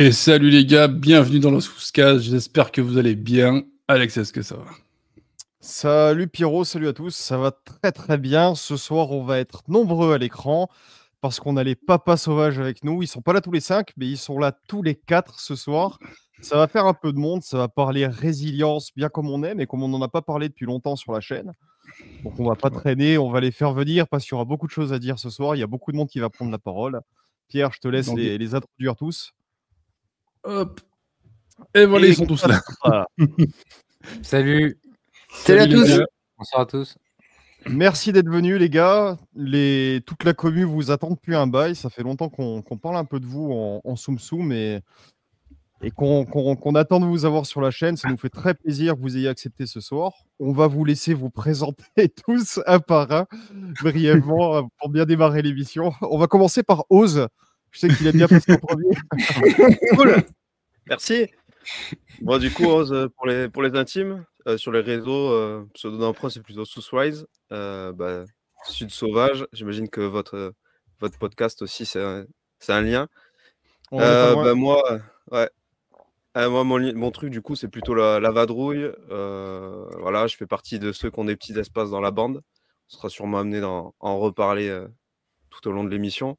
Et salut les gars, bienvenue dans sous cas J'espère que vous allez bien. Alex, est-ce que ça va Salut Pierrot, salut à tous. Ça va très très bien. Ce soir, on va être nombreux à l'écran parce qu'on a les papas sauvages avec nous. Ils sont pas là tous les cinq, mais ils sont là tous les quatre ce soir. Ça va faire un peu de monde, ça va parler résilience, bien comme on est mais comme on n'en a pas parlé depuis longtemps sur la chaîne. Donc on va pas traîner, on va les faire venir parce qu'il y aura beaucoup de choses à dire ce soir. Il y a beaucoup de monde qui va prendre la parole. Pierre, je te laisse les introduire tous. Hop. Et voilà, ils sont tous là. Salut. Salut. à tous. Bonsoir à tous. Merci d'être venus, les gars. Toute la commune vous attend depuis un bail. Ça fait longtemps qu'on parle un peu de vous en, en soum soum et, qu'on attend de vous avoir sur la chaîne. Ça nous fait très plaisir que vous ayez accepté ce soir. On va vous laisser vous présenter tous un par un, brièvement, pour bien démarrer l'émission. On va commencer par Ose. Je sais qu'il est bien passer en premier. cool. Merci. Moi, du coup, pour les, pour les intimes, euh, sur les réseaux, pseudo d'emprunt, c'est plutôt Souswise, euh, bah, Sud Sauvage. J'imagine que votre, votre podcast aussi, c'est un, un, lien. Euh, bah, moi, ouais. Euh, moi mon, truc, du coup, c'est plutôt la, la vadrouille. voilà, je fais partie de ceux qui ont des petits espaces dans la bande. On sera sûrement amené à en reparler tout au long de l'émission.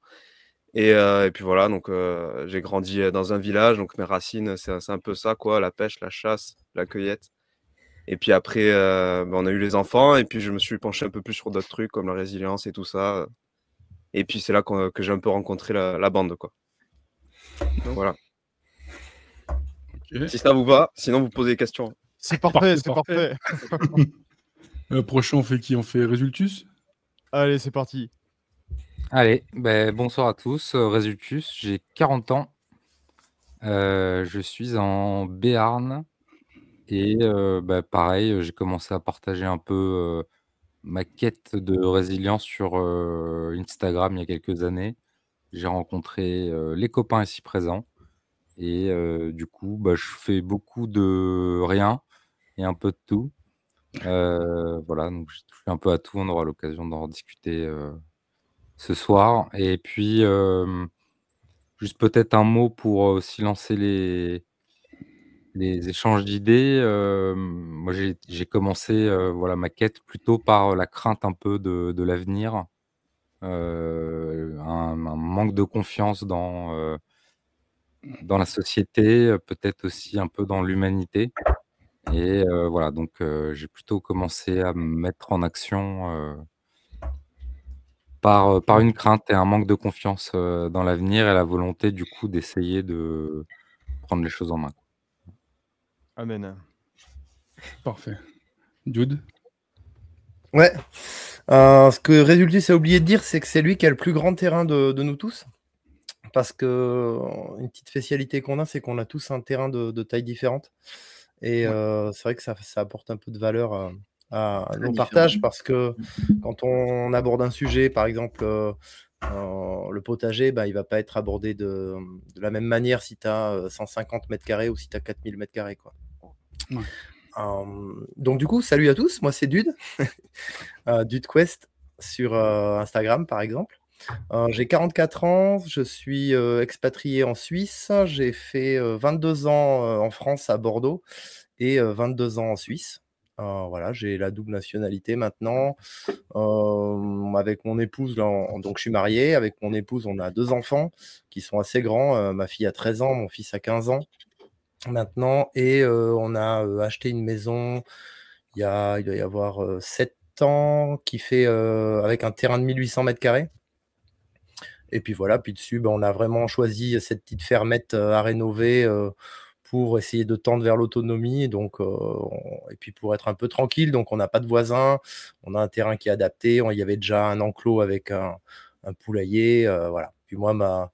Euh, et, puis voilà, donc euh, j'ai grandi euh, dans un village, donc mes racines, c'est un peu ça, quoi, la pêche, la chasse, la cueillette. Et puis après, ben, on a eu les enfants, et puis je me suis penché un peu plus sur d'autres trucs comme la résilience et tout ça. Et puis c'est là que j'ai un peu rencontré la, bande, quoi. Donc, voilà. Si ça vous va, sinon vous posez des questions. C'est parfait, c'est parfait. Le prochain, on fait qui On fait Résultus Allez, c'est parti. Allez, ben, bonsoir à tous. Euh, Résultus, j'ai 40 ans. Euh, je suis en Béarn. Et euh, ben, pareil, j'ai commencé à partager un peu ma quête de résilience sur Instagram il y a quelques années. J'ai rencontré les copains ici présents. Et du coup, ben, je fais beaucoup de rien et un peu de tout. voilà, donc je touche un peu à tout. On aura l'occasion d'en discuter ce soir. Et puis, euh, juste peut-être un mot pour aussi euh, lancer les, échanges d'idées. Euh, moi, j'ai commencé voilà, ma quête plutôt par la crainte un peu de, l'avenir, un, manque de confiance dans, dans la société, peut-être aussi un peu dans l'humanité. Et voilà, donc j'ai plutôt commencé à me mettre en action euh, par, une crainte et un manque de confiance euh, dans l'avenir et la volonté du coup d'essayer de prendre les choses en main. Amen. Parfait. Dude Ouais. Euh, ce que Résultis a oublié de dire, c'est que c'est lui qui a le plus grand terrain de, de nous tous. Parce que une petite spécialité qu'on a, c'est qu'on a tous un terrain de, taille différente. Et c'est vrai que ça, ça, apporte un peu de valeur le partage parce que quand on aborde un sujet, par exemple euh, le potager, bah, il va pas être abordé de, la même manière si tu as 150 mètres carrés ou si tu as 4000 mètres carrés. Hum, donc du coup, salut à tous, moi c'est Dude, euh, DudeQuest Quest sur euh, Instagram par exemple. j'ai 44 ans, je suis expatrié en Suisse, j'ai fait 22 ans en France à Bordeaux et 22 ans en Suisse. Euh, voilà, j'ai la double nationalité mmh. maintenant. Euh, avec mon épouse, donc je suis marié. Avec mon épouse, on a deux enfants qui sont assez grands. Euh, ma fille a 13 ans, mon fils a 15 ans maintenant. Et on a acheté une maison il, y il doit y avoir 7 ans qui fait avec un terrain de 1800 mètres carrés. Et puis voilà, puis dessus, ben, on a vraiment choisi cette petite fermette à rénover essayer de tendre vers l'autonomie, donc euh, et puis pour être un peu tranquille. Donc on n'a pas de voisins, on a un terrain qui est adapté. Il y avait déjà un enclos avec un, poulailler, euh, voilà. Puis moi ma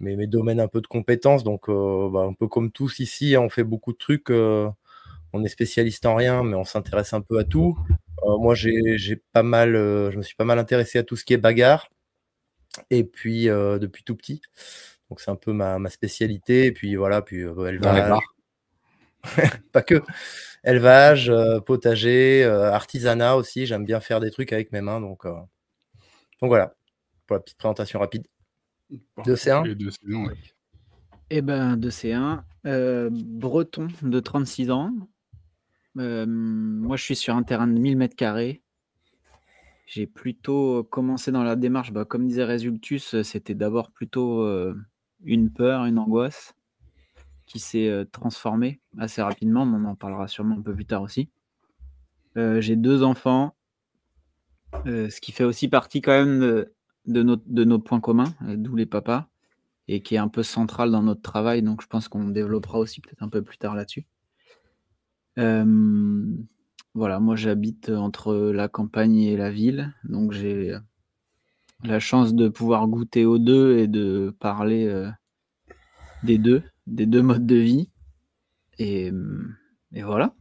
mes, mes, domaines un peu de compétences, donc euh, bah, un peu comme tous ici, hein, on fait beaucoup de trucs on est spécialiste en rien, mais on s'intéresse un peu à tout. moi, j'ai pas mal, je me suis pas mal intéressé à tout ce qui est bagarre, et puis depuis tout petit. Donc c'est un peu ma, spécialité. Et puis voilà, puis euh, élevage. Pas que. Élevage, euh, potager, euh, artisanat aussi. J'aime bien faire des trucs avec mes mains. Donc, donc voilà, pour la petite présentation rapide. De C1 De c eh ben, de C1. breton de 36 ans. moi, je suis sur un terrain de 1000 mètres carrés. J'ai plutôt commencé dans la démarche, bah, comme disait Résultus, c'était d'abord plutôt une peur, une angoisse qui s'est euh, transformée assez rapidement, on en parlera sûrement un peu plus tard aussi. Euh, j'ai deux enfants, euh, ce qui fait aussi partie quand même de, notre, de nos points communs, d'où les papas, et qui est un peu central dans notre travail, donc je pense qu'on développera aussi peut-être un peu plus tard là-dessus. voilà, moi j'habite entre la campagne et la ville, donc j'ai la chance de pouvoir goûter aux deux et de parler euh, des deux, des deux modes de vie. Et, mm, voilà.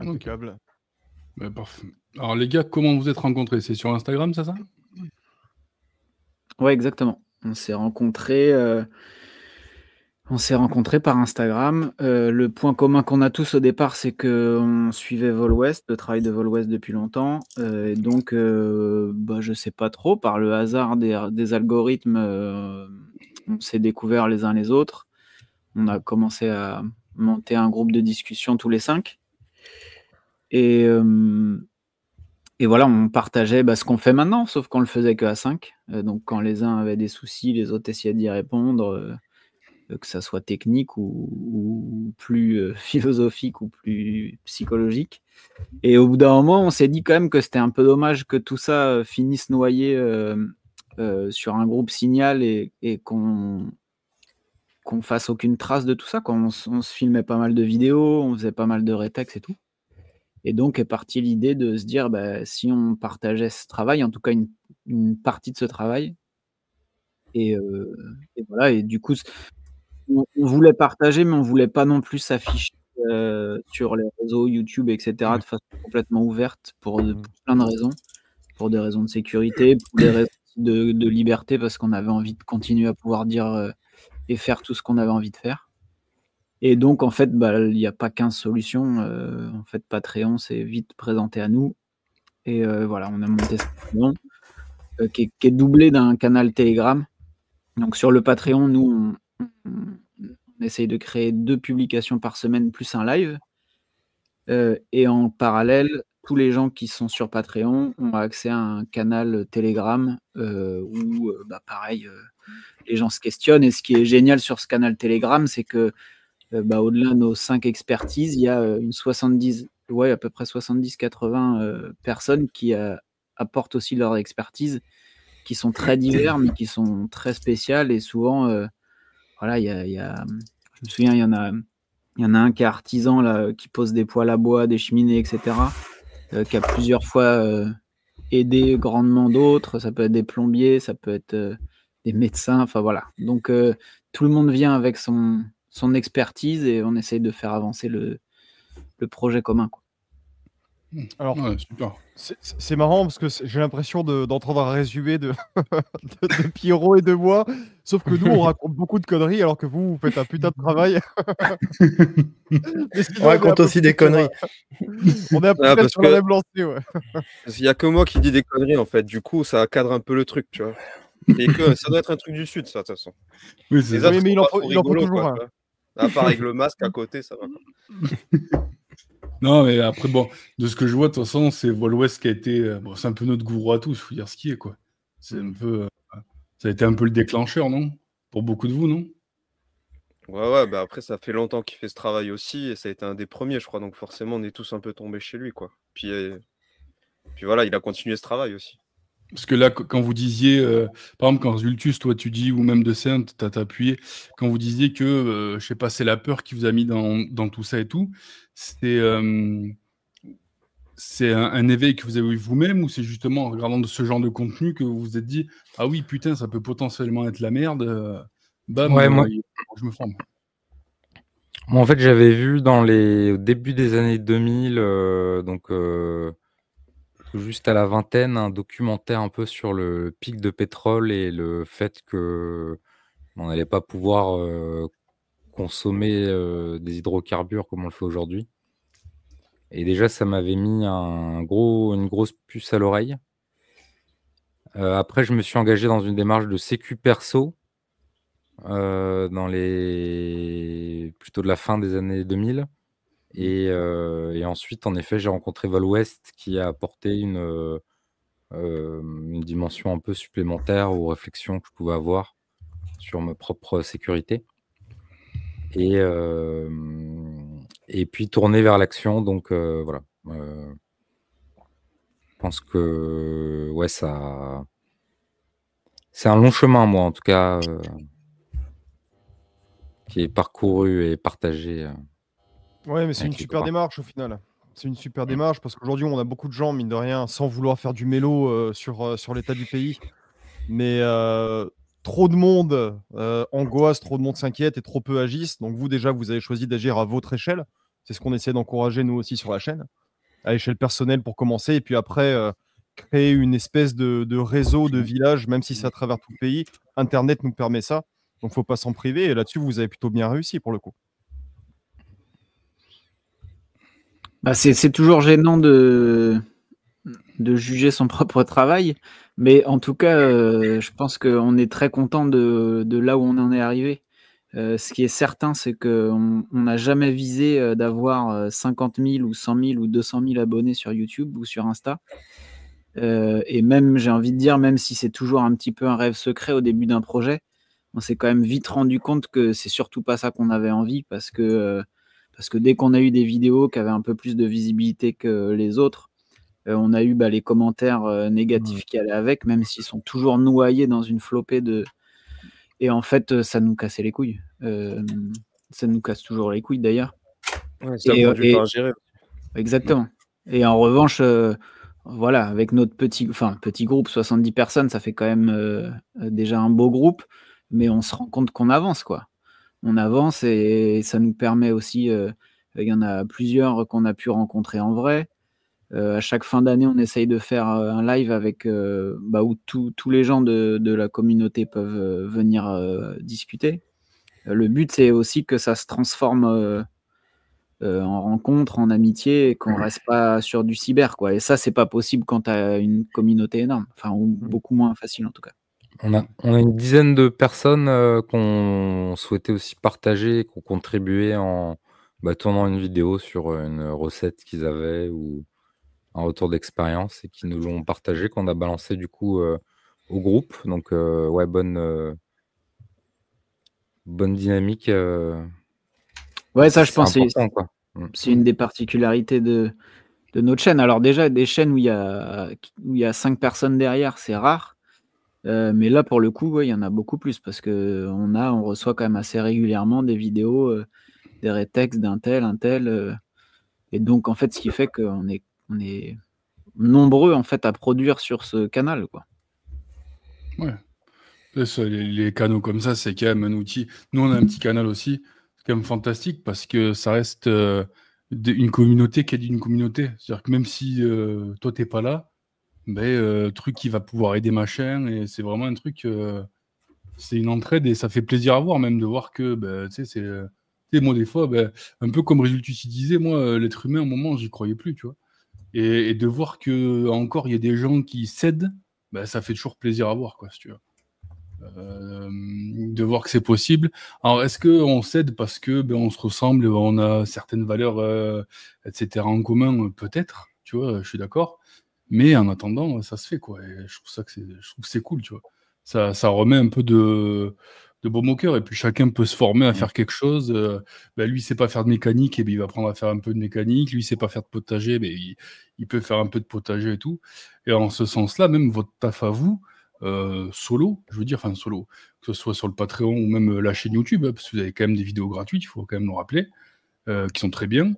Impeccable. Bah, alors les gars, comment vous êtes rencontrés C'est sur Instagram, ça ça Ouais, exactement. On s'est rencontrés. Euh, on s'est rencontrés par Instagram. Euh, le point commun qu'on a tous au départ, c'est qu'on suivait Volwest, le travail de Volwest depuis longtemps. Euh, donc, euh, bah, je ne sais pas trop, par le hasard des, algorithmes, on s'est découverts les uns les autres. On a commencé à monter un groupe de discussion tous les cinq. Et, voilà, on partageait bah, ce qu'on fait maintenant, sauf qu'on le faisait que à cinq. donc, quand les uns avaient des soucis, les autres essayaient d'y répondre euh, que ça soit technique ou, plus euh, philosophique ou plus psychologique. Et au bout d'un moment, on s'est dit quand même que c'était un peu dommage que tout ça euh, finisse noyé sur un groupe signal et, qu'on qu'on fasse aucune trace de tout ça. Quand on, se filmait pas mal de vidéos, on faisait pas mal de rétex et tout. Et donc est partie l'idée de se dire, bah, si on partageait ce travail, en tout cas une, une partie de ce travail, et, et voilà, et du coup, on, voulait partager, mais on voulait pas non plus s'afficher euh, sur les réseaux YouTube, etc., mmh. de façon complètement ouverte mmh. pour, plein de raisons, pour des raisons de sécurité, pour des raisons de, liberté, parce qu'on avait envie de continuer à pouvoir dire euh, et faire tout ce qu'on avait envie de faire. Et donc, en fait, bah, il n'y a pas 15 solutions. Euh, en fait, Patreon s'est vite présenté à nous. Et voilà, on a monté ce qui, qui, est doublé d'un canal Telegram. Donc, sur le Patreon, nous, on, on essaye de créer deux publications par semaine plus un live. Euh, et en parallèle, tous les gens qui sont sur Patreon ont accès à un canal Telegram euh, où, euh, bah, pareil, les gens se questionnent. Et ce qui est génial sur ce canal Telegram, c'est que, bah, au-delà de nos cinq expertises, il y a une 70, ouais, à peu près 70-80 personnes qui apportent aussi leur expertise, qui sont très divers, mais qui sont très spéciales et souvent voilà, il y a, je me souviens, il y en a, il y en a un qui est artisan là, qui pose des poêles à bois, des cheminées, etc. Euh, qui a plusieurs fois euh, aidé grandement d'autres. Ça peut être des plombiers, ça peut être euh, des médecins. Enfin voilà. Donc tout le monde vient avec son, son expertise et on essaye de faire avancer le, le projet commun. Hmm. Alors, c'est marrant parce que j'ai l'impression d'entendre un résumé de, Pierrot et de moi, sauf que nous, on raconte beaucoup de conneries alors que vous, vous faites un putain de travail. on raconte aussi des conneries. on est un peu ah, près sur la même lancée, ouais. Il n'y a que moi qui dis des conneries, en fait. Du coup, ça cadre un peu le truc, tu vois. Et que ça doit être un truc du Sud, ça, de toute façon. mais en, toujours À part avec le masque à côté, ça va. Non, mais après, bon, de ce que je vois, de toute façon, c'est Wall-West qui a été. Euh, bon, c'est un peu notre gourou à tous, il faut dire ce qui est, quoi. C'est un mm. peu. Euh, ça a été un peu le déclencheur, non Pour beaucoup de vous, non Ouais, ouais, bah après, ça fait longtemps qu'il fait ce travail aussi, et ça a été un des premiers, je crois, donc forcément, on est tous un peu tombés chez lui, quoi. Puis, euh, puis voilà, il a continué ce travail aussi. Parce que là, quand vous disiez, euh, par exemple, quand Zultus, toi, tu dis, ou même De Saint, t'as appuyé, quand vous disiez que, je euh, je sais pas, c'est la peur qui vous a mis dans, tout ça et tout, c'est euh, c'est un, éveil que vous avez eu vous-même, ou c'est justement en regardant de ce genre de contenu que vous vous êtes dit, ah oui, putain, ça peut potentiellement être la merde, bam, moi... je me forme. en fait, j'avais vu dans les... au début des années 2000, donc juste à la vingtaine, un documentaire un peu sur le pic de pétrole et le fait que ben, on n'allait pas pouvoir consommer des hydrocarbures comme on le fait aujourd'hui. Et déjà, ça m'avait mis un gros, une grosse puce à l'oreille. après, je me suis engagé dans une démarche de sécu perso, dans les plutôt de la fin des années 2000. Euh, et, ensuite, en effet, j'ai rencontré West qui a apporté euh, euh, une, dimension un peu supplémentaire aux réflexions que je pouvais avoir sur ma propre sécurité. Et, puis tourner vers l'action. Donc voilà. je pense que ouais, ça. C'est un long chemin, moi, en tout cas, qui est parcouru et partagé. Oui mais c'est ah, une super démarche au final. C'est une super mm. démarche parce qu'aujourd'hui, on a beaucoup de gens, mine de rien, sans vouloir faire du mélo euh, sur, euh, sur l'état du pays. Mais euh, trop de monde angoisse, trop de monde s'inquiète et trop peu agissent. Donc, vous, déjà, vous avez choisi d'agir à votre échelle. C'est ce qu'on essaie d'encourager, nous aussi, sur la chaîne, à échelle personnelle pour commencer. Et puis après, créer une espèce de, réseau de village, même si c'est à travers tout le pays. Internet nous permet ça. Donc, il ne faut pas s'en priver. Et là-dessus, vous avez plutôt bien réussi pour le coup. Bah, c'est toujours gênant de, de juger son propre travail, mais en tout cas, euh, je pense qu'on est très content de, là où on en est arrivé. Euh, ce qui est certain, c'est qu'on n'a jamais visé euh, d'avoir 50 000 ou 100 000 ou 200 000 abonnés sur YouTube ou sur Insta. et même, j'ai envie de dire, même si c'est toujours un petit peu un rêve secret au début d'un projet, on s'est quand même vite rendu compte que c'est surtout pas ça qu'on avait envie parce que parce que dès qu'on a eu des vidéos qui avaient un peu plus de visibilité que les autres, euh, on a eu bah, les commentaires euh, négatifs qui allaient avec, même s'ils sont toujours noyés dans une flopée de. Et en fait, euh, ça nous cassait les couilles. ça nous casse toujours les couilles d'ailleurs. Ouais, et, à gérer. Exactement. Et en revanche, voilà, avec notre petit, enfin, petit groupe, 70 personnes, ça fait quand même déjà un beau groupe, mais on se rend compte qu'on avance, quoi on avance et, ça nous permet aussi, euh, il y en a plusieurs qu'on a pu rencontrer en vrai. Euh, à chaque fin d'année, on essaye de faire euh, un live avec, bah, où tous les gens de, la communauté peuvent venir discuter. Le but, c'est aussi que ça se transforme en rencontre, en amitié, et qu'on reste pas sur du cyber, quoi. Et ça, c'est pas possible quand tu as une communauté énorme, enfin, ou mmh. beaucoup moins facile en tout cas. On a, une dizaine de personnes euh, qu'on souhaitait aussi partager, qu'on contribuait en bah, tournant une vidéo sur euh, une recette qu'ils avaient ou un retour d'expérience et qui nous l'ont partagé, qu'on a balancé du coup euh, au groupe. Donc ouais, bonne, bonne dynamique. ouais, ça je pense mm. c'est une des particularités de, de, notre chaîne. Alors déjà, des chaînes où il y a, où il y a cinq personnes derrière, c'est rare. Euh, mais là, pour le coup, il y en a beaucoup plus parce qu'on on reçoit quand même assez régulièrement des vidéos, euh, des rétextes d'un tel, un tel. Euh. et donc, en fait, ce qui fait qu'on est, nombreux en fait à produire sur ce canal, quoi. Ouais. Les, canaux comme ça, c'est quand même un outil. Nous, on a un petit canal aussi, c'est quand même fantastique parce que ça reste une communauté qui est une communauté. C'est-à-dire que même si toi, tu n'es pas là, ben, euh, truc qui va pouvoir aider ma machin. Et c'est vraiment un truc, euh, c'est une entraide et ça fait plaisir à voir, même de voir que, ben, tu sais, c'est. moi, des fois, ben, un peu comme Résultus disais moi, euh, l'être humain, à un moment, j'y croyais plus, tu vois. Et, de voir que encore il y a des gens qui cèdent, ben, ça fait toujours plaisir à voir, quoi, tu vois de voir que c'est possible. Alors, est-ce qu'on cède parce que ben, on se ressemble, on a certaines valeurs, etc., en commun Peut-être, tu vois, je suis d'accord. Mais en attendant, ça se fait, quoi. Et je trouve ça que c'est, je c'est cool, tu vois. Ça, remet un peu de, de baume au Et puis chacun peut se former à mm. faire quelque chose. Euh, bah, lui, il sait pas faire de mécanique, et bien bah, il va apprendre à faire un peu de mécanique. Lui, il sait pas faire de potager, mais bah, il, peut faire un peu de potager et tout. Et en ce sens-là, même votre taf à vous, euh, solo, je veux dire, enfin solo, que ce soit sur le Patreon ou même euh, la chaîne YouTube, hein, parce que vous avez quand même des vidéos gratuites, il faut quand même le rappeler, qui sont très bien.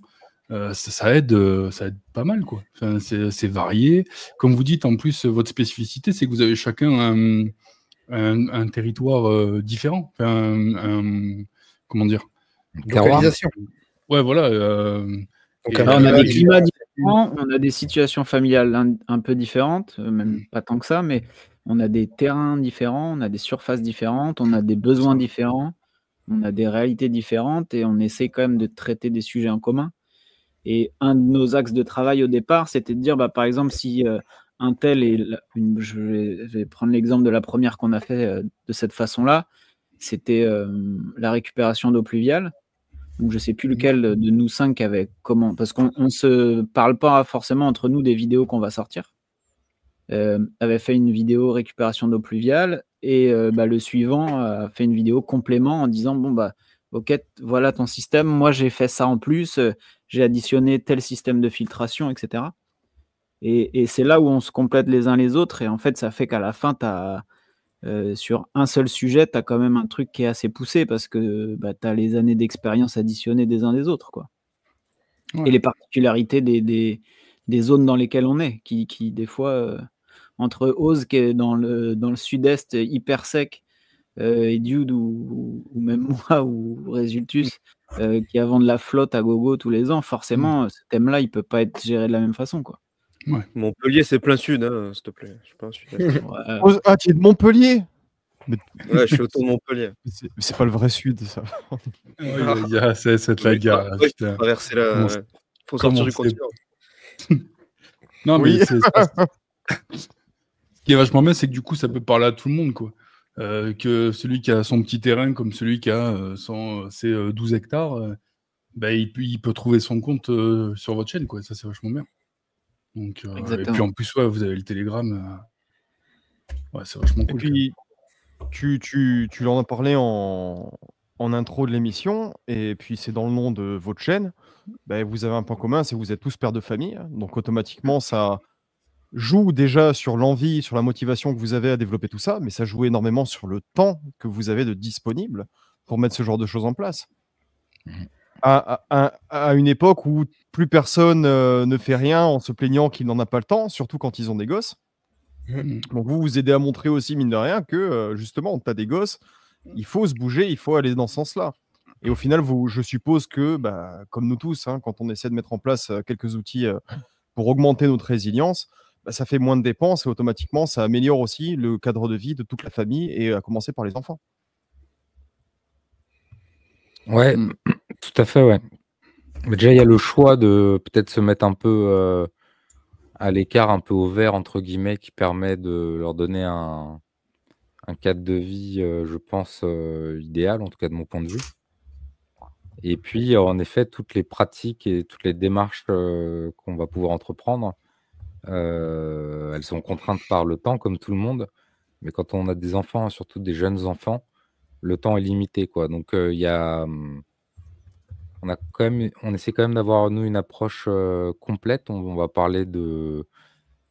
Euh, ça, aide, euh, ça pas mal. quoi. c'est varié. Comme vous dites, en plus, votre spécificité, c'est que vous avez chacun un, territoire euh, différent. comment dire Localisation. Ouais, voilà. on a des climats différents, on a des situations familiales un, peu différentes, même mm. pas tant que ça, mais on a des terrains différents, on a des surfaces différentes, on a des besoins différents, on a des réalités différentes et on essaie quand même de traiter des sujets en commun. Et un de nos axes de travail au départ, c'était de dire, bah, par exemple, si euh, un tel est, une, je, vais, prendre l'exemple de la première qu'on a fait euh, de cette façon-là, c'était euh, la récupération d'eau pluviale. Donc, je ne sais plus mmh lequel de nous cinq avait comment, parce qu'on ne se parle pas forcément entre nous des vidéos qu'on va sortir. avait fait une vidéo récupération d'eau pluviale et bah, le suivant a fait une vidéo complément en disant bon bah OK, voilà ton système. Moi, j'ai fait ça en plus. Euh, j'ai additionné tel système de filtration, etc. Et, c'est là où on se complète les uns les autres. Et en fait, ça fait qu'à la fin, as, euh, sur un seul sujet, tu as quand même un truc qui est assez poussé parce que bah, tu as les années d'expérience additionnées des uns des autres. Quoi. Et les particularités des, zones dans lesquelles on est, qui, des fois, euh, entre Oz qui est dans le sud-est hyper sec, euh, Dude ou, ou, même moi ou Resultus euh, qui avons de la flotte à gogo tous les ans, forcément, mm. ce thème-là, il peut pas être géré de la même façon, quoi. Montpellier, c'est plein sud, hein, s'il te plaît. Oh, ah, tu es de Montpellier Ouais, je suis autour de Montpellier. C'est pas le vrai sud, ça. il y a, cette la gare. traverser Faut sortir du continent. non, mais c'est. Ce qui est vachement bien, c'est que du coup, ça peut parler à tout le monde, quoi. Euh, que celui qui a son petit terrain comme celui qui a euh, euh, ses 12 hectares, ben, il, il, peut trouver son compte sur votre chaîne. Quoi. Ça, c'est vachement bien. Donc, et puis en plus, ouais, vous avez le Telegram. Ouais, c'est vachement cool. Et puis, tu, tu, tu en as parlé en, en intro de l'émission, et puis c'est dans le nom de votre chaîne, ben, vous avez un point commun, c'est que vous êtes tous pères de famille. Hein. donc automatiquement, ça, joue déjà sur l'envie, sur la motivation que vous avez à développer tout ça, mais ça joue énormément sur le temps que vous avez de disponible pour mettre ce genre de choses en place. Mmh. À, une époque où plus personne euh, ne fait rien en se plaignant qu'il n'en a pas le temps, surtout quand ils ont des gosses. Mmh. Donc vous vous aidez à montrer aussi, mine de rien, que euh, justement, tu as des gosses, il faut se bouger, il faut aller dans ce sens-là. Et au final, je suppose que, bah, comme nous tous, hein, quand on essaie de mettre en place euh, quelques outils pour augmenter notre résilience, bah, ça fait moins de dépenses et automatiquement, ça améliore aussi le cadre de vie de toute la famille et euh, à commencer par les enfants. Ouais, mm. tout à fait, ouais. déjà, il y a le choix de peut-être se mettre un peu euh, à l'écart, un peu au vert, entre guillemets, qui permet de leur donner un, cadre de vie, euh, je pense, idéal, en tout cas de mon point de vue. Et puis, en effet, toutes les pratiques et toutes les démarches qu'on va pouvoir entreprendre, euh, elles sont contraintes par le temps, comme tout le monde. Mais quand on a des enfants, surtout des jeunes enfants, le temps est limité. Quoi. Donc, euh, il y a, hum, on, a quand même, on essaie quand même d'avoir, nous, une approche euh, complète. On, va parler de.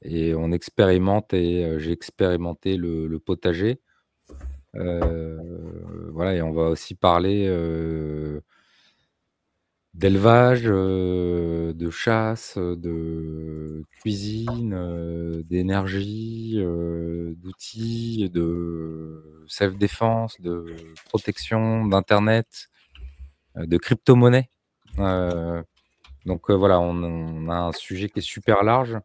Et on expérimente, et j'ai expérimenté le, le potager. voilà, et on va aussi parler d'élevage, euh, de chasse, de cuisine, euh, d'énergie, euh, d'outils, de self-défense, de protection, d'Internet, de crypto-monnaie. donc voilà, on, on, a un sujet qui est super large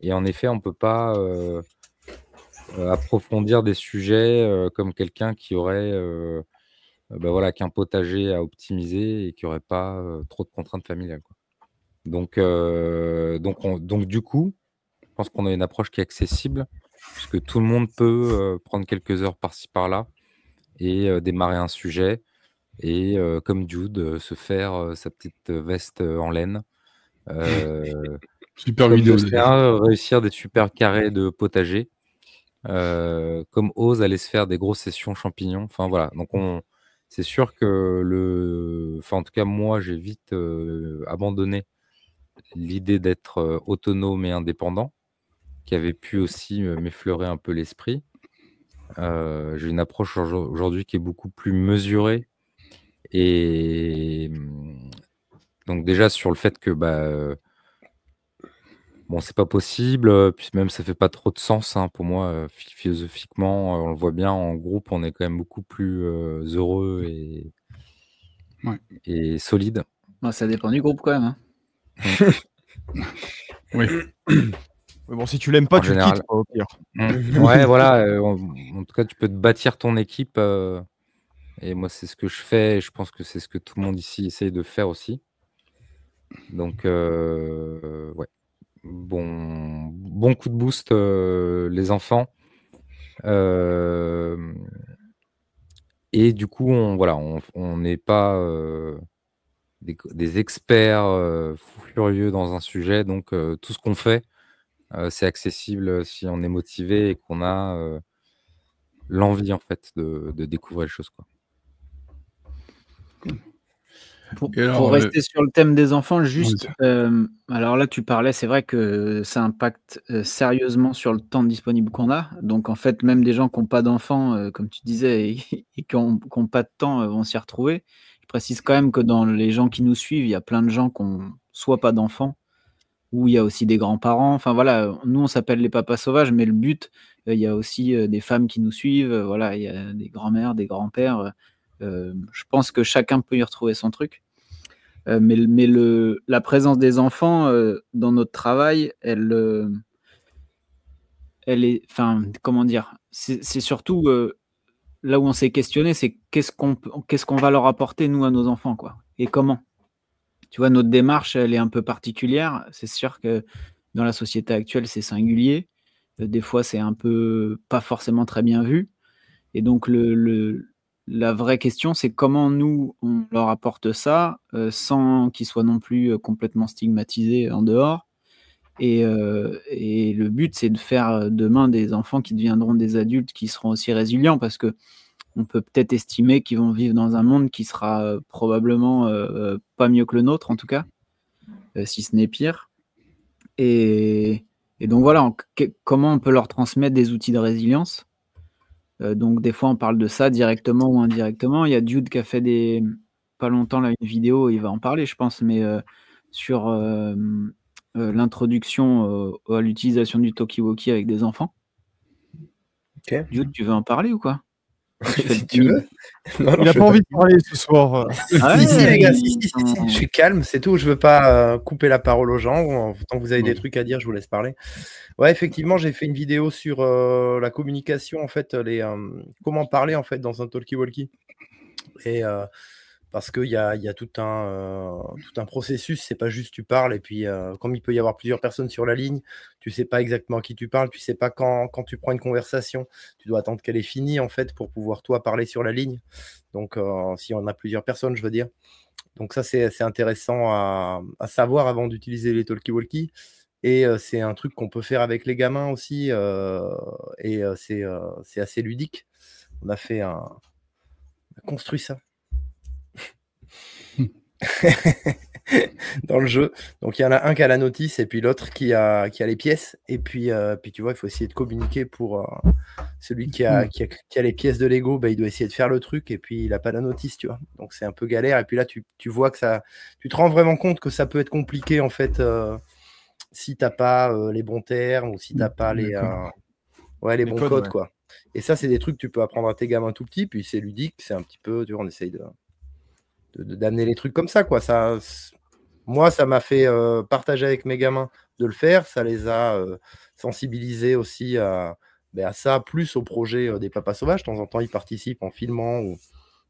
et en effet, on ne peut pas approfondir des sujets comme quelqu'un qui aurait... Euh, bah voilà, qu'un potager à optimiser et qu'il n'y aurait pas euh, trop de contraintes familiales. Donc, euh, donc, donc, du coup, je pense qu'on a une approche qui est accessible, puisque tout le monde peut prendre quelques heures par-ci par-là et démarrer un sujet et comme Jude, se faire sa petite veste en laine. super vidéo. réussir des super carrés de potager. comme Ose aller se faire des grosses sessions champignons. Enfin voilà, donc on, c'est sûr que le. Enfin, en tout cas, moi, j'ai vite abandonné l'idée d'être autonome et indépendant, qui avait pu aussi m'effleurer un peu l'esprit. j'ai une approche aujourd'hui qui est beaucoup plus mesurée. Et mmh, donc, déjà, sur le fait que bah, bon, c'est pas possible. Puis même, ça fait pas trop de sens hein, pour moi, philosophiquement. on le voit bien en groupe, on est quand même beaucoup plus heureux et, et solide. Bah, ça dépend du groupe quand même. Hein. Mmh. oui. Mais bon, si tu l'aimes pas, tu général... au pire. Mmh. ouais, voilà. En, tout cas, tu peux te bâtir ton équipe. et moi, c'est ce que je fais. Et je pense que c'est ce que tout le monde ici essaye de faire aussi. Donc, ouais bon, bon coup de boost, euh, les enfants. Euh, et du coup, on voilà, on n'est pas euh, des, experts furieux dans un sujet, donc tout ce qu'on fait, c'est accessible si on est motivé et qu'on a l'envie en fait de, de, découvrir les choses. Quoi. Pour, rester sur le thème des enfants, juste, euh, alors là tu parlais, c'est vrai que ça impacte euh, sérieusement sur le temps disponible qu'on a. Donc en fait, même des gens qui n'ont pas d'enfants, euh, comme tu disais, et, qui n'ont pas de temps vont s'y retrouver. Je précise quand même que dans les gens qui nous suivent, il y a plein de gens qui n'ont soit pas d'enfants, ou il y a aussi des grands-parents. Enfin voilà, nous on s'appelle les papas sauvages, mais le but, il y a aussi des femmes qui nous suivent, voilà, il y a des grands-mères, des grands-pères. Euh, je pense que chacun peut y retrouver son truc. Euh, mais, mais le, la présence des enfants euh, dans notre travail, elle, elle est, enfin, comment dire, c'est surtout là où on s'est questionné, c'est qu'est-ce qu'on qu'est-ce qu'on va leur apporter nous à nos enfants, quoi, et comment. Tu vois, notre démarche, elle est un peu particulière. C'est sûr que dans la société actuelle, c'est singulier. Des fois, c'est un peu pas forcément très bien vu. Et donc, le, le, la vraie question, c'est comment nous, on mmh. leur apporte ça euh, sans qu'ils soient non plus euh, complètement stigmatisés en dehors. Euh, et, le but, c'est de faire demain des enfants qui deviendront des adultes qui seront aussi résilients parce que on peut peut-être estimer qu'ils vont vivre dans un monde qui sera probablement pas mieux que le nôtre, en tout cas, si ce n'est pire. Et, donc voilà, comment on peut leur transmettre des outils de résilience euh, donc des fois, on parle de ça directement ou indirectement. Il y a Dude qui a fait des pas longtemps une vidéo, il va en parler, je pense, mais euh, sur euh, l'introduction à l'utilisation du Tokiwoki walkie avec des enfants. Dude, tu veux en parler ou quoi si tu veux. il n'a pas envie de parler ce soir. je suis calme, c'est tout. Je veux pas euh, couper la parole aux gens. Tant que vous avez des mm. trucs à dire, je vous laisse parler. Ouais, effectivement, j'ai fait une vidéo sur euh, la communication, en fait, les euh, comment parler en fait dans un talkie-walkie. Et parce qu'il y a, tout, un, processus. tout un processus, c'est pas juste tu parles, et puis euh, comme il peut y avoir plusieurs personnes sur la ligne, tu sais pas exactement à qui tu parles, tu sais pas quand, tu prends une conversation, tu dois attendre qu'elle est finie en fait pour pouvoir toi parler sur la ligne, donc euh, si on a plusieurs personnes je veux dire. Donc ça c'est intéressant à, savoir avant d'utiliser les talkie-walkie, et euh, c'est un truc qu'on peut faire avec les gamins aussi, et c'est assez ludique. On a fait un... On a construit ça dans le jeu. Donc il y en a un qui a la notice et puis l'autre qui a, qui a les pièces. Et puis, euh, puis tu vois, il faut essayer de communiquer pour euh, celui qui a, hmm. a, les pièces de Lego, bah, il doit essayer de faire le truc et puis il n'a pas la notice, tu vois. Donc c'est un peu galère. Et puis là, tu, vois que ça. Tu te rends vraiment compte que ça peut être compliqué en fait euh, si t'as pas les bons termes ou si t'as pas hmm, les, ouais, les, bons codes, quoi. Et ça, c'est des trucs que tu peux apprendre à tes gamins tout petit, puis c'est ludique, c'est un petit peu, tu vois, on essaye de, d'amener les trucs comme ça, quoi. Ça, moi, ça m'a fait euh, partager avec mes gamins de le faire. Ça les a euh, sensibilisés aussi ben, à, ça, plus au projet euh, des Papas Sauvages. De temps en temps, ils participent en filmant ou,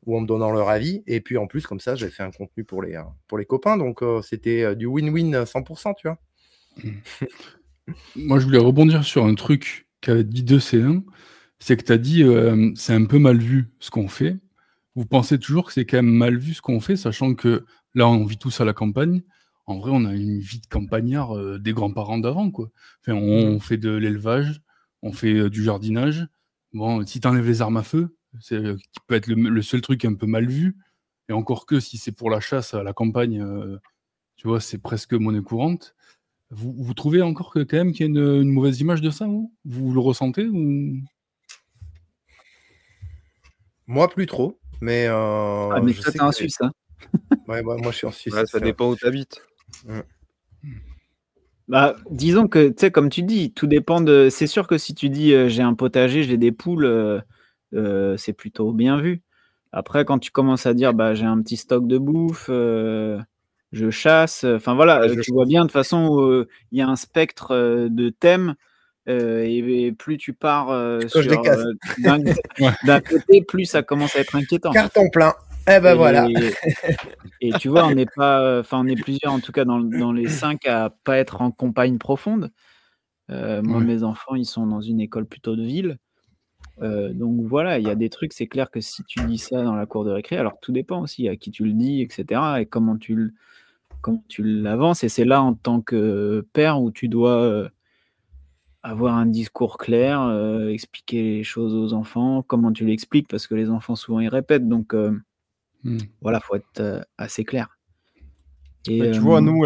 en me donnant leur avis. Et puis, en plus, comme ça, j'ai fait un contenu pour les, pour les copains. Donc, c'était du win-win 100%, tu vois. Mmh. moi, je voulais rebondir sur un truc qu'avait dit 2C1. C'est que tu as dit, c'est un peu mal vu ce qu'on fait. Vous pensez toujours que c'est quand même mal vu ce qu'on fait, sachant que là, on vit tous à la campagne. En vrai, on a une vie de campagnard euh, des grands-parents d'avant, quoi. Enfin, on mm. fait de l'élevage, on fait euh, du jardinage. Bon, si enlèves les armes à feu, c'est euh, peut être le, seul truc un peu mal vu. Et encore que si c'est pour la chasse à la campagne, tu vois, c'est presque monnaie courante. Vous, trouvez encore que quand même qu'il y a une, mauvaise image de ça, vous, vous le ressentez ou... Moi, plus trop. Mais, euh, ah, mais toi, t'es en Suisse, hein ouais, moi, je suis en Suisse. ça dépend où tu mm. Bah, disons que, tu sais, comme tu dis, tout dépend de. C'est sûr que si tu dis euh, j'ai un potager, j'ai des poules, euh, euh, c'est plutôt bien vu. Après, quand tu commences à dire bah, j'ai un petit stock de bouffe, je chasse, enfin voilà, tu vois bien de toute façon, il y a un spectre de thèmes euh, et, plus tu pars euh, euh, d'un côté, plus ça commence à être inquiétant. Carton plein. Eh ben et, voilà. et, tu vois, on n'est pas, enfin, on est plusieurs en tout cas dans, les cinq à pas être en compagne profonde. Moi, mes enfants, ils sont dans une école plutôt de ville. donc voilà, il y a des trucs, c'est clair que si tu dis ça dans la cour de récré, alors tout dépend aussi à qui tu le dis, etc. Et comment tu, comment tu l'avances. Et c'est là, en tant que père, où tu dois avoir un discours clair, euh, expliquer les choses aux enfants, comment tu l'expliques, parce que les enfants souvent ils répètent, donc voilà, euh, il hmm. voilà, faut être euh, assez clair. tu vois, nous,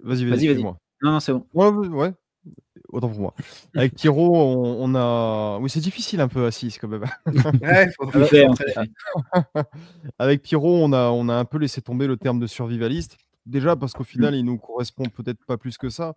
vas-y, vas-y, vas moi Non, non, c'est bon. Ouais, autant pour moi. Avec Tiro, on, a. Oui, c'est difficile un peu à 6 quand même. ouais, faut faire, Avec Tiro, on a, on a un peu laissé tomber le terme de survivaliste, déjà parce qu'au final, il nous correspond peut-être pas plus que ça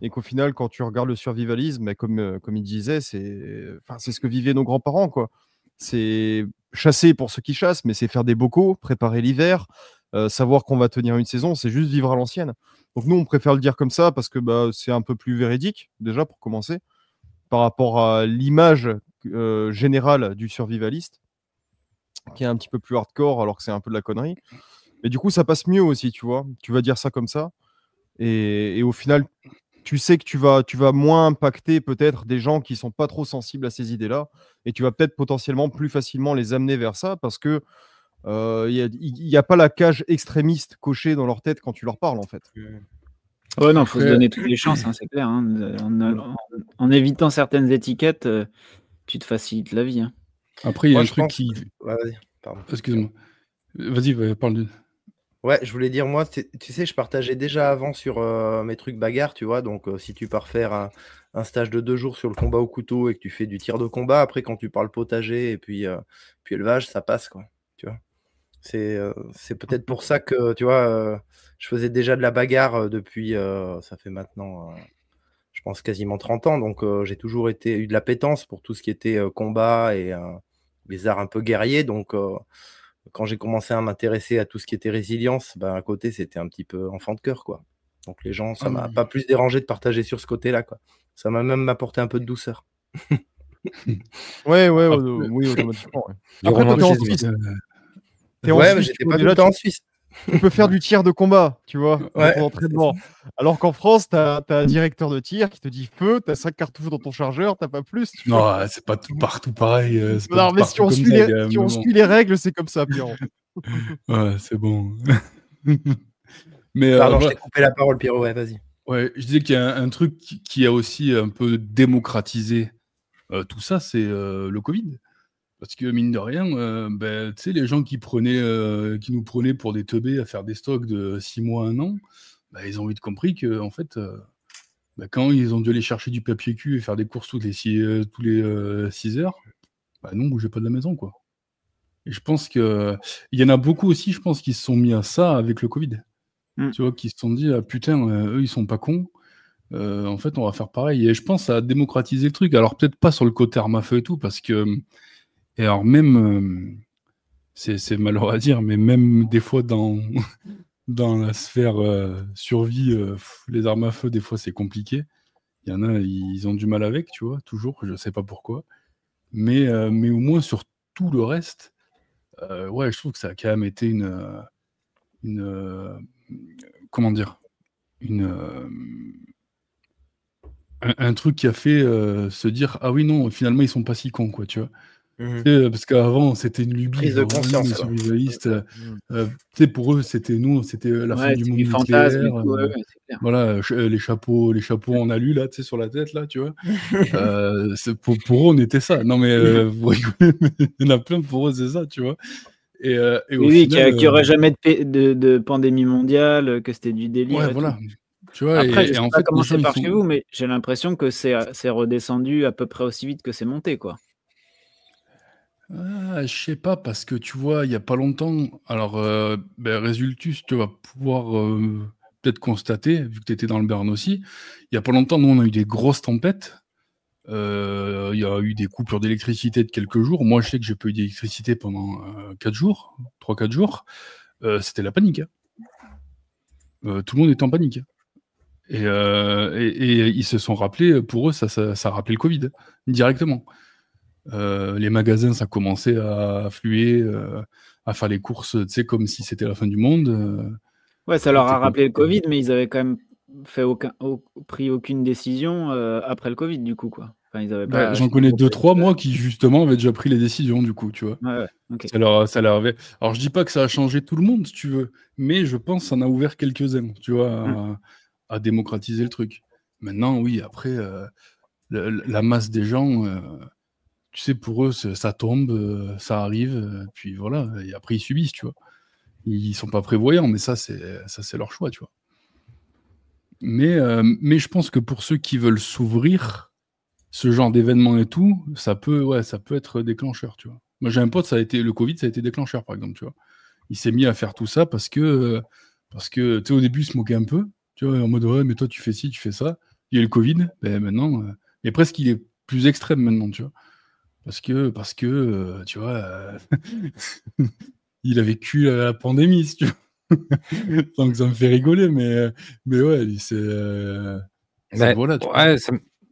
et qu'au final, quand tu regardes le survivalisme, bah, euh, comme, il disait, c'est enfin, ce que vivaient nos grands-parents. quoi. C'est chasser pour ceux qui chassent, mais c'est faire des bocaux, préparer l'hiver, euh, savoir qu'on va tenir une saison, c'est juste vivre à l'ancienne. Donc nous, on préfère le dire comme ça parce que bah, c'est un peu plus véridique, déjà, pour commencer, par rapport à l'image euh, générale du survivaliste, qui est un petit peu plus hardcore, alors que c'est un peu de la connerie. Mais du coup, ça passe mieux aussi, tu vois. Tu vas dire ça comme ça. et au final, tu sais que tu vas, tu vas moins impacter peut-être des gens qui sont pas trop sensibles à ces idées-là, et tu vas peut-être potentiellement plus facilement les amener vers ça parce que euh, il n'y a, pas la cage extrémiste cochée dans leur tête quand tu leur parles en fait. Ouais, non, il faut se donner euh, toutes les chances, hein, c'est clair. Hein. Euh, en, évitant certaines étiquettes, tu te facilites la vie. Hein. Après, il y a truc qui. Excuse-moi. Vas-y, parle d'une. Ouais, je voulais dire, moi, tu sais, je partageais déjà avant sur euh, mes trucs bagarre, tu vois. Donc, euh, si tu pars faire un, stage de deux jours sur le combat au couteau et que tu fais du tir de combat, après, quand tu parles potager et puis, euh, puis élevage, ça passe, quoi. Tu vois. C'est c'est peut-être pour ça que, tu vois, je faisais déjà de la bagarre depuis, ça fait maintenant, je pense, quasiment 30 ans. Donc, j'ai toujours été, eu de la pétence pour tout ce qui était combat et les arts un peu guerriers. Donc, quand j'ai commencé à m'intéresser à tout ce qui était résilience, ben, à côté, c'était un petit peu enfant de cœur, quoi. Donc les gens, ça ah m'a pas plus dérangé de partager sur ce côté-là, quoi. Ça m'a même apporté un peu de douceur. Oui, ouais, oui, automatiquement. Ouais. en Suisse. Euh... mais j'étais pas tout en Suisse. On peut faire du tir de combat, tu vois, en entraînement. Alors qu'en France, t'as as, un directeur de tir qui te dit feu, t'as as 5 cartouches dans ton chargeur, t'as pas plus. non, c'est pas tout partout pareil. Euh, non, mais si on, suit les, les règles, c'est comme ça, Pierrot. ouais, c'est bon. mais, euh, Pardon, je t'ai coupé la parole, Pierrot, ouais, vas-y. Ouais, je disais qu'il y a un, truc qui a aussi un peu démocratisé euh, tout ça, c'est le Covid. Parce que mine de rien, euh, ben, tu sais, les gens qui, prenaient, euh, qui nous prenaient pour des teubés à faire des stocks de 6 mois, 1 an, ben, ils ont vite compris que, en fait, euh, ben, quand ils ont dû aller chercher du papier cul et faire des courses toutes les 6, tous les 6 heures, bah non, bougez pas de la maison, quoi. Et je pense que il y en a beaucoup aussi, je pense, qui se sont mis à ça avec le Covid. Mmh. Tu vois, qui se sont dit, ah, putain, eux, ils sont pas cons. en fait, on va faire pareil. Et je pense à démocratiser le truc. Alors, peut-être pas sur le côté arme à et tout, parce que et alors, même, euh, c'est malheureux à dire, mais même des fois dans, dans la sphère euh, survie, euh, les armes à feu, des fois, c'est compliqué. Il y en a, ils ont du mal avec, tu vois, toujours, je ne sais pas pourquoi. Mais, mais au moins, sur tout le reste, ouais, je trouve que ça a quand même été une. une comment dire une, un, truc qui a fait se dire Ah oui, non, finalement, ils sont pas si cons, quoi, tu vois. Mhm. parce qu'avant, c'était une lubie. Prise de conscience. euh, euh pour eux, c'était nous, c'était euh, la fin du monde nucléaire. Euh, voilà, les chapeaux, les chapeaux en alu là, tu sais, sur la tête là, tu vois. pour, pour, eux, on était ça. Non mais il y en a plein pour eux, c'est ça, tu vois. Et, oui, qu'il n'y aurait jamais de, de, pandémie mondiale, que c'était du délire. voilà. Tu vois, Après, je sais pas comment c'est par chez vous, mais j'ai l'impression que c'est redescendu à peu près aussi vite que c'est monté, quoi. Je ah, je sais pas, parce que tu vois, il n'y a pas longtemps, alors, euh, ben, tu vas pouvoir euh, peut-être constater, vu que tu étais dans le Bern aussi, il y a pas longtemps, nous, on a eu des grosses tempêtes. Euh, il y a eu des coupures d'électricité de quelques jours. Moi, je sais que j'ai pas eu d'électricité pendant quatre 4 jours, 3-4 jours. C'était la panique. Hein. tout le monde était en panique. Et, ils se sont rappelés, pour eux, ça a rappelé le Covid, directement. Euh, les magasins, ça commençait à affluer, euh, à faire les courses, tu sais, comme si c'était la fin du monde. Euh, ouais, ça leur a rappelé le Covid, mais ils avaient quand même fait aucun, pris aucune décision après le Covid, du coup, quoi. J'en connais deux, trois, moi, qui justement avaient déjà pris les décisions, du coup, tu vois. Ouais, ouais, ça, leur, avait... Alors, je dis pas que ça a changé tout le monde, si tu veux, mais je pense que ça en a ouvert quelques-uns, tu vois, hum. à, démocratiser le truc. Maintenant, oui, après, la, masse des gens tu sais, pour eux, ça tombe, euh, ça arrive, euh, puis voilà, et après ils subissent, tu vois. Ils sont pas prévoyants, mais ça, c'est ça, c'est leur choix, tu vois. Mais, euh, mais je pense que pour ceux qui veulent s'ouvrir, ce genre d'événement et tout, ça peut, ouais, ça peut être déclencheur, tu vois. Moi, j'ai un pote, ça a été le Covid, ça a été déclencheur, par exemple, tu vois. Il s'est mis à faire tout ça parce que, parce que, tu sais, au début, il se moquait un peu, tu vois, en mode ouais, mais toi, tu fais ci, tu fais ça. Il y a le Covid, ben maintenant, mais presque, il est plus extrême maintenant, tu vois parce que, parce que euh, tu vois, euh, il a vécu la, pandémie, si tu veux. Donc ça me fait rigoler, mais, mais ouais, euh, c'est. ouais,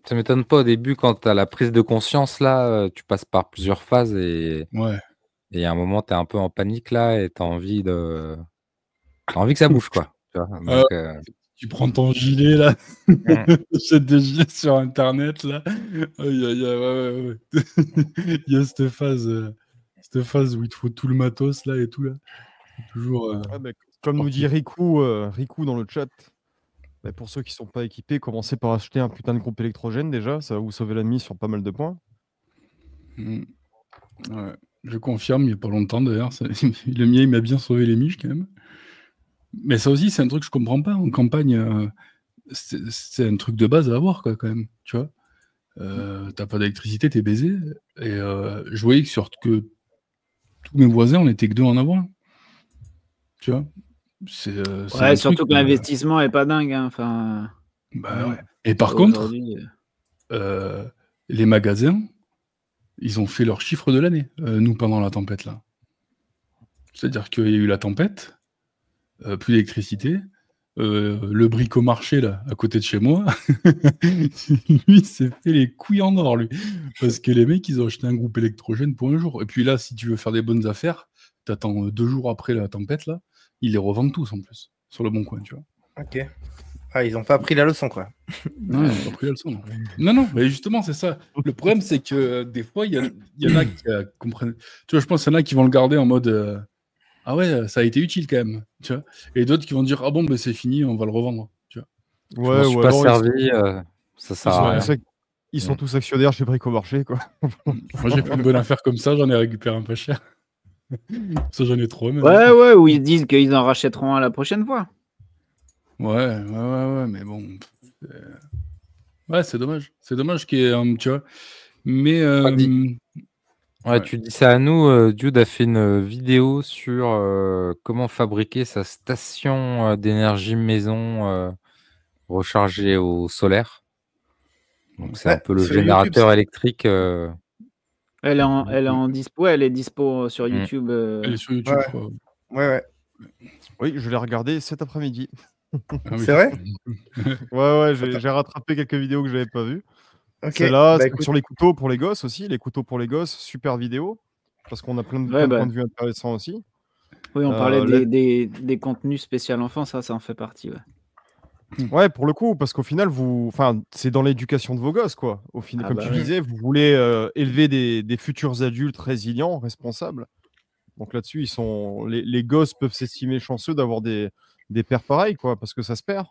ça, m'étonne pas au début quand tu as la prise de conscience là, tu passes par plusieurs phases et, ouais. et à un moment tu es un peu en panique là et tu as envie de envie que ça bouge quoi. Ah tu prends ton gilet là, j'ai des gilets sur internet là. Il y a, cette phase, euh, cette phase où il te faut tout le matos là et tout là. Toujours. Euh, comme nous dit Riku, euh, Rico dans le chat. Bah, pour ceux qui sont pas équipés, commencez par acheter un putain de groupe électrogène déjà, ça va vous sauver l'ennemi sur pas mal de points. Mm. je confirme, il n'y a pas longtemps d'ailleurs, le mien il m'a bien sauvé les miches quand même. Mais ça aussi, c'est un truc que je comprends pas. En campagne, euh, c'est un truc de base à avoir, quoi, quand même. Tu vois euh, T'as pas d'électricité, t'es baisé. Et euh, je voyais que, sur, que tous mes voisins, on était que deux en avoir. Tu vois c'est, Ouais, surtout que l'investissement est pas dingue. Hein, enfin, bah Et par contre, les magasins, ils ont fait leur chiffre de l'année, nous, pendant la tempête, là. C'est-à-dire qu'il y a eu la tempête, euh, plus d'électricité. Euh, le bricomarché là, à côté de chez moi, lui, s'est fait les couilles en or, lui. Parce que les mecs, ils ont acheté un groupe électrogène pour un jour. Et puis là, si tu veux faire des bonnes affaires, t'attends euh, deux jours après la tempête, là, ils les revendent tous en plus, sur le bon coin, tu vois. Ok. Ah, ils n'ont pas appris la leçon, quoi. non, ils n'ont pas pris la leçon. Non, non, mais justement, c'est ça. Le problème, c'est que des fois, il y, en a qui comprennent. Tu vois, je pense qu'il y en a qui vont le garder en mode ah ouais, ça a été utile quand même, tu Et d'autres qui vont dire, ah bon, c'est fini, on va le revendre, tu vois. Ouais, je suis pas servi, ils... sont tous actionnaires chez Marché quoi. Moi, j'ai pris une bonne affaire comme ça, j'en ai récupéré un peu cher. ça, j'en ai trop, Ouais, ouais, ou ils disent qu'ils en rachèteront un la prochaine fois. Ouais, ouais, ouais, mais bon. Euh, ouais, c'est dommage. C'est dommage qu'il y ait, tu vois. Mais. Ouais, tu dis ça à nous. Euh, Dude a fait une euh, vidéo sur euh, comment fabriquer sa station d'énergie maison rechargée au solaire. Donc c'est un peu le générateur électrique. Elle, est en, elle en dispo, elle est dispo mm. sur YouTube. YouTube, ouais. ouais, mm. Oui, je l'ai regardé cet après-midi. Ah c'est vrai Ouais, ouais, j'ai rattrapé quelques vidéos que je n'avais pas vues. C'est là bah, sur les couteaux pour les gosses aussi, les couteaux pour les gosses, super vidéo, parce qu'on a plein de, bah. points de vue intéressants aussi. Oui, on parlait euh, des, contenus spécial enfants, ça, ça en fait partie. Ouais, mmh. ouais pour le coup, parce qu'au final, vous, enfin, c'est dans l'éducation de vos gosses, quoi. Au final, ah comme bah tu disais, vous voulez euh, élever des, des, futurs adultes résilients, responsables. Donc là-dessus, ils sont, les, gosses peuvent s'estimer chanceux d'avoir des, des pères pareils, quoi, parce que ça se perd.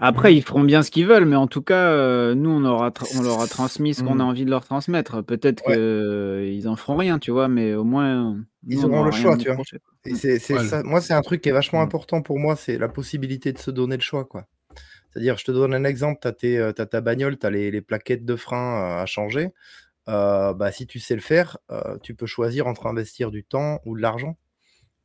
Après, ils feront bien ce qu'ils veulent, mais en tout cas, euh, nous, on, leur a transmis ce qu'on a hmm. envie de leur transmettre. Peut-être qu'ils en feront rien, tu vois, mais au moins. Ils auront le choix, tu vois. Moi, c'est un truc qui est vachement hmm. important pour moi, c'est la possibilité de se donner le choix, quoi. C'est-à-dire, je te donne un exemple, tu as, euh, ta bagnole, tu as les, plaquettes de frein euh, à changer. bah, si tu sais le faire, tu peux choisir entre investir du temps ou de l'argent.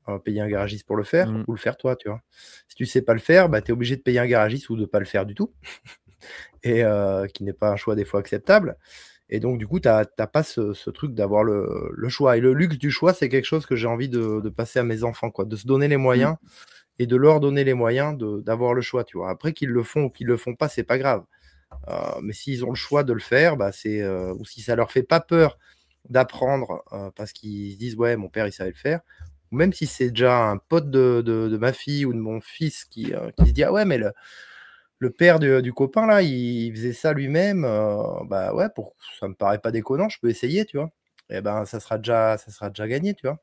Hein, payer un garagiste pour le faire mm. ou le faire toi, tu vois. Si tu sais pas le faire, bah, tu es obligé de payer un garagiste ou de pas le faire du tout, et euh, qui n'est pas un choix des fois acceptable. Et donc, du coup, tu n'as pas ce, truc d'avoir le, choix. Et le luxe du choix, c'est quelque chose que j'ai envie de, passer à mes enfants, quoi, de se donner les moyens mm. et de leur donner les moyens d'avoir le choix, tu vois. Après, qu'ils le font ou qu'ils le font pas, c'est pas grave. Euh, mais s'ils ont le choix de le faire, bah, c'est, euh, ou si ça leur fait pas peur d'apprendre parce qu'ils se disent ouais mon père il savait le faire même si c'est déjà un pote de, ma fille ou de mon fils euh, qui, se dit Ah ouais, mais le, le père du, copain, là, il, faisait ça lui-même, euh, bah ouais, pour, ça me paraît pas déconnant, je peux essayer, tu vois. Et eh ben, ça sera déjà, ça sera déjà gagné, tu vois.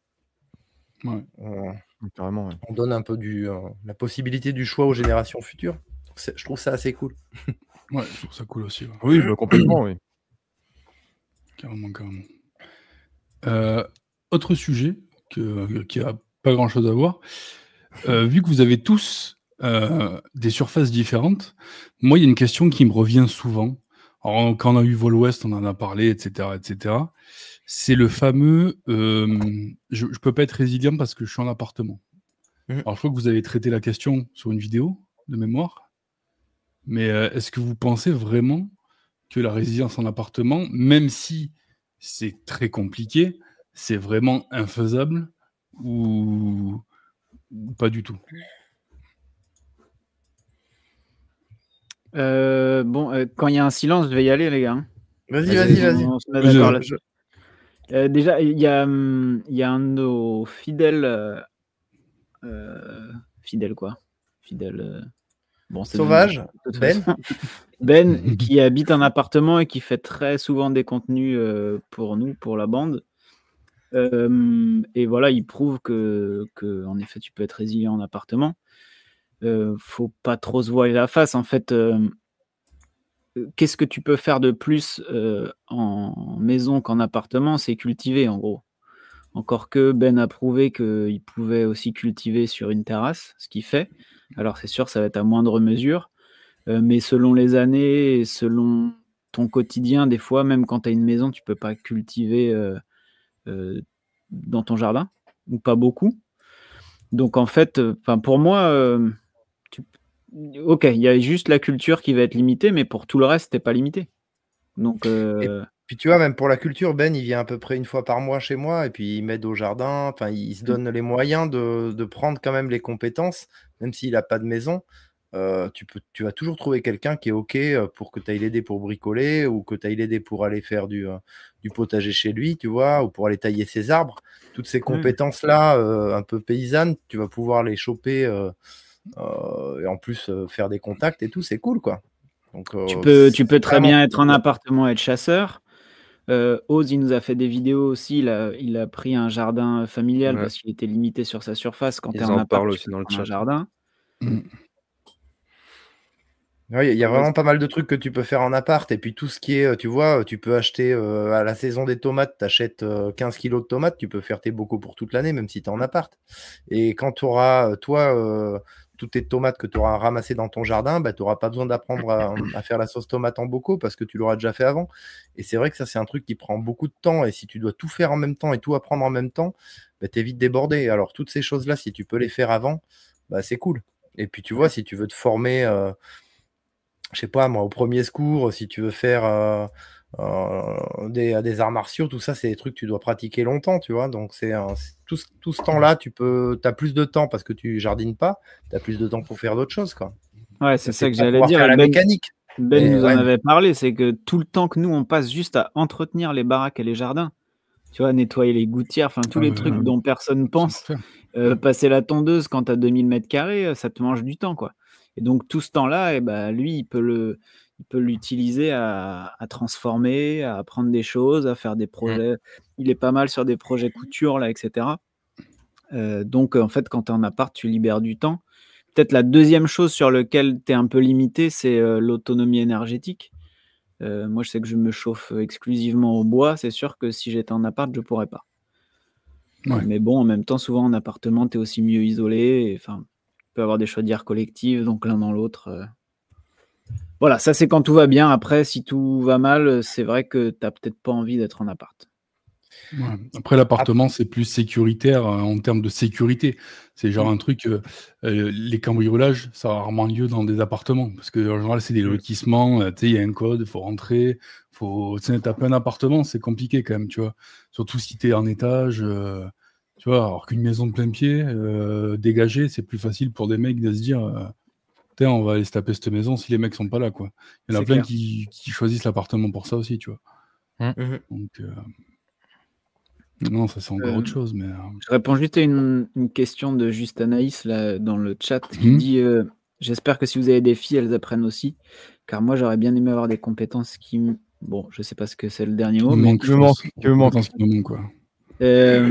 On, Carrément, on donne un peu du, euh, la possibilité du choix aux générations futures. Je trouve ça assez cool. je trouve ça cool aussi. Oui, complètement, oui. Carrément, carrément. autre sujet, qui a pas grand chose à voir. Euh, vu que vous avez tous euh, des surfaces différentes, moi, il y a une question qui me revient souvent. quand on a eu Vol West, on en a parlé, etc., etc. C'est le fameux. Euh, je, ne peux pas être résilient parce que je suis en appartement. Mmh. Alors, je crois que vous avez traité la question sur une vidéo de mémoire. Mais est-ce que vous pensez vraiment que la résilience en appartement, même si c'est très compliqué, c'est vraiment infaisable ou... pas du tout euh, Bon, euh, quand il y a un silence, je vais y aller, les gars. Hein. Vas-y, vas-y, vas-y. déjà, il y a, un de nos fidèles. Euh, fidèle quoi Fidèle. Bon, Sauvage, Ben. ben, qui habite un appartement et qui fait très souvent des contenus pour nous, pour la bande et voilà, il prouve que, en effet, tu peux être résilient en appartement. ne faut pas trop se voiler la face. En fait, qu'est-ce que tu peux faire de plus en maison qu'en appartement C'est cultiver, en gros. Encore que Ben a prouvé qu'il pouvait aussi cultiver sur une terrasse, ce qu'il fait. Alors, c'est sûr, ça va être à moindre mesure. mais selon les années, selon ton quotidien, des fois, même quand tu as une maison, tu peux pas cultiver euh, dans ton jardin, ou pas beaucoup. Donc en fait, euh, pour moi, euh, ok, il y a juste la culture qui va être limitée, mais pour tout le reste, t'es pas limité. Donc, et puis tu vois, même pour la culture, Ben, il vient à peu près une fois par mois chez moi, et puis il m'aide au jardin, enfin, il se mmh. donne les moyens de, de, prendre quand même les compétences, même s'il n'a pas de maison. Euh, tu, peux, tu vas toujours trouver quelqu'un qui est OK euh, pour que tu ailles l'aider pour bricoler ou que tu ailles l'aider pour aller faire du, euh, du, potager chez lui, tu vois, ou pour aller tailler ses arbres. Toutes ces mmh. compétences-là, un peu paysannes, tu vas pouvoir les choper et en plus faire des contacts et tout, c'est cool, quoi. tu peux, tu peux très bien être en appartement et être chasseur. Euh, Oz, il nous a fait des vidéos aussi. Il a, pris un jardin familial parce qu'il était limité sur sa surface. Quand tu es en, aussi dans le jardin. Mmh. Il y a vraiment pas mal de trucs que tu peux faire en appart. Et puis tout ce qui est, euh, tu vois, euh, tu peux acheter euh, à la saison des tomates, tu achètes 15 kilos de tomates, tu peux faire tes bocaux pour toute l'année, même si tu es en appart. Et quand tu auras, toi, toutes tes tomates que tu auras ramassées dans ton jardin, bah, tu n'auras pas besoin d'apprendre à, faire la sauce tomate en bocaux parce que tu l'auras déjà fait avant. Et c'est vrai que ça, c'est un truc qui prend beaucoup de temps. Et si tu dois tout faire en même temps et tout apprendre en même temps, bah, tu es vite débordé. Alors toutes ces choses-là, si tu peux les faire avant, bah, c'est cool. Et puis tu vois, si tu veux te former je sais pas moi, au premier secours, si tu veux faire euh, euh, euh, des, arts martiaux, tout ça, c'est des trucs que tu dois pratiquer longtemps, tu vois. Donc c'est tout ce, temps-là, tu peux, as plus de temps parce que tu jardines pas, tu as plus de temps pour faire d'autres choses, quoi. Ouais, c'est ça que j'allais dire. La ben mécanique. Ben nous en avait parlé, c'est que tout le temps que nous on passe juste à entretenir les baraques et les jardins, tu vois, nettoyer les gouttières, enfin tous ah les trucs dont personne pense, passer la tondeuse quand tu as 2000 mètres carrés, ça te mange du temps, quoi. Et donc tout ce temps-là, eh ben, lui, il peut le, il peut l'utiliser à, transformer, à apprendre des choses, à faire des mmh. projets. Il est pas mal sur des projets couture, là, etc. Euh, donc, en fait, quand tu es en appart, tu libères du temps. Peut-être la deuxième chose sur laquelle tu es un peu limité, c'est euh, l'autonomie énergétique. Euh, moi, je sais que je me chauffe exclusivement au bois. C'est sûr que si j'étais en appart, je pourrais pas. Mais bon, en même temps, souvent en appartement, tu es aussi mieux isolé. enfin, avoir des chaudières collectives, donc l'un dans l'autre. Euh. Voilà, ça c'est quand tout va bien. Après, si tout va mal, euh, c'est vrai que tu n'as peut-être pas envie d'être en appart. Après, l'appartement, c'est plus sécuritaire euh, en termes de sécurité. C'est genre mm. un truc, les cambriolages, ça a rarement lieu dans des appartements. Parce que en général, c'est des mm. lotissements, tu sais il y a un code, il faut rentrer. Faut... pas un appartement c'est compliqué quand même, tu vois. Surtout si tu es en étage, tu vois, alors qu'une maison de plein pied, euh, dégagée, c'est plus facile pour des mecs de se dire euh, on va aller se taper cette maison si les mecs sont pas là. quoi. Il y en a plein qui, choisissent l'appartement pour ça aussi, tu vois. Mmh. Mmh. Donc, euh, Non, ça c'est encore autre chose. Mais... Je réponds juste à une, question de Justanaïs là, dans le chat qui mmh. dit J'espère que si vous avez des filles, elles apprennent aussi. Car moi, j'aurais bien aimé avoir des compétences qui. Bon, je sais pas ce que c'est le dernier mot. mais... me manque en ce moment, quoi. Euh,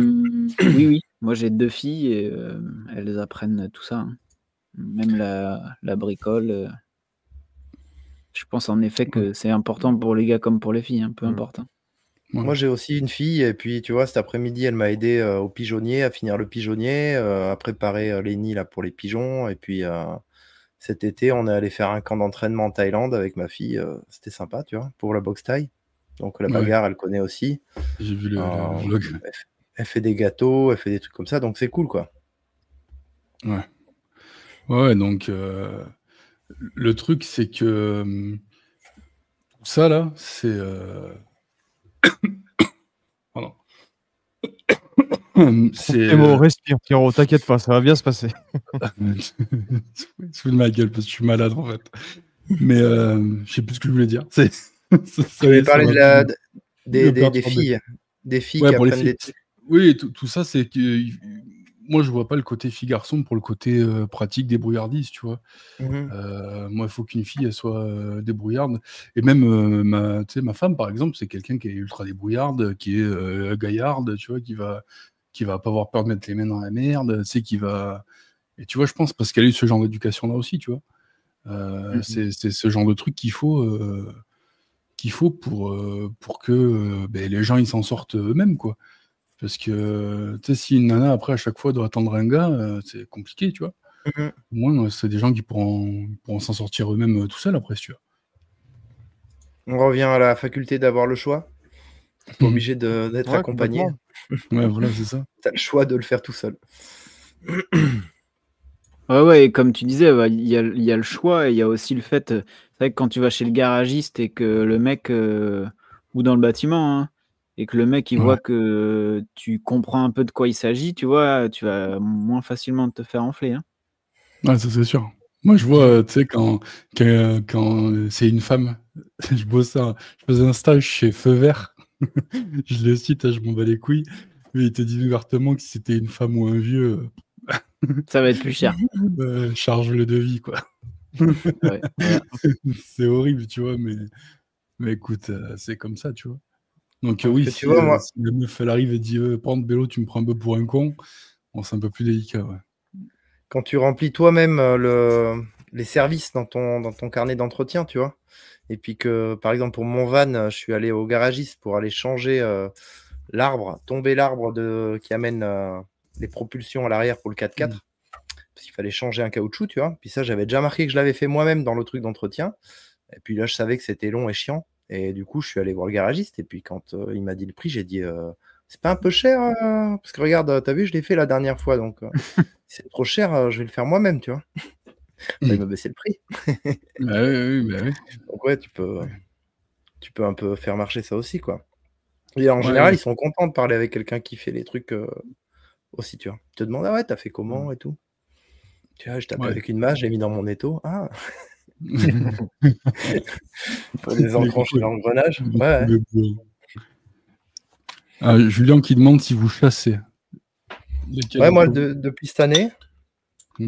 oui, oui. Moi, j'ai deux filles et euh, elles apprennent tout ça. Hein. Même la, bricole. Euh. Je pense en effet que c'est important pour les gars comme pour les filles, Un hein, peu mm. important. Hein. Moi, j'ai aussi une fille, et puis tu vois, cet après-midi, elle m'a aidé au pigeonnier, à finir le pigeonnier, à préparer les nids là, pour les pigeons. Et puis cet été, on est allé faire un camp d'entraînement en Thaïlande avec ma fille. C'était sympa, tu vois, pour la boxe thaï. Donc la bagarre, elle connaît aussi. J'ai vu le, euh, Elle, fait des gâteaux, elle fait des trucs comme ça, donc c'est cool, quoi. Ouais. Ouais, donc euh, le truc, c'est que hum, tout ça, là, c'est. Euh, pardon. C'est bon, respire, Pierrot, t'inquiète pas, ça va bien se passer. de ma gueule, parce que je suis malade en fait. Mais je sais plus ce que je voulais dire. C'est. Tu voulais parler de la, des, des, filles. Des filles qui apprennent Des... Oui, tout ça, c'est que euh, moi, je vois pas le côté fille-garçon pour le côté euh, pratique débrouillardise, tu vois. Mhm. Euh, moi, il faut qu'une fille, elle soit débrouillarde. Et même, ma, ma femme, par exemple, c'est quelqu'un qui est ultra débrouillarde, qui est gaillarde, tu vois, qui va, qui va pas avoir peur de mettre les mains dans la merde, c'est qui va... Et tu vois, je pense, parce qu'elle a eu ce genre d'éducation-là aussi, tu vois. Mhm. C'est ce genre de truc qu'il faut qu'il faut pour, euh, pour que euh, ben, les gens ils s'en sortent eux-mêmes quoi. Parce que si une nana après à chaque fois doit attendre un gars, euh, c'est compliqué, tu vois. Mm-hmm. Au moins c'est des gens qui pourront s'en sortir eux-mêmes tout seul après, tu vois. On revient à la faculté d'avoir le choix. Pas mm. obligé d'être accompagné. ouais, voilà, c'est ça. T'as le choix de le faire tout seul. Ouais, ouais, et comme tu disais, bah, il y a, le choix et il y a aussi le fait, euh, c'est vrai que quand tu vas chez le garagiste et que le mec, euh, ou dans le bâtiment, hein, et que le mec, il voit que tu comprends un peu de quoi il s'agit, tu vois, tu vas moins facilement te faire enfler. hein. Ouais, ça c'est sûr. Moi, je vois, euh, tu sais, quand, quand, c'est une femme, je bosse un- je faisais un stage chez Feu Vert, je le cite, hein, je m'en bats les couilles, mais il te dit ouvertement que c'était une femme ou un vieux, ça va être plus cher. Euh, charge le devis, quoi. c'est horrible, tu vois, mais, mais écoute, euh, c'est comme ça, tu vois. Donc, euh, oui, si, la meuf arrive et dit prendre vélo tu me prends un peu pour un con, c'est un peu plus délicat, Quand tu remplis toi-même les services dans ton, dans ton carnet d'entretien, tu vois, et puis que, par exemple, pour mon van, je suis allé au garagiste pour aller changer l'arbre, tomber l'arbre de... qui amène les propulsions à l'arrière pour le 4x4. Hmm. Parce qu'il fallait changer un caoutchouc, tu vois. Puis ça, j'avais déjà marqué que je l'avais fait moi-même dans le truc d'entretien. Et puis là, je savais que c'était long et chiant. Et du coup, je suis allé voir le garagiste. Et puis quand euh, il m'a dit le prix, j'ai dit euh, c'est pas un peu cher euh, Parce que regarde, as vu, je l'ai fait la dernière fois. Donc c'est trop cher, je vais le faire moi-même, tu vois. Hmm. il m'a baissé le prix. Ah oui, oui, oui. Bah ouais, tu peux, tu peux un peu faire marcher ça aussi, quoi. Et en général, ils sont contents de parler avec quelqu'un qui fait les trucs aussi, tu vois. tu Te demandes ah ouais, t'as fait comment mmh. et tout. Tu vois, je tape avec une masse, j'ai mis dans mon étau. Ah les dans l'engrenage. Ah, Julien qui demande si vous chassez. Ouais, moi, depuis cette année. Mmh.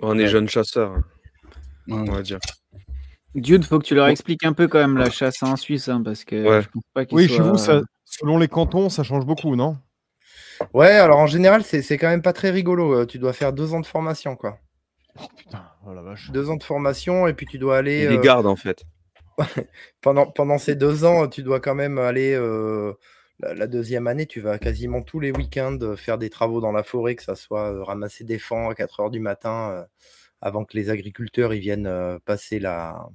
On est jeunes chasseurs chasseur, hein, on va dire. Dude, faut que tu leur expliques un peu quand même la chasse en Suisse, hein, parce que je pense pas Oui, chez vous, selon les cantons, ça change beaucoup, non Ouais, alors en général, c'est quand même pas très rigolo. Euh, tu dois faire deux ans de formation, quoi. Oh, putain, oh la vache. Deux ans de formation, et puis tu dois aller. les euh, gardes, en fait. pendant, pendant ces deux ans, tu dois quand même aller. Euh, la, deuxième année, tu vas quasiment tous les week-ends faire des travaux dans la forêt, que ça soit ramasser des fonds à 4 heures du matin, avant que les agriculteurs ils viennent passer la,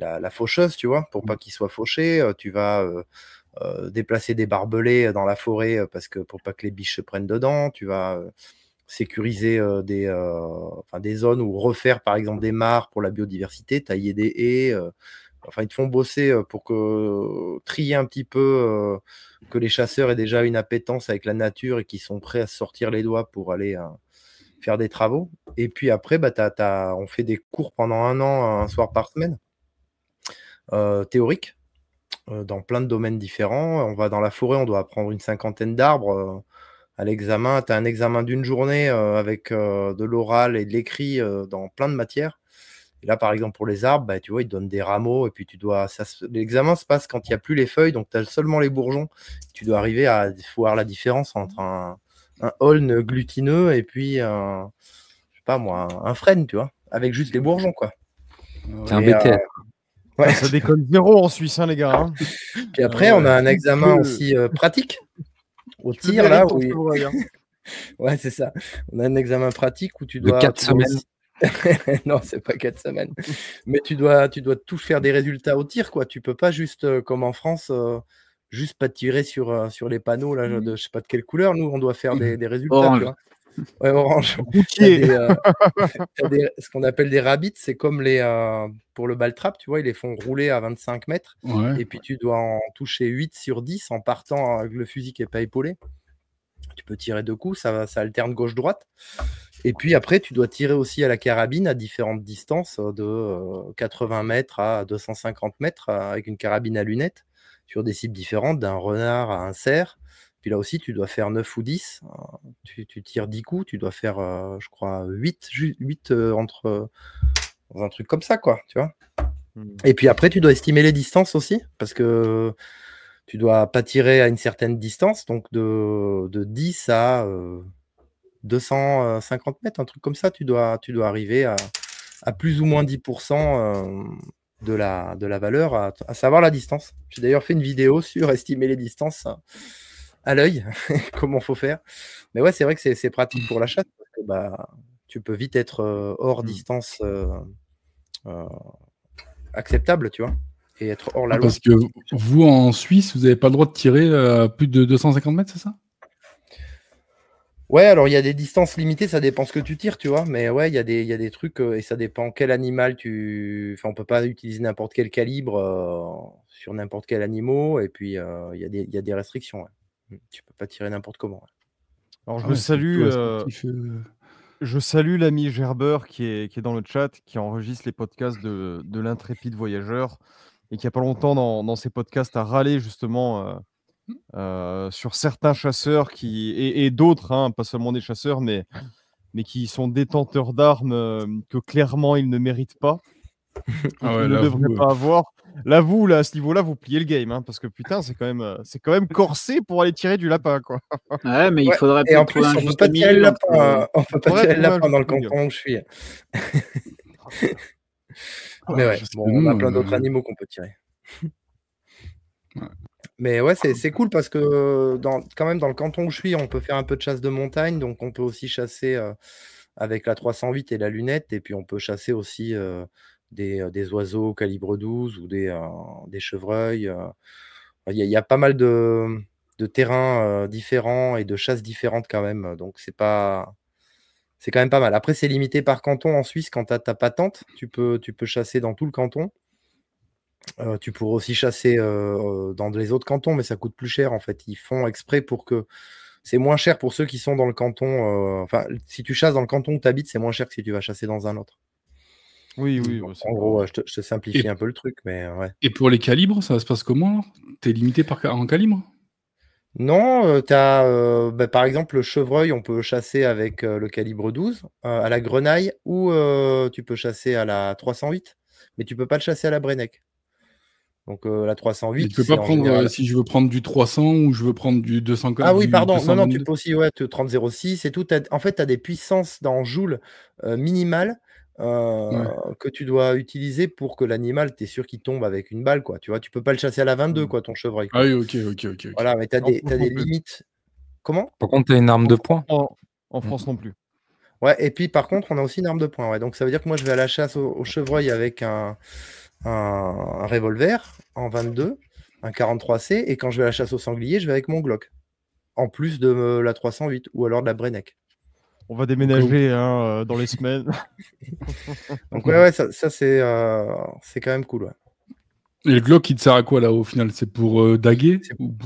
la, la, faucheuse, tu vois, pour pas mmh. qu'ils soient fauchés. tu vas euh, déplacer des barbelés euh, dans la forêt euh, parce que pour pas que les biches se prennent dedans, tu vas sécuriser des, enfin, des zones ou refaire par exemple des mares pour la biodiversité, tailler des haies. enfin, ils te font bosser pour que trier un petit peu que les chasseurs aient déjà une appétence avec la nature et qu'ils sont prêts à sortir les doigts pour aller faire des travaux. Et puis après, bah, on fait des cours pendant un an, un soir par semaine, euh, théorique. Euh, dans plein de domaines différents. On va dans la forêt, on doit apprendre une cinquantaine d'arbres. Euh, à l'examen, tu as un examen d'une journée euh, avec de l'oral et de l'écrit dans plein de matières. là, par exemple, pour les arbres, bah, tu vois, ils te donnent des rameaux et puis tu dois. L'examen se passe quand il n'y a plus les feuilles, donc tu as seulement les bourgeons. Tu dois arriver à voir la différence mmh entre un, un glutineux et puis un, je sais pas moi, un frêne, tu vois, avec juste les bourgeons, quoi. C'est un Ouais. Ça déconne zéro en Suisse, hein, les gars. Et hein. Puis après, on a un euh, examen aussi euh, pratique au tir, là. Hein. ouais, c'est ça. On a un examen pratique où tu dois. De 4 semaines. non, c'est pas 4 semaines. Mais tu dois, tu dois tout faire des résultats au tir, quoi. Tu peux pas juste, euh, comme en France, juste pas tirer sur, sur les panneaux, là, mmh de je sais pas de quelle couleur. Nous, on doit faire des, mmh résultats. Tu vois. Ouais, orange. Euh, ce qu'on appelle des rabbits, c'est comme les euh, pour le ball trap, tu vois, ils les font rouler à 25 mètres. Et puis tu dois en toucher 8 sur 10 en partant avec le fusil qui n'est pas épaulé. Tu peux tirer deux coups, ça, ça alterne gauche-droite. Et puis après, tu dois tirer aussi à la carabine à différentes distances, euh, de 80 mètres à 250 mètres, avec une carabine à lunettes, sur des cibles différentes, d'un renard à un cerf puis là aussi, tu dois faire 9 ou 10. Euh, tu, tires 10 coups, tu dois faire, euh, je crois, 8, 8 euh, entre. un truc comme ça, quoi, tu vois. Hmm. Et puis après, tu dois estimer les distances aussi, parce que tu dois pas tirer à une certaine distance, donc de, 10 à 250 mètres, un truc comme ça, tu dois, tu dois arriver à, plus ou moins 10% de la, de la valeur, à savoir la distance. J'ai d'ailleurs fait une vidéo sur estimer les distances hein à l'œil comment faut faire. Mais ouais, c'est vrai que c'est pratique pour la chasse parce que bah, tu peux vite être euh, hors mmh. distance euh, euh, acceptable, tu vois, et être hors la loi. Parce que vous, en Suisse, vous n'avez pas le droit de tirer plus de 250 mètres, c'est ça Ouais, alors il y a des distances limitées, ça dépend ce que tu tires, tu vois. Mais ouais, il y, a des, trucs, et ça dépend quel animal tu. Enfin, on peut pas utiliser n'importe quel calibre sur n'importe quel animal, et puis il y, y, a des restrictions. Ouais. Mm, tu peux pas tirer n'importe comment. Alors je ah salue, euh, euh. je salue l'ami Gerber qui est, dans le chat, qui enregistre les podcasts de, l'intrépide voyageur et qui a pas longtemps dans, ses podcasts à râler justement euh, sur certains chasseurs qui et, d'autres, hein, pas seulement des chasseurs, mais mais qui sont détenteurs d'armes que clairement ils ne méritent pas. ah ne devrait pas euh. avoir. Là, vous, là, à ce niveau-là, vous pliez le game, hein, parce que putain, c'est quand même, euh, c'est quand même corsé pour aller tirer du lapin, quoi. Ouais, mais il faudrait. Et en plus, on peut pas tirer le lapin. Hein, euh, on peut pas tirer le lapin dans le canton où je suis. mais ouais, ah, bon, on a plein d'autres animaux qu'on peut tirer. Mais ouais, c'est cool parce que quand même dans le canton où je suis, on peut faire un peu de chasse de montagne, donc on peut aussi chasser avec la 308 et la lunette, et puis on peut chasser aussi des, oiseaux calibre 12 ou des, des chevreuils. Il y, a pas mal de, terrains différents et de chasses différentes quand même. Donc c'est pas c'est quand même pas mal. Après, c'est limité par canton en Suisse. Quand tu as ta patente, tu peux, tu peux chasser dans tout le canton. tu pourras aussi chasser dans les autres cantons, mais ça coûte plus cher en fait. Ils font exprès pour que c'est moins cher pour ceux qui sont dans le canton. Enfin, si tu chasses dans le canton où tu habites, c'est moins cher que si tu vas chasser dans un autre. Oui, oui. en gros, je te, simplifie un peu le truc, mais euh, ouais. Et pour les calibres, ça se passe comment T'es limité par, en calibre non, euh, tu as, euh, bah, par exemple le chevreuil, on peut chasser avec le calibre 12 à la grenaille ou tu peux chasser à la 308, mais tu peux pas le chasser à la Brenneck. Donc la 308. tu peux pas prendre si je veux prendre du 300 ou je veux prendre du 240. Ah oui, pardon. Non, non, tu peux aussi ouais, 3006 et tout. En fait, tu as des puissances dans joules minimales euh, que tu dois utiliser pour que l'animal, tu es sûr qu'il tombe avec une balle, quoi. Tu vois, tu peux pas le chasser à la 22, mmh. quoi, ton chevreuil. Ah oui, ok, ok, ok. Voilà, mais tu des, as des limites. Comment Par contre, tu as une arme de poing. En, mmh. France non plus. Ouais, et puis par contre, on a aussi une arme de poing. Ouais. Donc ça veut dire que moi, je vais à la chasse au, chevreuil avec un, revolver en 22, un 43C, et quand je vais à la chasse au sanglier, je vais avec mon Glock. En plus de euh, la 308 ou alors de la Brennec. On va déménager hein, euh, dans les semaines. Donc ouais, ouais ça, c'est euh, c'est quand même cool. Ouais. Et le Glock, il te sert à quoi là au final C'est pour euh, daguer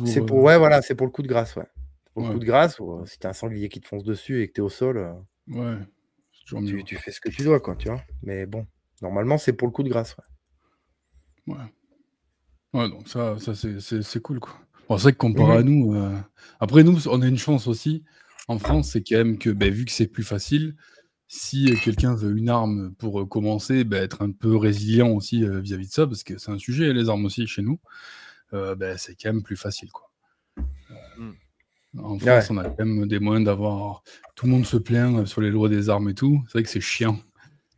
C'est pour, ouais, voilà, c'est pour le coup de grâce, ouais. Pour le coup de grâce, ou, si un sanglier qui te fonce dessus et que t'es au sol, ouais, tu, fais ce que tu dois, quoi, tu vois. Mais bon, normalement, c'est pour le coup de grâce, ouais. Ouais. Ouais, donc ça, ça c'est cool, c'est vrai que comparé mhm. à nous, après nous, on a une chance aussi, en France, c'est quand même que ben, vu que c'est plus facile, si euh, quelqu'un veut une arme pour euh, commencer, ben, être un peu résilient aussi euh, vis-à-vis de ça, parce que c'est un sujet, les armes aussi chez nous, ben, c'est quand même plus facile. Quoi. Hmm. En France, on a quand même des moyens d'avoir. Tout le monde se plaint sur les lois des armes et tout. C'est vrai que c'est chiant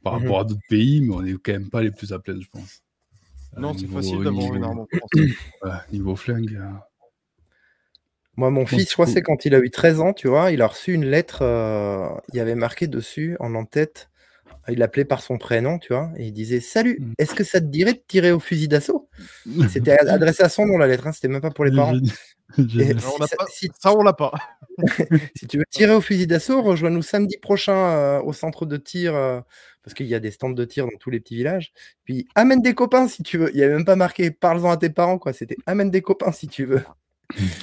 par mhm. rapport à d'autres pays, mais on n'est quand même pas les plus à plaindre, je pense. Non, c'est facile d'avoir une arme en France. niveau flingue. Moi, mon fils, je crois, c'est quand il a eu 13 ans, tu vois, il a reçu une lettre, euh, il y avait marqué dessus, en en-tête, euh, il l'appelait par son prénom, tu vois, et il disait Salut, mmh. est-ce que ça te dirait de tirer au fusil d'assaut C'était adressé à son nom, la lettre, hein, c'était même pas pour les parents. ça, on l'a pas. si tu veux tirer au fusil d'assaut, rejoins-nous samedi prochain euh, au centre de tir, parce qu'il y a des stands de tir dans tous les petits villages. Puis amène des copains si tu veux. Il n'y avait même pas marqué parle-en à tes parents, quoi. C'était amène des copains si tu veux.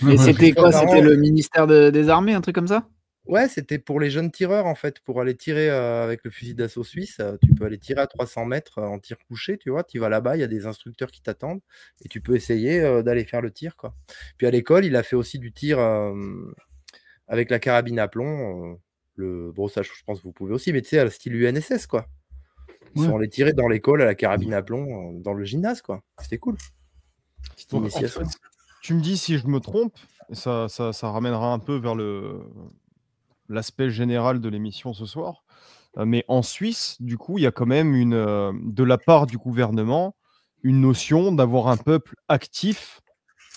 Et c'était quoi C'était le ministère des Armées, un truc comme ça Ouais, c'était pour les jeunes tireurs en fait, pour aller tirer euh, avec le fusil d'assaut suisse. Euh, tu peux aller tirer à 300 mètres euh, en tir couché, tu vois. Tu vas là-bas, il y a des instructeurs qui t'attendent et tu peux essayer d'aller faire le tir, quoi. Puis à l'école, il a fait aussi du tir avec la carabine à plomb. le bon, je pense que vous pouvez aussi, mais tu sais, à style UNSS, quoi. Ils les sont allés tirer dans l'école à la carabine à plomb dans le gymnase, quoi. C'était cool. une initiation. Tu me dis si je me trompe, ça, ça, ça ramènera un peu vers l'aspect général de l'émission ce soir. Euh, mais en Suisse, du coup, il y a quand même une, euh, de la part du gouvernement une notion d'avoir un peuple actif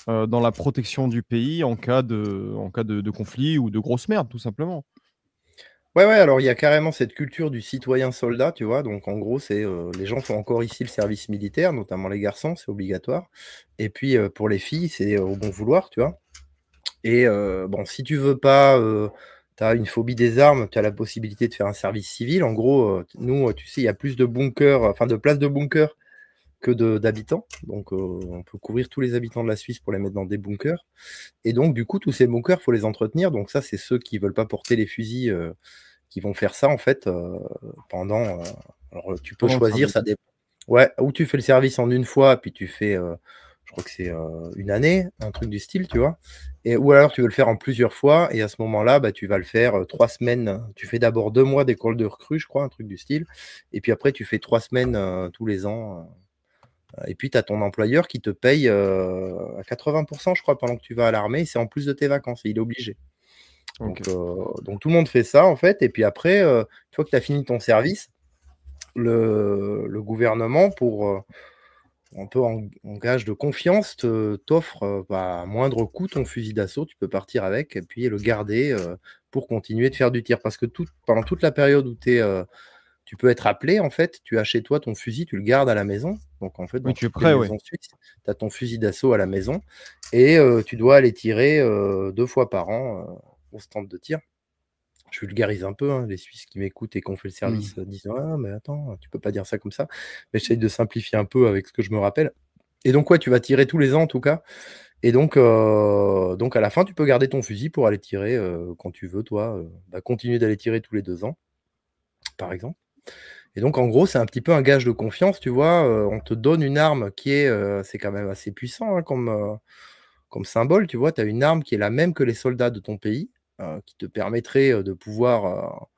euh, dans la protection du pays en cas de, en cas de conflit ou de grosse merde, tout simplement. Ouais, ouais, alors il y a carrément cette culture du citoyen soldat, tu vois. Donc en gros, c'est les gens font encore ici le service militaire, notamment les garçons, c'est obligatoire. Et puis pour les filles, c'est au bon vouloir, tu vois. Et bon, si tu veux pas, tu as une phobie des armes, tu as la possibilité de faire un service civil. En gros, nous, tu sais, il y a plus de bunkers, enfin de places de bunkers que d'habitants. Donc, euh, on peut couvrir tous les habitants de la Suisse pour les mettre dans des bunkers. Et donc, du coup, tous ces bunkers, il faut les entretenir. Donc, ça, c'est ceux qui ne veulent pas porter les fusils euh, qui vont faire ça, en fait, euh, pendant. alors, tu peux choisir, ça dépend. Ouais, ou tu fais le service en une fois, puis tu fais. je crois que c'est une année, un truc du style, tu vois. Et, ou alors tu veux le faire en plusieurs fois, et à ce moment-là, bah, tu vas le faire trois semaines. Tu fais d'abord deux mois d'école de recrue, je crois, un truc du style. Et puis après, tu fais trois semaines tous les ans et puis, tu as ton employeur qui te paye euh, à 80%, je crois, pendant que tu vas à l'armée. C'est en plus de tes vacances et il est obligé. Euh, donc, tout le monde fait ça, en fait. Et puis après, euh, une fois que tu as fini ton service, le, gouvernement, pour un peu en, gage de confiance, t'offre bah, à moindre coût ton fusil d'assaut. Tu peux partir avec et puis le garder pour continuer de faire du tir. Parce que tout, pendant toute la période où tu es tu peux être appelé, en fait, tu as chez toi ton fusil, tu le gardes à la maison. Donc, en fait, tu es prêt, tu as ton fusil d'assaut à la maison et euh, tu dois aller tirer euh, deux fois par an euh, au stand de tir. Je vulgarise un peu, hein, les Suisses qui m'écoutent et qui ont fait le mmh. service disent «Ah, mais attends, tu peux pas dire ça comme ça. Mais j'essaye de simplifier un peu avec ce que je me rappelle. Et donc, quoi tu vas tirer tous les ans en tout cas. Et donc, donc à la fin, tu peux garder ton fusil pour aller tirer quand tu veux, toi. Bah, continue continuer d'aller tirer tous les deux ans, par exemple. Et donc, en gros, c'est un petit peu un gage de confiance, tu vois. Euh, on te donne une arme qui est, euh, c'est quand même assez puissant hein, comme, euh, comme symbole, tu vois. Tu as une arme qui est la même que les soldats de ton pays, qui te permettrait de pouvoir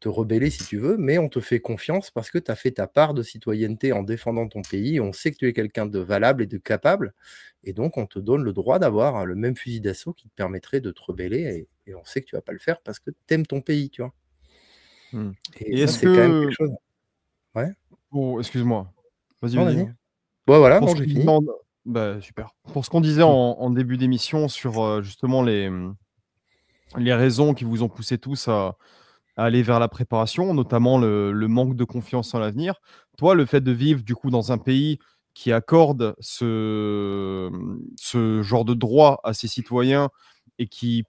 te rebeller si tu veux, mais on te fait confiance parce que tu as fait ta part de citoyenneté en défendant ton pays. On sait que tu es quelqu'un de valable et de capable. Et donc, on te donne le droit d'avoir hein, le même fusil d'assaut qui te permettrait de te rebeller. Et, on sait que tu vas pas le faire parce que tu aimes ton pays, tu vois. Mmh. quand même quelque chose. excuse-moi. Vas-y, vas-y. Bah, voilà, bah, super. Pour ce qu'on disait mmh. en, début d'émission sur euh, justement les, mmh, les raisons qui vous ont poussé tous à, aller vers la préparation, notamment le, manque de confiance en l'avenir. Toi, le fait de vivre du coup dans un pays qui accorde ce, ce genre de droit à ses citoyens et qui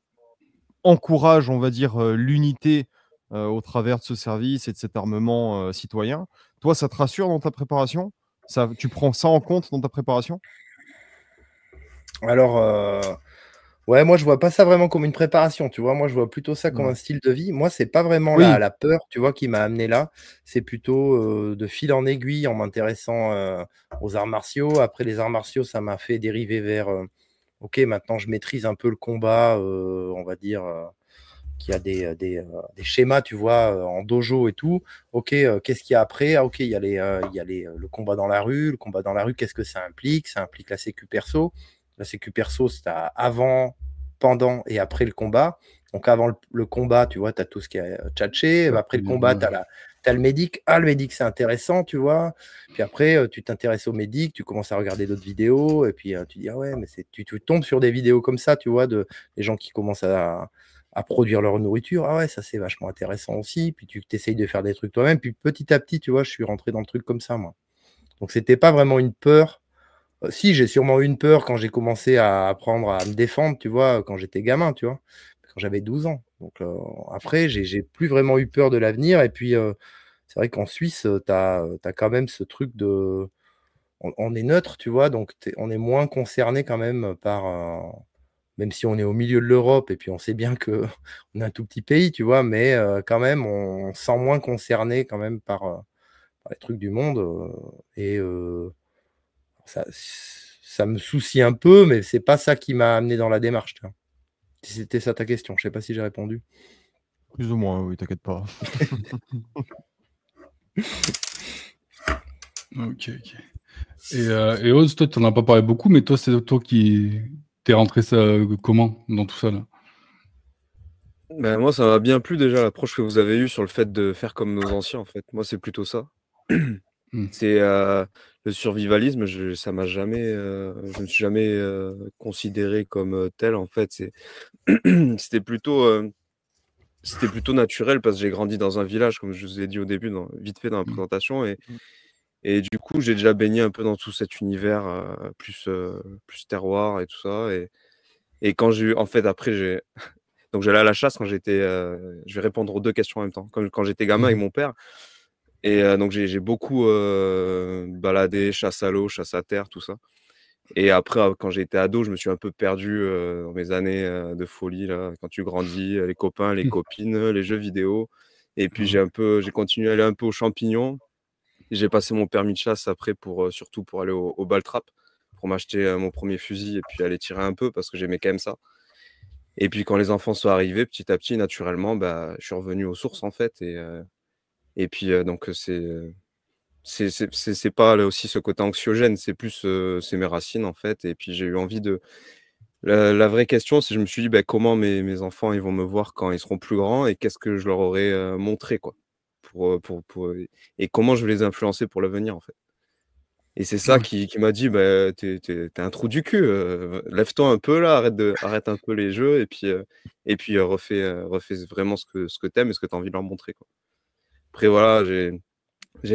encourage, on va dire, euh, l'unité euh, au travers de ce service et de cet armement euh, citoyen. Toi, ça te rassure dans ta préparation ça, Tu prends ça en compte dans ta préparation Alors, euh, ouais, moi, je vois pas ça vraiment comme une préparation, tu vois. Moi, je vois plutôt ça comme un style de vie. Moi, c'est pas vraiment la, peur, tu vois, qui m'a amené là. C'est plutôt de fil en aiguille en m'intéressant aux arts martiaux. Après, les arts martiaux, ça m'a fait dériver vers ok, maintenant je maîtrise un peu le combat, on va dire, y a des, euh, des, euh, des, schémas, tu vois, euh, en dojo et tout. Ok, qu'est-ce qu'il y a après Ah, ok, il y a, les, il y a les, le combat dans la rue. Le combat dans la rue, qu'est-ce que ça implique Ça implique la sécu perso. La sécu perso, c'est avant, pendant et après le combat. Donc avant le, combat, tu vois, tu as tout ce qui est tchatché. Après le combat, tu as la, le médic, ah le médic c'est intéressant, tu vois. Puis après, tu t'intéresses au médic, tu commences à regarder d'autres vidéos, et puis tu dis ah ouais, mais c'est, tu, tombes sur des vidéos comme ça, tu vois, de des gens qui commencent à, à produire leur nourriture. Ah ouais, ça c'est vachement intéressant aussi. Puis tu t'essayes de faire des trucs toi-même. Puis petit à petit, tu vois, je suis rentré dans le truc comme ça, moi. Donc c'était pas vraiment une peur. Euh, si, j'ai sûrement eu une peur quand j'ai commencé à apprendre à me défendre, tu vois, quand j'étais gamin, tu vois, quand j'avais 12 ans. Donc euh, après, j'ai plus vraiment eu peur de l'avenir. Et puis, euh, c'est vrai qu'en Suisse, tu as, quand même ce truc de. On, est neutre, tu vois, donc on est moins concerné quand même par même si on est au milieu de l'Europe, et puis on sait bien qu'on est un tout petit pays, tu vois, mais euh, quand même, on sent moins concerné quand même par, euh, les trucs du monde. Euh, et ça, me soucie un peu, mais c'est pas ça qui m'a amené dans la démarche. c'était ça ta question, je sais pas si j'ai répondu. Plus ou moins, oui, t'inquiète pas. ok, ok. Et, et Oz, toi, tu n'en as pas parlé beaucoup, mais toi, c'est toi qui, T'es rentré ça, euh, comment dans tout ça là ben, Moi, ça m'a bien plu déjà l'approche que vous avez eue sur le fait de faire comme nos anciens. En fait, moi, c'est plutôt ça. Hmm. C'est euh, le survivalisme. ça m'a jamais, euh, je me suis jamais considéré comme tel. En fait, c'était plutôt, c'était plutôt naturel parce que j'ai grandi dans un village, comme je vous ai dit au début, vite fait dans la hmm. présentation, et, hmm. Et du coup, j'ai déjà baigné un peu dans tout cet univers euh, plus, euh, plus terroir et tout ça. Et, quand j'ai eu, en fait, après, j'ai. Donc, j'allais à la chasse quand j'étais. Euh, je vais répondre aux deux questions en même temps. Comme quand j'étais gamin avec mmh mon père. Et donc, j'ai beaucoup baladé, chasse à l'eau, chasse à terre, tout ça. Et après, quand j'étais ado, je me suis un peu perdu dans mes années de folie. Là, quand tu grandis, les copains, les mmh. copines, les jeux vidéo. Et puis, mmh. j'ai un peu, j'ai continué à aller un peu aux champignons j'ai passé mon permis de chasse après, pour, euh, surtout pour aller au, ball trap, pour m'acheter euh, mon premier fusil et puis aller tirer un peu parce que j'aimais quand même ça. Et puis quand les enfants sont arrivés, petit à petit, naturellement, bah, je suis revenu aux sources en fait. Et, euh, et puis donc c'est c'est pas aussi ce côté anxiogène, c'est plus c'est mes racines en fait. Et puis j'ai eu envie de la, vraie question, c'est je me suis dit bah, comment mes, mes, enfants ils vont me voir quand ils seront plus grands et qu'est-ce que je leur aurais montré quoi pour, et comment je vais les influencer pour l'avenir, en fait. Et c'est ça mmh. qui, m'a dit, bah, t'es, un trou du cul, lève-toi un peu là, arrête, de, arrête un peu les jeux et puis, et puis refais, vraiment ce que, ce que t'aimes et ce que t'as envie de leur montrer. Quoi. Après, voilà, j'ai,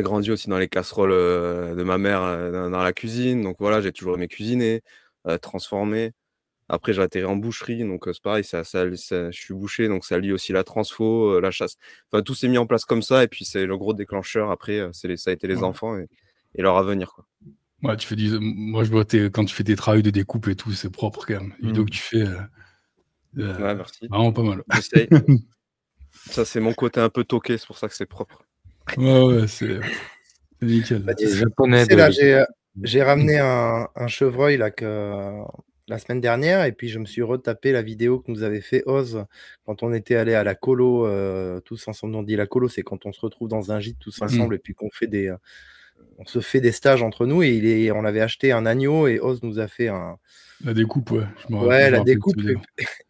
grandi aussi dans les casseroles de ma mère dans, dans, la cuisine, donc voilà, j'ai toujours aimé cuisiner, transformer. Après, j'ai atterri en boucherie, donc c'est pareil, ça, je suis bouché, donc ça lie aussi la transfo, la chasse. Enfin, tout s'est mis en place comme ça, et puis c'est le gros déclencheur. Après, ça a été les enfants et, leur avenir. Quoi. tu fais Moi, je vois quand tu fais des travaux de découpe et tout, c'est propre quand même. Mmh. tu fais. Euh, merci. Vraiment pas mal. ça, c'est mon côté un peu toqué, c'est pour ça que c'est propre. Ouais, ouais, c'est nickel. Bah, mmh. j'ai ramené un, un, chevreuil là que la semaine dernière et puis je me suis retapé la vidéo que nous avait fait Oz quand on était allé à la colo euh, tous ensemble. On dit la colo, c'est quand on se retrouve dans un gîte tous mm. ensemble et puis qu'on fait des, euh, on se fait des stages entre nous et il on avait acheté un agneau et Oz nous a fait un la découpe, ouais. ouais, la découpe.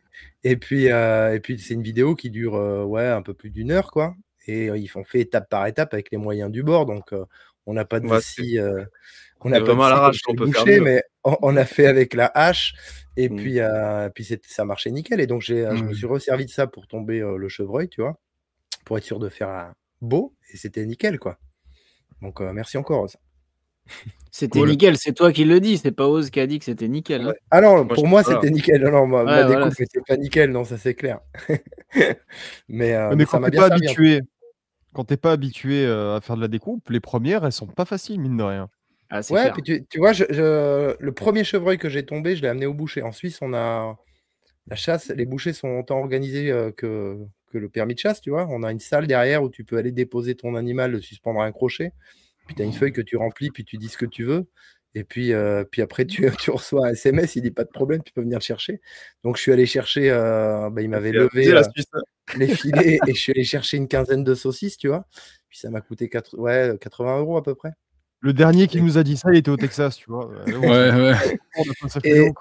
Et puis, euh, et puis c'est une vidéo qui dure ouais un peu plus d'une heure quoi. Et ils font fait étape par étape avec les moyens du bord, donc on n'a pas de a mais on, a fait avec la hache et mm. puis euh, ça marchait nickel et donc j'ai euh, je me mm. suis resservi de ça pour tomber euh, le chevreuil tu vois pour être sûr de faire un beau et c'était nickel quoi donc merci encore Oz. C'était nickel, c'est toi qui le dis, c'est pas Oz qui a dit que c'était nickel. Hein. Alors ah pour moi c'était nickel. la découpe ma, pas nickel, non, ça c'est clair. mais, quand t'es pas habitué, quand pas habitué à faire de la découpe, les premières elles sont pas faciles, mine de rien. Ah, ouais, tu, vois, le premier chevreuil que j'ai tombé, je l'ai amené au boucher. En Suisse, on a la chasse, les bouchers sont autant organisés que, que le permis de chasse, tu vois. On a une salle derrière où tu peux aller déposer ton animal, le suspendre à un crochet. Puis tu as une mmh. feuille que tu remplis, puis tu dis ce que tu veux. Et puis, puis après, tu, mmh. reçois un SMS, il dit pas de problème, tu peux venir le chercher. Donc, je suis allé chercher, bah, il m'avait levé hein. les filets et je suis allé chercher une quinzaine de saucisses, tu vois. Puis ça m'a coûté 4, 80 euros à peu près. Le dernier qui nous a dit ça, il était au Texas, tu vois. Euh, ouais, ouais. Et, donc,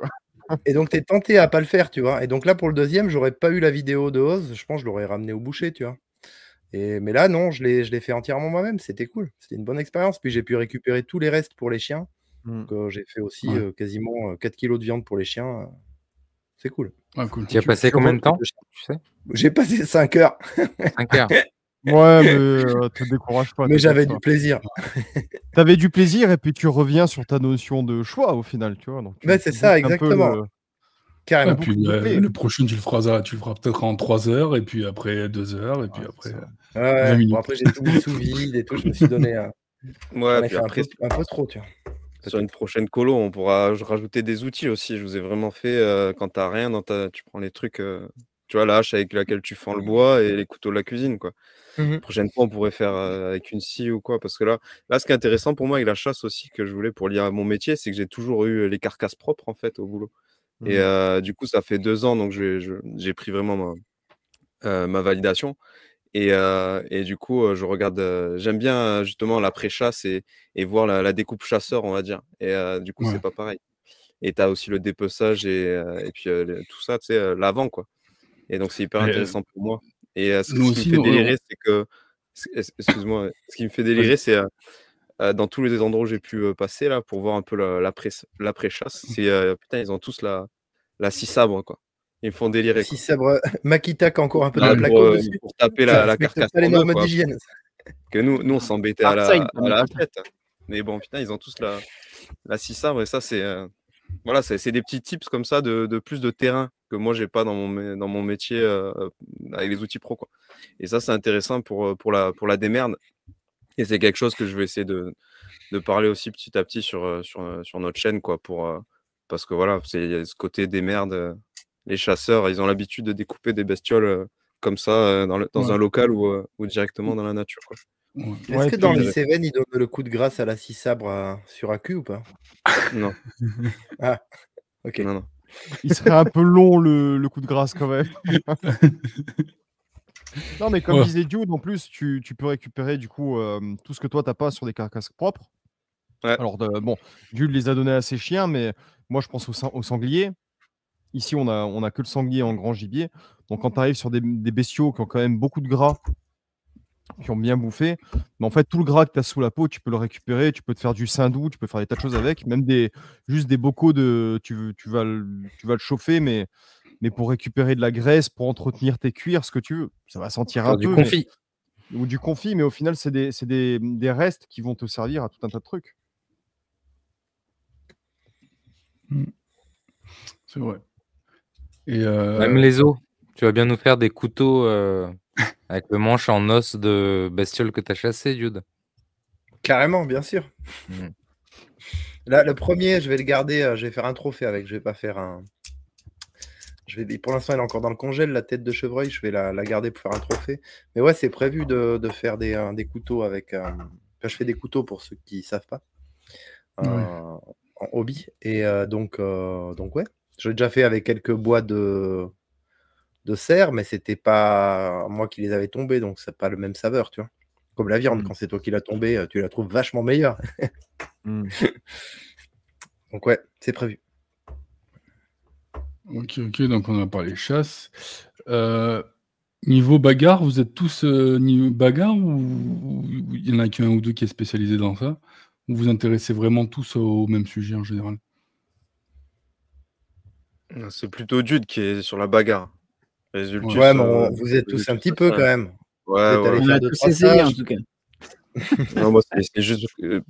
donc, es tenté à pas le faire, tu vois. Et donc là, pour le deuxième, j'aurais pas eu la vidéo de Oz. Je pense que je l'aurais ramené au boucher, tu vois. Et, mais là, non, je l'ai fait entièrement moi-même. C'était cool. C'était une bonne expérience. Puis j'ai pu récupérer tous les restes pour les chiens. Mm. Euh, j'ai fait aussi euh, quasiment 4 kilos de viande pour les chiens. C'est cool. Ah, cool. Tu as passé combien de temps J'ai passé 5 heures. 5 heures. Ouais, mais euh, te décourage pas. Mais j'avais du plaisir. Tu avais du plaisir et puis tu reviens sur ta notion de choix au final, tu vois. Donc, bah, c'est ça, exactement. Le... Carrément. Ah, bah, le prochain, tu le feras, tu feras peut-être en 3 heures, et puis après 2 heures, et puis après. Euh, ouais, après, j'ai tout mis sous vide et tout, je me suis donné. un, peu, trop, tu vois sur une prochaine colo, on pourra rajouter des outils aussi. Je vous ai vraiment fait, euh, quand t'as rien, dans ta... tu prends les trucs, tu vois, la hache avec laquelle tu fends le mmh. bois et les couteaux de la cuisine, quoi. Mmh prochaine fois, on pourrait faire avec une scie ou quoi, parce que là, là, ce qui est intéressant pour moi avec la chasse aussi que je voulais pour lier à mon métier, c'est que j'ai toujours eu les carcasses propres en fait au boulot. Mmh et du coup, ça fait deux ans, donc j'ai pris vraiment ma, validation. Et, et, du coup, je regarde, j'aime bien justement la pré-chasse et, voir la, découpe chasseur, on va dire. Et du coup, c'est pas pareil. Et tu as aussi le dépeçage et, et puis tout ça, tu sais, l'avant, quoi. Et donc, c'est hyper intéressant pour moi. Et ce, qui me fait délirer, c'est que. Excuse-moi, ce qui me fait délirer, c'est euh, dans tous les endroits où j'ai pu passer là pour voir un peu l'après-chasse, la, préchasse mmh. c'est putain, ils ont tous la, la six sabre quoi. Ils me font délirer. Euh, Makita sabre, a encore un peu de ah, la plaque Pour taper la, la carcasse. les Que nous, nous on ah, s'embêtait à la, à la tête. Mais bon, putain, ils ont tous la, la six sabre et ça, c'est. voilà, c'est des petits tips comme ça de, de plus de terrain moi j'ai pas dans mon, dans mon métier euh, avec les outils pro quoi. Et ça c'est intéressant pour, euh, pour, la, pour la démerde. Et c'est quelque chose que je vais essayer de, de parler aussi petit à petit sur, euh, sur, sur notre chaîne quoi pour parce que voilà, c'est ce côté démerde Les chasseurs, ils ont l'habitude de découper des bestioles comme ça dans, le, un local ou, ou, directement dans la nature. Quoi. Est-ce que dans les Cévennes, ils donnent le coup de grâce à la scie sabre sur AQ ou pas Non. Ah, ok. Non, non il serait un peu long le, coup de grâce quand même. non, mais comme disait Jude, en plus, tu, peux récupérer du coup euh, tout ce que toi t'as pas sur des carcasses propres. Alors, bon, Jude les a donnés à ses chiens, mais moi je pense au, sanglier. Ici, on a, on a que le sanglier en grand gibier. Donc, quand tu arrives sur des, des, bestiaux qui ont quand même beaucoup de gras, qui ont bien bouffé. Mais en fait, tout le gras que tu as sous la peau, tu peux le récupérer, tu peux te faire du sindou, tu peux faire des tas de choses avec, même des, juste des bocaux de. Tu, tu, vas, le, tu vas le chauffer, mais, mais pour récupérer de la graisse, pour entretenir tes cuirs, ce que tu veux. Ça va sentir un peu. du Confit. ou du confit, mais au final, c'est des, restes qui vont te servir à tout un tas de trucs. Hmm. C'est vrai. Euh, même les os. Tu vas bien nous faire des couteaux. Euh, Avec le manche en os de bestiole que t'as chassé, Jude Carrément, bien sûr. Mm. Là, le premier, je vais le garder. Euh, je vais faire un trophée avec. Je vais pas faire un. Je vais... Pour l'instant, il est encore dans le congèle, la tête de chevreuil. Je vais la, garder pour faire un trophée. Mais ouais, c'est prévu de, faire des, couteaux avec. Euh, je fais des couteaux pour ceux qui savent pas. Ah euh, en hobby. Et donc, donc, ouais. Je l'ai déjà fait avec quelques bois de, de serre, mais c'était pas moi qui les avais tombés, donc c'est pas le même saveur, tu vois. Comme la viande, mmh. quand c'est toi qui l'as tombée, euh, tu la trouves vachement meilleure. Mmh. Donc ouais, c'est prévu. Ok, ok, donc on a parlé chasse. Euh, niveau bagarre, vous êtes tous euh, bagarre ou il y en a qu'un ou deux qui est spécialisé dans ça Vous vous intéressez vraiment tous au même sujet en général C'est plutôt Dude qui est sur la bagarre ouais, mais euh, vous êtes tous un petit peu quand même. Ouais, ouais. On a tous en tout cas. non, c'est juste euh,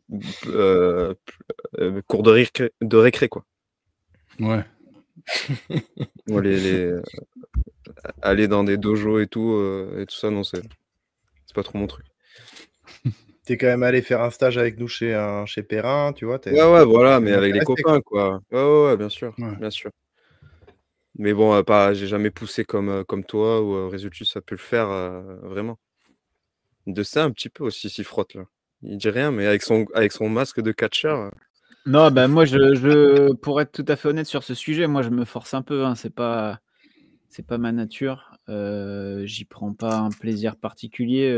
euh, cours de, récré, de récré, quoi. Ouais. les, aller dans des dojos et tout, et tout ça, non, c'est pas trop mon truc. T'es quand même allé faire un stage avec nous chez, un, chez Perrin, tu vois. Ouais, ouais, voilà, mais avec les copains, quoi. Ouais, ouais, bien sûr, bien sûr. Mais bon, pas, j'ai jamais poussé comme, euh, comme toi ou euh, Resultus a pu le faire euh, vraiment. De ça un petit peu aussi s'il frotte là. Il dit rien, mais avec son, avec son masque de catcheur. Non, ben moi, je, je, pour être tout à fait honnête sur ce sujet, moi, je me force un peu. Hein, c'est pas, pas ma nature. J'y prends pas un plaisir particulier.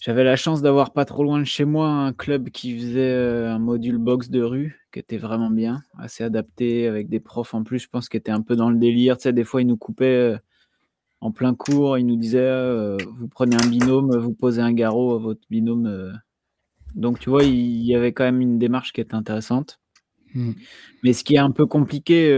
J'avais la chance d'avoir pas trop loin de chez moi un club qui faisait euh, un module boxe de rue, qui était vraiment bien, assez adapté, avec des profs en plus, je pense, qui étaient un peu dans le délire. Tu sais, des fois, ils nous coupaient euh, en plein cours, ils nous disaient euh, Vous prenez un binôme, vous posez un garrot à votre binôme. Donc, tu vois, il y avait quand même une démarche qui était intéressante. Mmh. Mais ce qui est un peu compliqué,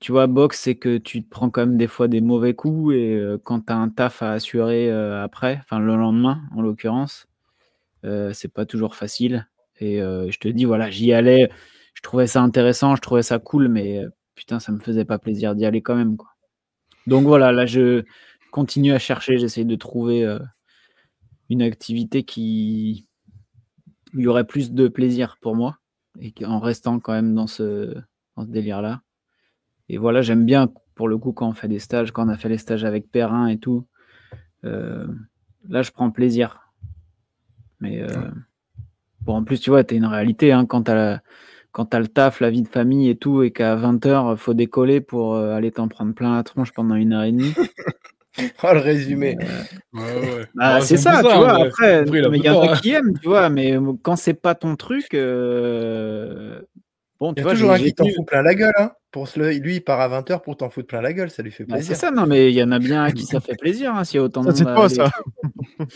tu vois, boxe, c'est que tu te prends quand même des fois des mauvais coups et quand tu as un taf à assurer après, enfin le lendemain en l'occurrence, c'est pas toujours facile. Et je te dis, voilà, j'y allais, je trouvais ça intéressant, je trouvais ça cool, mais putain, ça me faisait pas plaisir d'y aller quand même. Quoi. Donc voilà, là, je continue à chercher, j'essaye de trouver une activité qui il y aurait plus de plaisir pour moi et en restant quand même dans ce, dans ce délire-là. Et voilà, j'aime bien pour le coup quand on fait des stages, quand on a fait les stages avec Perrin et tout. Euh, là, je prends plaisir. Mais euh, bon, en plus, tu vois, t'es une réalité hein, quand t'as quand t'as le taf, la vie de famille et tout, et qu'à 20h, faut décoller pour euh, aller t'en prendre plein la tronche pendant une heure et demie. oh, le résumé. Bah, c'est ça, tu vois. Après, il y en a hein. qui aiment, tu vois, mais quand c'est pas ton truc, Bon, tu vois, toujours un qui t'en fout plein la gueule. Hein. pour Lui, il part à 20h pour t'en foutre plein la gueule, ça lui fait bah, plaisir. c'est ça, non, mais il y en a bien à qui ça fait plaisir, hein, s'il y a autant ça, de ça.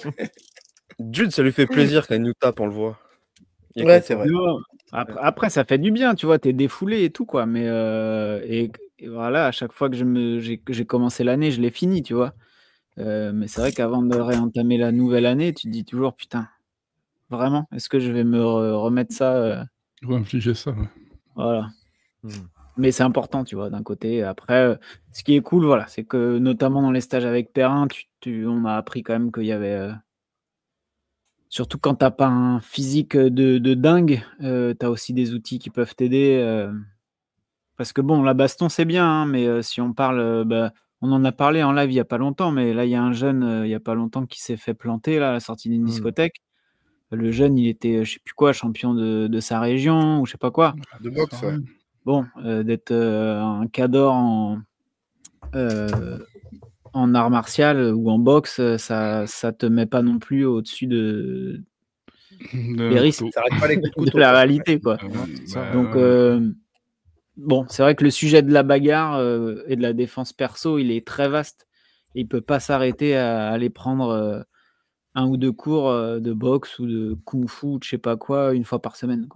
Jude, ça lui fait plaisir quand il nous tape, on le voit. Ouais, c'est vrai. Après, ça fait du bien, tu vois, t'es défoulé et tout, quoi. Mais euh, et, voilà, à chaque fois que je me, j'ai, commencé l'année, je l'ai fini, tu vois. Euh, mais c'est vrai qu'avant de réentamer la nouvelle année, tu te dis toujours, putain, vraiment, est-ce que je vais me remettre ça euh... ça, voilà. Hmm. Mais c'est important, tu vois, d'un côté. Après, ce qui est cool, voilà, c'est que notamment dans les stages avec Perrin, tu, on a appris quand même qu'il y avait. Euh, surtout quand t'as pas un physique de, dingue, euh, t'as tu as aussi des outils qui peuvent t'aider. Euh. parce que bon, la baston, c'est bien, hein, mais si on parle. Bah, on en a parlé en live il n'y a pas longtemps, mais là, il y a un jeune, il n'y a pas longtemps, qui s'est fait planter là, à la sortie d'une hmm. discothèque. Le jeune, il était, euh, je sais plus quoi, champion de, sa région ou je sais pas quoi. De boxe, Bon, euh, d'être euh, un cador en, en art martial ou en boxe, ça ne te met pas non plus au-dessus de, risques. de, la réalité. Quoi. Bah, Donc, bon, c'est vrai que le sujet de la bagarre et de la défense perso, il est très vaste. il ne peut pas s'arrêter à aller prendre un ou deux cours euh, de boxe ou de kung-fu, je sais pas quoi, une fois par semaine.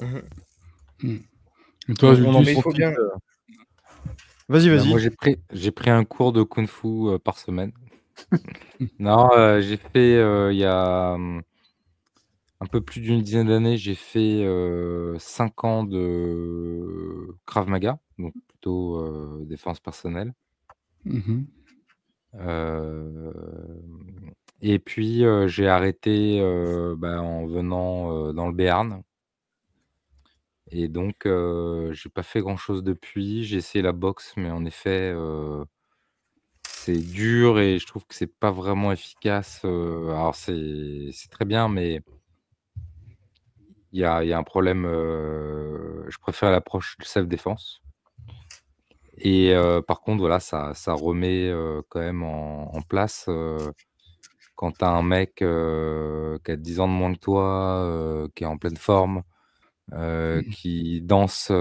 Mmh mmh. toi, euh, Vas-y, bah, vas-y. moi, j'ai pris, j'ai pris un cours de kung-fu euh, par semaine. non, j'ai fait il y a hmm, un peu plus d'une dizaine d'années, j'ai fait cinq ans de Krav Maga, donc plutôt défense personnelle. Mmh et puis, j'ai arrêté bah, en venant dans le Béarn. Et donc, je n'ai pas fait grand-chose depuis. J'ai essayé la boxe, mais en effet, c'est dur et je trouve que c'est pas vraiment efficace. alors, c'est très bien, mais il y a, un problème. je préfère l'approche de self-défense. Et par contre, voilà, ça, remet quand même en, en place quand tu as un mec euh, qui a 10 ans de moins que toi, euh, qui est en pleine forme, euh, mmh. qui danse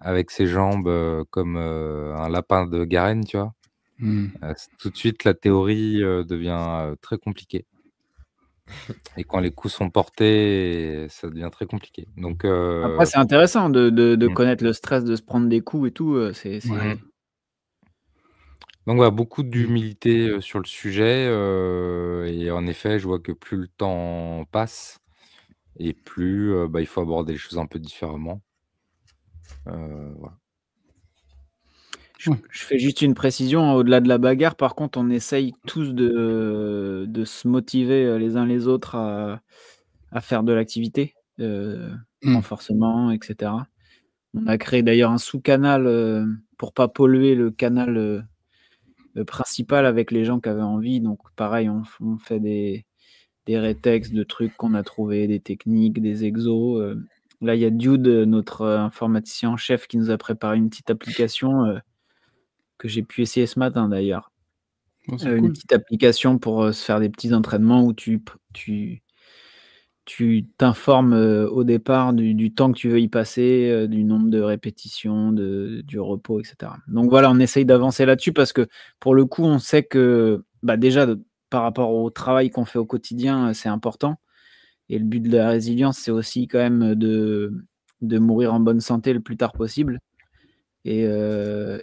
avec ses jambes comme un lapin de Garenne, tu vois. Mmh. tout de suite, la théorie devient très compliquée. Et quand les coups sont portés, ça devient très compliqué. Donc, Après, c'est intéressant de, mmh. connaître le stress de se prendre des coups et tout. c'est... Donc voilà, beaucoup mmh. d'humilité sur le sujet. et en effet, je vois que plus le temps passe, et plus bah, il faut aborder les choses un peu différemment. Je, fais juste une précision, hein, au-delà de la bagarre, par contre, on essaye tous de, se motiver les uns les autres à, faire de l'activité, mmh. renforcement, etc. On a créé d'ailleurs un sous-canal pour pour pas polluer le canal euh, principal avec les gens qui avaient envie. Donc, pareil, on, fait des, des rétextes de trucs qu'on a trouvé, des techniques, des exos. Euh. là, il y a Dude, euh, notre informaticien en chef, qui nous a préparé une petite application que j'ai pu essayer ce matin d'ailleurs. Oh, une petite application pour se faire des petits entraînements où tu, tu, tu t'informes euh, au départ du, temps que tu veux y passer, euh, du nombre de répétitions, du repos, etc. Donc voilà, on essaye d'avancer là-dessus parce que pour le coup, on sait que bah, déjà par rapport au travail qu'on fait au quotidien, euh, c'est important. Et le but de la résilience, c'est aussi quand même de, de mourir en bonne santé le plus tard possible. Et,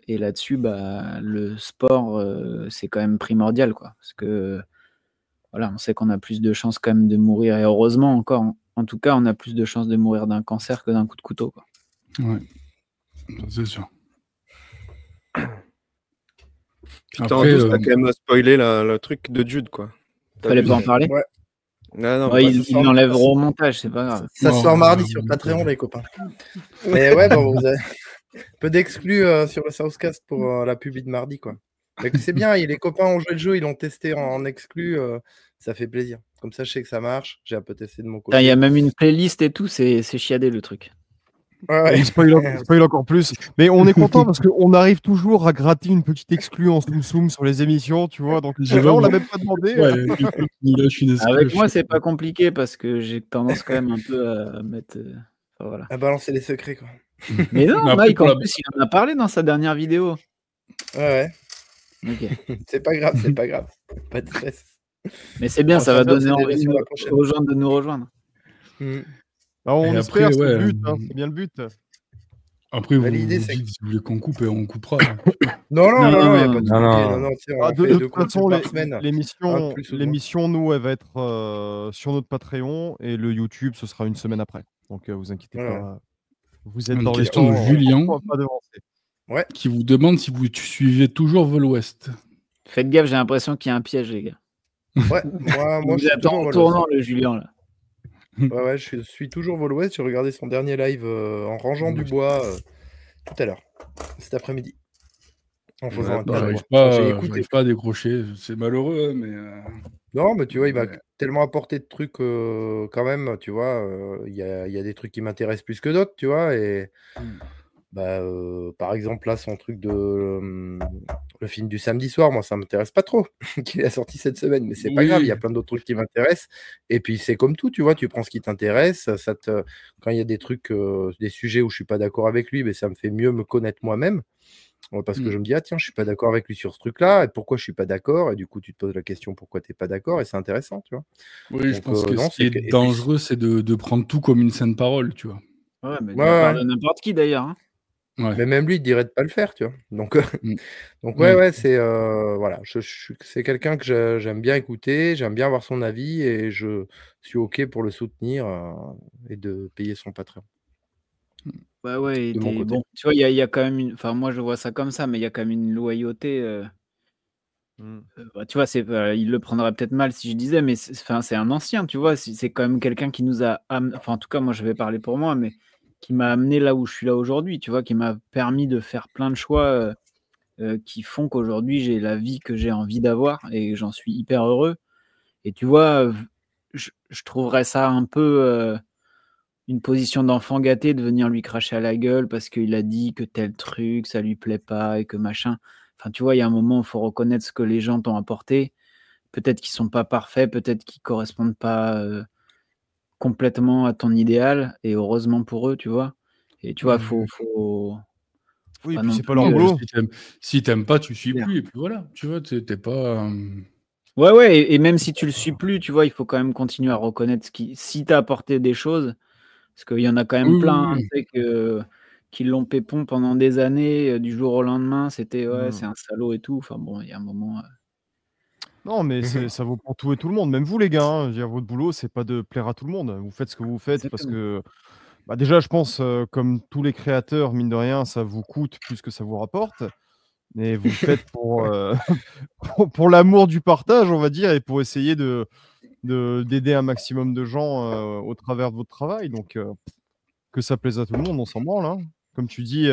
là-dessus, bah, le sport, c'est quand même primordial, quoi. Parce que voilà, on sait qu'on a plus de chances quand même de mourir, et heureusement encore, en, tout cas, on a plus de chances de mourir d'un cancer que d'un coup de couteau. Ouais, c'est sûr. Putain, Après, euh, quand même spoiler le truc de Jude, quoi. Fallait pas en parler ouais. Non, ils il au montage, c'est pas grave. Ça sort mardi sur Patreon, les copains. Mais ouais, vous avez... peu d'exclus euh, sur le Southcast pour euh, la pub de mardi, quoi c'est bien, les copains ont joué le jeu, ils l'ont testé en, exclu. Euh, ça fait plaisir. Comme ça, je sais que ça marche. J'ai un peu testé de mon côté. Il y a même une playlist et tout, c'est chiadé le truc. Ouais. spoil, encore plus. Mais on est content parce qu'on arrive toujours à gratter une petite exclue en Zoom sur les émissions, tu vois. Donc on l'a même pas demandé. Avec moi, c'est pas compliqué parce que j'ai tendance quand même un peu à mettre. Euh, à balancer les secrets, quoi. Mais non, Mike, en plus, il en a parlé dans sa dernière vidéo. Ouais, ouais. c'est pas grave, c'est pas grave. Pas de stress. Mais c'est bien, ça va donner envie aux gens de nous rejoindre. Mm. Bah, on espère, c'est but. Hein, c'est bien le but. Après, vous, l'idée, voulez qu'on coupe, et eh, on coupera. non, non, non, non, il de non, non. non ah, de, toute façon, l'émission, nous, elle va être euh, sur notre Patreon et le YouTube, ce sera une semaine après. Donc, euh, vous inquiétez pas. Vous êtes dans les temps. Julien. pas qui vous demande si vous suivez toujours Vol Ouest. Faites gaffe, j'ai l'impression qu'il y a un piège, les gars. Ouais, moi, je suis toujours en tournant le Julien là. Ouais, ouais, je suis toujours Vol Ouest, J'ai regardé son dernier live euh, en rangeant du bois euh, tout à l'heure, cet après-midi. En faisant un bah, euh, J'arrive pas, à décrocher, c'est malheureux, hein, mais. Non, mais tu vois, il m'a tellement apporté de trucs quand même, tu vois. Il y a, des trucs qui m'intéressent plus que d'autres, tu vois. Et. Hmm bah, par exemple, là, son truc de le film du samedi soir, moi, ça m'intéresse pas trop qu'il a sorti cette semaine, mais c'est pas grave, il y a plein d'autres trucs qui m'intéressent. Et puis, c'est comme tout, tu vois, tu prends ce qui t'intéresse. Ça te, quand il y a des trucs, des sujets où je suis pas d'accord avec lui, mais ça me fait mieux me connaître moi-même. Parce que mmh. je me dis, ah tiens, je suis pas d'accord avec lui sur ce truc-là, et pourquoi je suis pas d'accord Et du coup, tu te poses la question pourquoi t'es pas d'accord, et c'est intéressant, tu vois. Oui, je pense que ce qui est, dangereux, c'est de, prendre tout comme une sainte parole, tu vois. Ouais, mais n'importe qui d'ailleurs. Hein. Mais même lui, il dirait de pas le faire, tu vois. Donc, euh, mmh. donc ouais, mmh. ouais, c'est euh, voilà, c'est quelqu'un que j'aime bien écouter, j'aime bien avoir son avis et je suis ok pour le soutenir euh, et de payer son patron. Ouais, ouais. bon, tu vois, il y, a quand même une. Enfin, moi, je vois ça comme ça, mais il y a quand même une loyauté. Mmh. Bah, tu vois, c'est, il le prendrait peut-être mal si je disais, mais c'est, c'est un ancien, tu vois. C'est, quand même quelqu'un qui nous a. Enfin, en tout cas, moi, je vais parler pour moi, mais qui m'a amené là où je suis là aujourd'hui, tu vois, qui m'a permis de faire plein de choix euh, euh, qui font qu'aujourd'hui j'ai la vie que j'ai envie d'avoir et j'en suis hyper heureux. Et tu vois, je, trouverais ça un peu euh, une position d'enfant gâté de venir lui cracher à la gueule parce qu'il a dit que tel truc, ça lui plaît pas et que machin. Enfin, tu vois, il y a un moment où il faut reconnaître ce que les gens t'ont apporté. Peut-être qu'ils sont pas parfaits, peut-être qu'ils correspondent pas complètement à ton idéal et heureusement pour eux, tu vois. Et tu vois, mmh. faut, faut... Oui, c'est pas leur euh, Si t'aimes pas, tu suis plus. Et puis voilà, tu vois, t'es pas. Euh, ouais, ouais, et, même si tu le suis plus, tu vois, il faut quand même continuer à reconnaître ce qui, si t'as apporté des choses, parce qu'il y en a quand même plein hein, qui l'ont pépon pendant des années, euh, du jour au lendemain, c'était ouais, mmh. c'est un salaud et tout. Enfin bon, il y a un moment. Non, mais ça vaut pour tout et tout le monde, même vous les gars. Hein. votre boulot, c'est pas de plaire à tout le monde. Vous faites ce que vous faites parce que, bah, déjà, je pense, comme tous les créateurs, mine de rien, ça vous coûte plus que ça vous rapporte. Mais vous le faites pour, pour, l'amour du partage, on va dire, et pour essayer de d'aider un maximum de gens au travers de votre travail. Donc, que ça plaise à tout le monde, on s'en branle. Hein. Comme tu dis,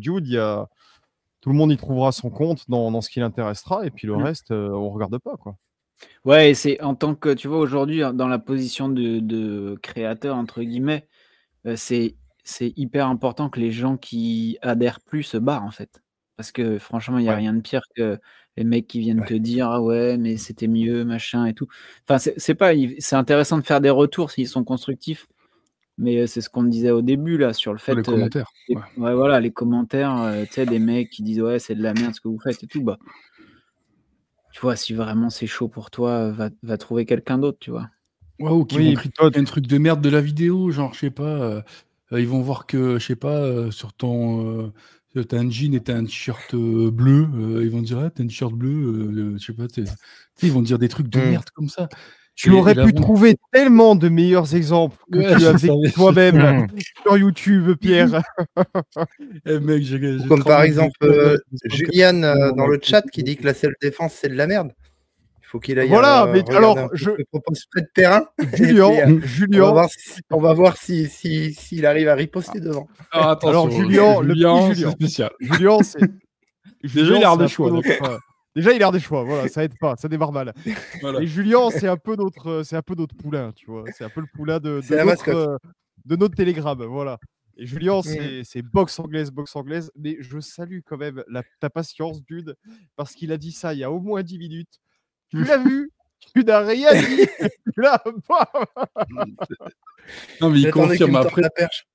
Jude, il y a, tout le monde y trouvera son compte dans, ce qui l'intéressera, et puis le mm. reste, euh, on regarde pas, quoi. Ouais, c'est en tant que, tu vois, aujourd'hui, hein, dans la position de, de créateur, entre guillemets, euh, c'est c'est hyper important que les gens qui adhèrent plus se barrent, en fait. Parce que franchement, il n'y a rien de pire que les mecs qui viennent te dire Ah ouais, mais c'était mieux, machin et tout. Enfin, c'est pas, c'est intéressant de faire des retours s'ils sont constructifs, mais euh, c'est ce qu'on me disait au début là sur le fait euh, les commentaires ouais. voilà les commentaires euh, tu sais des mecs qui disent ouais c'est de la merde ce que vous faites et tout bah tu vois si vraiment c'est chaud pour toi va, trouver quelqu'un d'autre tu vois ouais qui vont toi un truc de merde de la vidéo genre je sais pas ils vont voir que je sais pas sur ton T'as un jean et t'as un t-shirt bleu, ils vont dire ah, t'as un t-shirt bleu, je sais pas, ils vont dire des trucs de hmm. merde comme ça. Tu aurais pu trouver tellement de meilleurs exemples que tu avais toi-même sur YouTube, Pierre. Comme eh, par exemple euh, Julian euh, dans le chat qui dit que la seule défense c'est de la merde. Il faut qu'il aille. Voilà, euh, mais alors je propose de terrain. Julian, euh, On va voir s'il si, arrive à riposter devant. Ah, alors Julian, le Julien, spécial. Julian c'est. Déjà, il l'air de choix. Déjà, il a des choix, voilà, ça aide pas, ça démarre mal. Et Julien, c'est un peu notre, euh, c'est un peu notre poulain, tu vois, c'est un peu le poulain de, euh, de, notre, de notre, télégramme, voilà. Et Julien, mm. c'est boxe anglaise, boxe anglaise, mais je salue quand même la, ta patience, dude, parce qu'il a dit ça il y a au moins 10 minutes. Tu l'as vu, tu n'as rien dit, non, mais il confirme après. La perche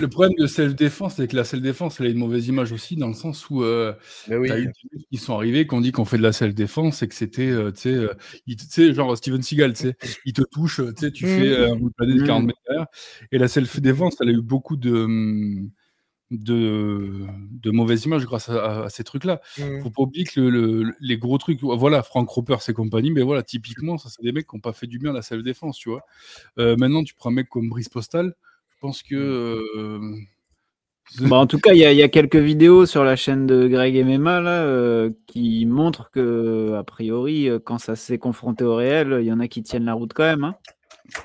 le problème de self-défense, c'est que la self-défense, elle a une mauvaise image aussi, dans le sens où euh, y a eu des qui sont arrivés, qu'on dit qu'on fait de la self-défense et que c'était, euh, euh, tu sais, genre Steven Seagal, tu sais, il te touche, euh, tu tu mm. fais un de 40 mm. mètres Et la self-défense, elle a eu beaucoup de. Mm, de, mauvaises images grâce à, ces trucs-là. Mmh. Faut pas oublier que les gros trucs, voilà, Frank Roper, ses compagnies, mais voilà, typiquement, ça, c'est des mecs qui n'ont pas fait du bien la self-défense, tu vois. maintenant, tu prends un mec comme Brice Postal, pense que. Mm. Euh, bah, en tout cas, il y, a quelques vidéos sur la chaîne de Greg et Mema euh, qui montrent que, euh, a priori, quand ça s'est confronté au réel, il y en a qui tiennent la route quand même. Hein.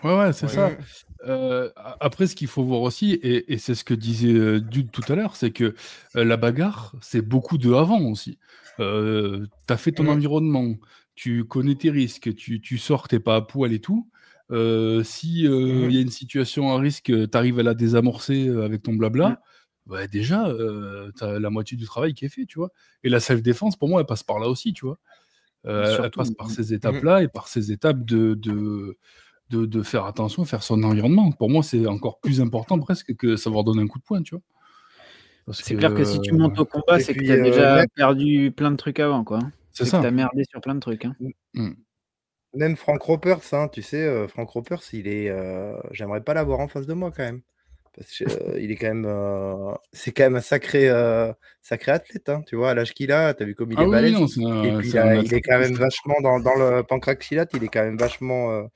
Ouais, ouais, c'est ça. après, ce qu'il faut voir aussi, et, c'est ce que disait Dude tout à l'heure, c'est que la bagarre, c'est beaucoup de avant aussi. tu as fait ton mm. environnement, tu connais tes risques, tu, tu sors, t'es pas à poil et tout. Euh, s'il euh, mmh. il y a une situation à risque, euh, tu arrives à la désamorcer avec ton blabla. Mmh. Bah, déjà, tu as la moitié du travail qui est fait, tu vois. Et la self-défense, pour moi, elle passe par là aussi, tu vois. Bah, elle passe mmh. par ces étapes-là et par ces étapes de, de... faire attention, faire son environnement. Pour moi, c'est encore plus important presque que savoir donner un coup de poing, tu vois. C'est clair que si tu montes au combat, c'est que tu as déjà perdu plein de trucs avant, quoi. C'est que tu as merdé sur plein de trucs. Hein même Frank Ropers, hein, tu sais, euh, Frank Ropers, il est. Euh, j'aimerais pas l'avoir en face de moi quand même. Parce qu'il euh, est quand même. C'est quand même un sacré, sacré athlète, hein, tu vois, à l'âge qu'il a, t'as vu comme il ah est balèze. Et puis il, est quand même vachement dans, le pancraxilate, il est quand même vachement.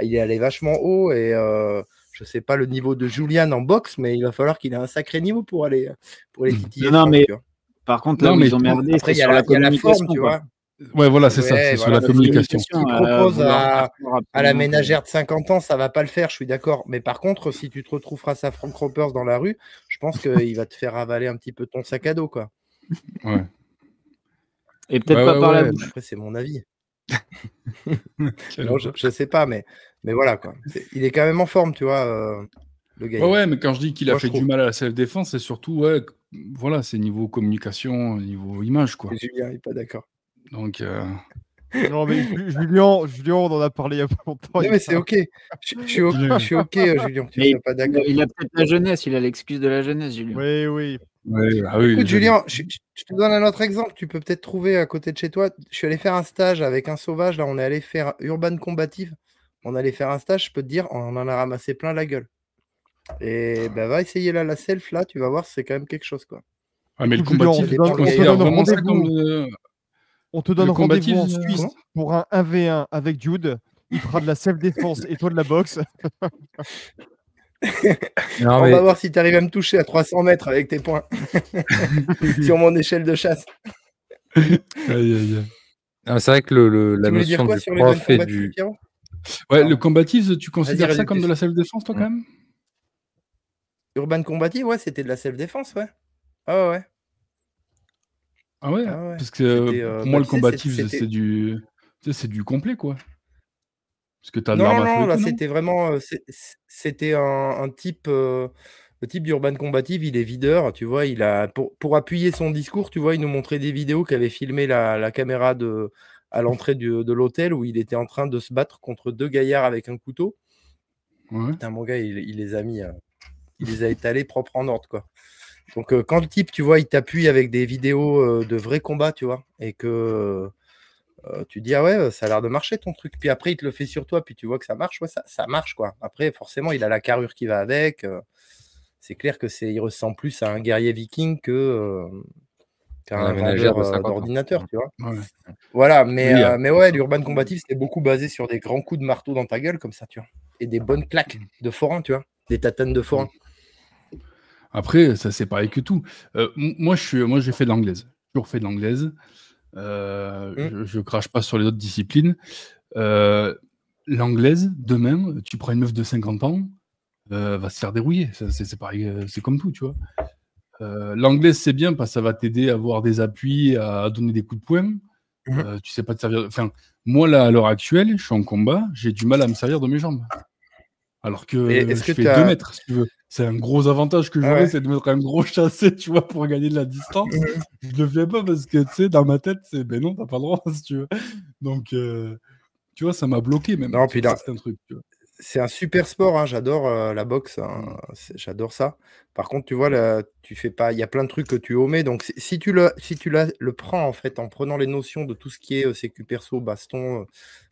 il est allé vachement haut et je sais pas le niveau de Julian en boxe, mais il va falloir qu'il ait un sacré niveau pour aller pour les mmh. titiller. Non, mais Par contre, là on les mais ils ont merdé, il la, tu vois. Ouais, voilà, c'est ça, c'est sur la communication. Si tu proposes à, la ménagère de 50 ans, ça va pas le faire, je suis d'accord. Mais par contre, si tu te retrouves face à Frank Ropers dans la rue, je pense qu'il va te faire avaler un petit peu ton sac à dos, quoi. Ouais. Et peut-être bah pas par la bouche. Après, c'est mon avis. je, sais pas, mais, mais voilà, quoi. il est quand même en forme, tu vois, euh, le gars. Ouais, mais quand je dis qu'il a fait du mal à la self-défense, c'est surtout, ouais, voilà, c'est niveau communication, niveau image, quoi. Julien n'est pas d'accord. Donc. Euh... Non, mais Julien, Julien, on en a parlé il y a pas longtemps. Non, mais c'est OK. Je, suis OK, euh, Julien. pas d'accord. Il a peut-être la jeunesse, il a l'excuse de la jeunesse, Julien. Oui, oui. Bah oui Écoute, Julien, je, te donne un autre exemple. Tu peux peut-être trouver à côté de chez toi. Je suis allé faire un stage avec un sauvage. Là, on est allé faire Urban Combative. On est allé faire un stage. Je peux te dire, on en a ramassé plein la gueule. Et bah, va essayer là, la self, là. Tu vas voir, c'est quand même quelque chose, quoi. Ah, mais le combatif, on, on, de on te donne rendez-vous en euh, Suisse pour un 1v1 avec Jude. Il fera de la self-défense et toi de la boxe. on va voir si tu arrives à me toucher à 300 mètres avec tes points sur mon échelle de chasse. Ah, c'est vrai que le, la notion du prof Ouais, le combatif, tu considères ça comme de la self-défense, toi, hmm. quand même Urban combatif, ouais, c'était de la self-défense, ouais. ouais, ouais. Ah, ah ouais, Parce que euh, euh, pour bah, moi, le combatif, c'est du... du complet, quoi. Parce que as de non, non, là, c'était vraiment. Euh, c'était un, type. le type d'Urban combatif, il est videur, tu vois. Il a, pour, appuyer son discours, tu vois, il nous montrait des vidéos qu'avait filmé la, caméra de, à l'entrée de l'hôtel où il était en train de se battre contre deux gaillards avec un couteau. Putain, mon gars, il, les a mis. Hein. il les a étalés propre en ordre, quoi. Donc, euh, quand le type, tu vois, il t'appuie avec des vidéos euh, de vrais combats, tu vois, et que euh, tu dis, ah ouais, ça a l'air de marcher ton truc. Puis après, il te le fait sur toi, puis tu vois que ça marche, ouais, ça, ça marche, quoi. Après, forcément, il a la carrure qui va avec. c'est clair que c'est, il ressemble plus à un guerrier viking que. qu'à un manager d'ordinateur, tu vois. Voilà, mais, hein. mais ouais, l'urban combatif, c'est beaucoup basé sur des grands coups de marteau dans ta gueule, comme ça, tu vois. Et des bonnes claques de forain, tu vois. Des tatanes de forain. Après, ça c'est pareil que tout. Euh, moi, je suis, moi, j'ai fait de l'anglaise. Toujours fait de l'anglaise. Euh, mmh. je, ne crache pas sur les autres disciplines. Euh, l'anglaise, de tu prends une meuf de 50 ans, va se faire dérouiller. C'est pareil, c'est comme tout, tu vois. l'anglaise, c'est bien parce que ça va t'aider à avoir des appuis, à donner des coups de poing. Mmh. tu sais pas te servir. Enfin, moi, là, à l'heure actuelle, je suis en combat, j'ai du mal à me servir de mes jambes. Alors que je fais 2 mètres, si tu veux c'est un gros avantage que j'aurais, c'est de mettre un gros chassé, tu vois, pour gagner de la distance. je le fais pas parce que, tu sais, dans ma tête, c'est ben non, t'as pas le droit, si tu veux. Donc, euh, tu vois, ça m'a bloqué même. Non, puis là, un truc. Tu vois c'est un super sport, hein, j'adore euh, la boxe, hein, mmh. j'adore ça. Par contre, tu vois, mmh. tu fais pas, il y a plein de trucs que tu omets. Donc, si tu, le, si tu le prends en fait, en prenant les notions de tout ce qui est euh, sécu perso, baston, euh,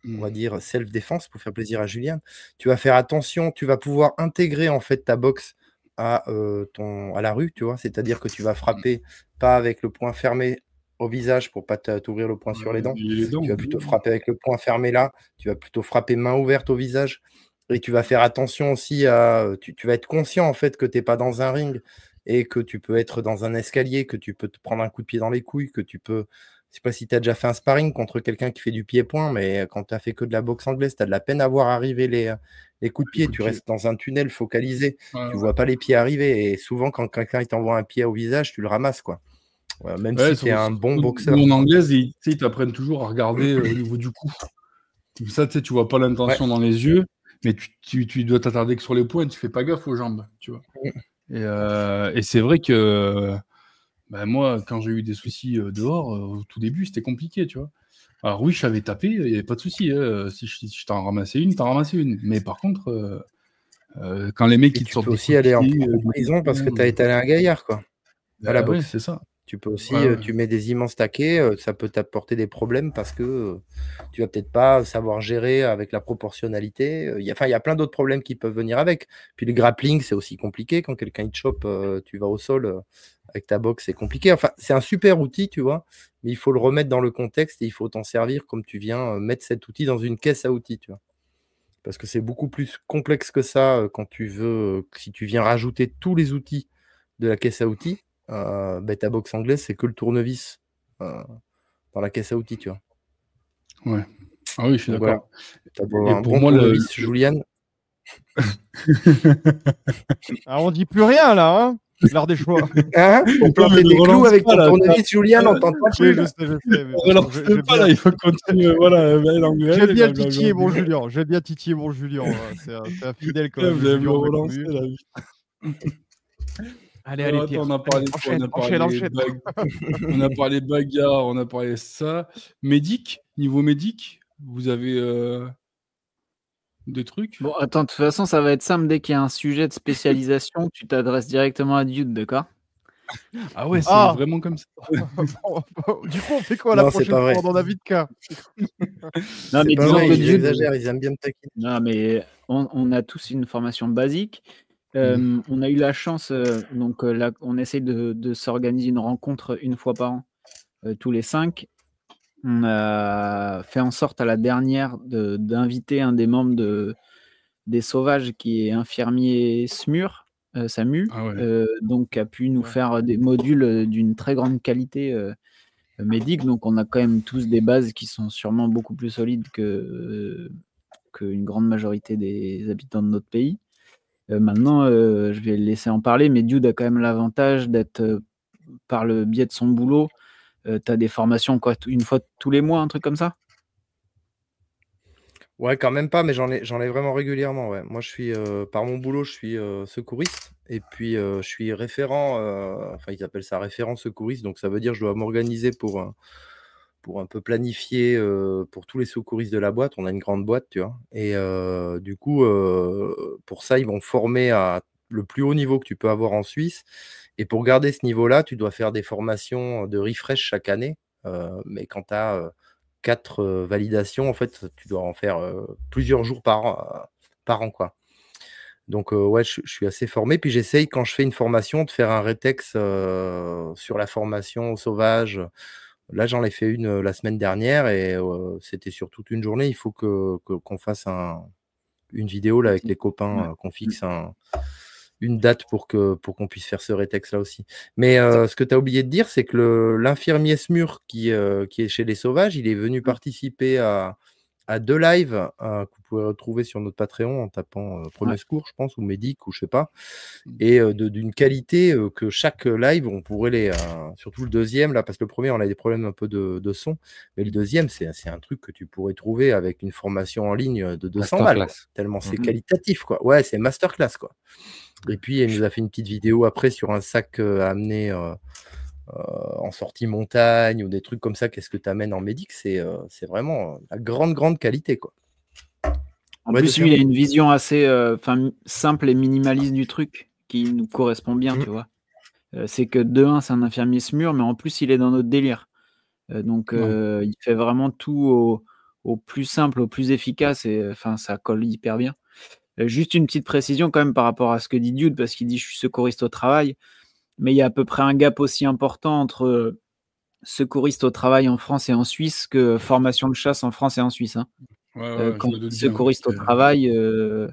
on va mmh. dire self-défense pour faire plaisir à Julien, tu vas faire attention, tu vas pouvoir intégrer en fait ta boxe à, ton, à la rue, tu vois. C'est-à-dire que tu vas frapper pas avec le poing fermé au visage pour pas t'ouvrir le poing sur les dents. les dents. Tu vas plutôt frapper avec le poing fermé là, tu vas plutôt frapper main ouverte au visage et tu vas faire attention aussi à. Euh, tu, vas être conscient en fait que tu n'es pas dans un ring et que tu peux être dans un escalier, que tu peux te prendre un coup de pied dans les couilles, que tu peux. Je sais pas si tu as déjà fait un sparring contre quelqu'un qui fait du pied-point, mais quand tu as fait que de la boxe anglaise, tu as de la peine à voir arriver les, euh, coups de pied. tu restes dans un tunnel focalisé. tu ne vois pas les pieds arriver. Et souvent, quand quelqu'un t'envoie un pied au visage, tu le ramasses. quoi. même si tu es un bon boxeur. En anglaise, ils, t'apprennent toujours à regarder euh, au niveau du cou Comme ça, tu vois pas l'intention dans les yeux mais tu, tu, dois t'attarder que sur les points, tu fais pas gaffe aux jambes, tu vois. Euh, et, c'est vrai que bah, moi, quand j'ai eu des soucis euh, dehors, euh, au tout début, c'était compliqué, tu vois. Alors oui, j'avais tapé, il n'y avait pas de souci. Hein, si je, t'en ramassais une, t'en ramassais une. Mais par contre, quand les mecs qui te sortent. Tu peux aussi aller en prison parce que tu as étalé un gaillard, quoi. À la bah boxe. c'est ça. Tu peux aussi, euh, tu mets des immenses taquets, euh, ça peut t'apporter des problèmes parce que euh, tu vas peut-être pas savoir gérer avec la proportionnalité. Il y a, il plein d'autres problèmes qui peuvent venir avec. Puis le grappling, c'est aussi compliqué. Quand quelqu'un te chope, tu vas au sol avec ta box, c'est compliqué. Enfin, c'est un super outil, tu vois, mais il faut le remettre dans le contexte et il faut t'en servir comme tu viens mettre cet outil dans une caisse à outils, tu vois parce que c'est beaucoup plus complexe que ça quand tu veux, si tu viens rajouter tous les outils de la caisse à outils, euh, bah, box anglais, c'est que le tournevis euh, dans la caisse à outils, tu vois. Ouais. Ah oui, je suis d'accord. Et pour moi, le Julian. Ah, on dit plus rien là, hein L'art des choix. Hein? on peut des clous avec ton tournevis, Julien, on t'entend plus. Je sais, je sais. pas là, il faut continuer. Euh, voilà, euh, bah, J'aime bien titillé bon Julien. j'aime bien et bon Julien. C'est un, fidèle quand même. la vie Allez, allez, on a parlé, de on, a parlé de bagarre, on a parlé ça. Médic, niveau médic, vous avez euh, des trucs Bon, attends, de toute façon, ça va être simple. Dès qu'il y a un sujet de spécialisation, tu t'adresses directement à Dude, d'accord ah ouais, c'est ah! vraiment comme ça. du coup, on fait quoi la prochaine fois dans de cas Non, mais ils, exagèrent, ils aiment bien me taquiner. Non, mais on, a tous une formation basique Mmh. On a eu la chance, donc on essaie de, s'organiser une rencontre une fois par an, tous les cinq. On a fait en sorte à la dernière d'inviter un des membres de, des Sauvages qui est infirmier SMUR, euh, SAMU, ah donc a pu nous faire des modules d'une très grande qualité médique. Donc on a quand même tous des bases qui sont sûrement beaucoup plus solides que qu'une grande majorité des habitants de notre pays. Euh, maintenant, euh, je vais le laisser en parler, mais Dude a quand même l'avantage d'être, euh, par le biais de son boulot, tu as des formations quoi, une fois tous les mois, un truc comme ça Ouais, quand même pas, mais j'en ai, ai, vraiment régulièrement. Moi, je suis, par mon boulot, je suis secouriste et puis je suis référent, enfin, ils appellent ça référent secouriste, donc ça veut dire que je dois m'organiser pour, pour un peu planifier pour tous les secouristes de la boîte. On a une grande boîte, tu vois. Et du coup, pour ça, ils vont former à le plus haut niveau que tu peux avoir en Suisse. Et pour garder ce niveau-là, tu dois faire des formations de refresh chaque année. mais quand tu as quatre validations, en fait, tu dois en faire plusieurs jours par, par an, quoi. Donc, ouais, je, suis assez formé. Puis j'essaye, quand je fais une formation, de faire un rétex sur la formation sauvage, Là, j'en ai fait une la semaine dernière et c'était sur toute une journée. Il faut qu'on que, qu'on fasse une vidéo là, avec mmh. les copains, qu'on mmh. fixe une date pour qu'on pour qu'on puisse faire ce rétex là aussi. Mais ce que tu as oublié de dire, c'est que l'infirmier SMUR qui, qui est chez les Sauvages, il est venu mmh. participer à, à deux lives hein, que vous pouvez retrouver sur notre Patreon en tapant Premier Secours, je pense, ou Médic, ou je sais pas, mmh. et d'une qualité que chaque live, on pourrait les. Hein, surtout le deuxième, là, parce que le premier, on a des problèmes un peu de, son, mais le deuxième, c'est un truc que tu pourrais trouver avec une formation en ligne de 200 balles, tellement c'est mmh qualitatif, quoi. Ouais, c'est masterclass, quoi. Et puis, il nous a fait une petite vidéo après sur un sac à amener en sortie montagne ou des trucs comme ça, qu'est-ce que tu amènes en médic, c'est euh, vraiment euh, la grande, grande qualité. Quoi. En plus, il a une vision assez euh, simple et minimaliste du truc qui nous correspond bien, mmh. tu vois c'est que de un c'est un infirmier SMUR, mais en plus, il est dans notre délire. donc, il fait vraiment tout au, plus simple, au plus efficace, et enfin, ça colle hyper bien. juste une petite précision quand même par rapport à ce que dit Dude, parce qu'il dit je suis secouriste au travail mais il y a à peu près un gap aussi important entre euh, secouriste au travail en France et en Suisse que formation de chasse en France et en Suisse. Hein. Euh, secouriste au travail, euh,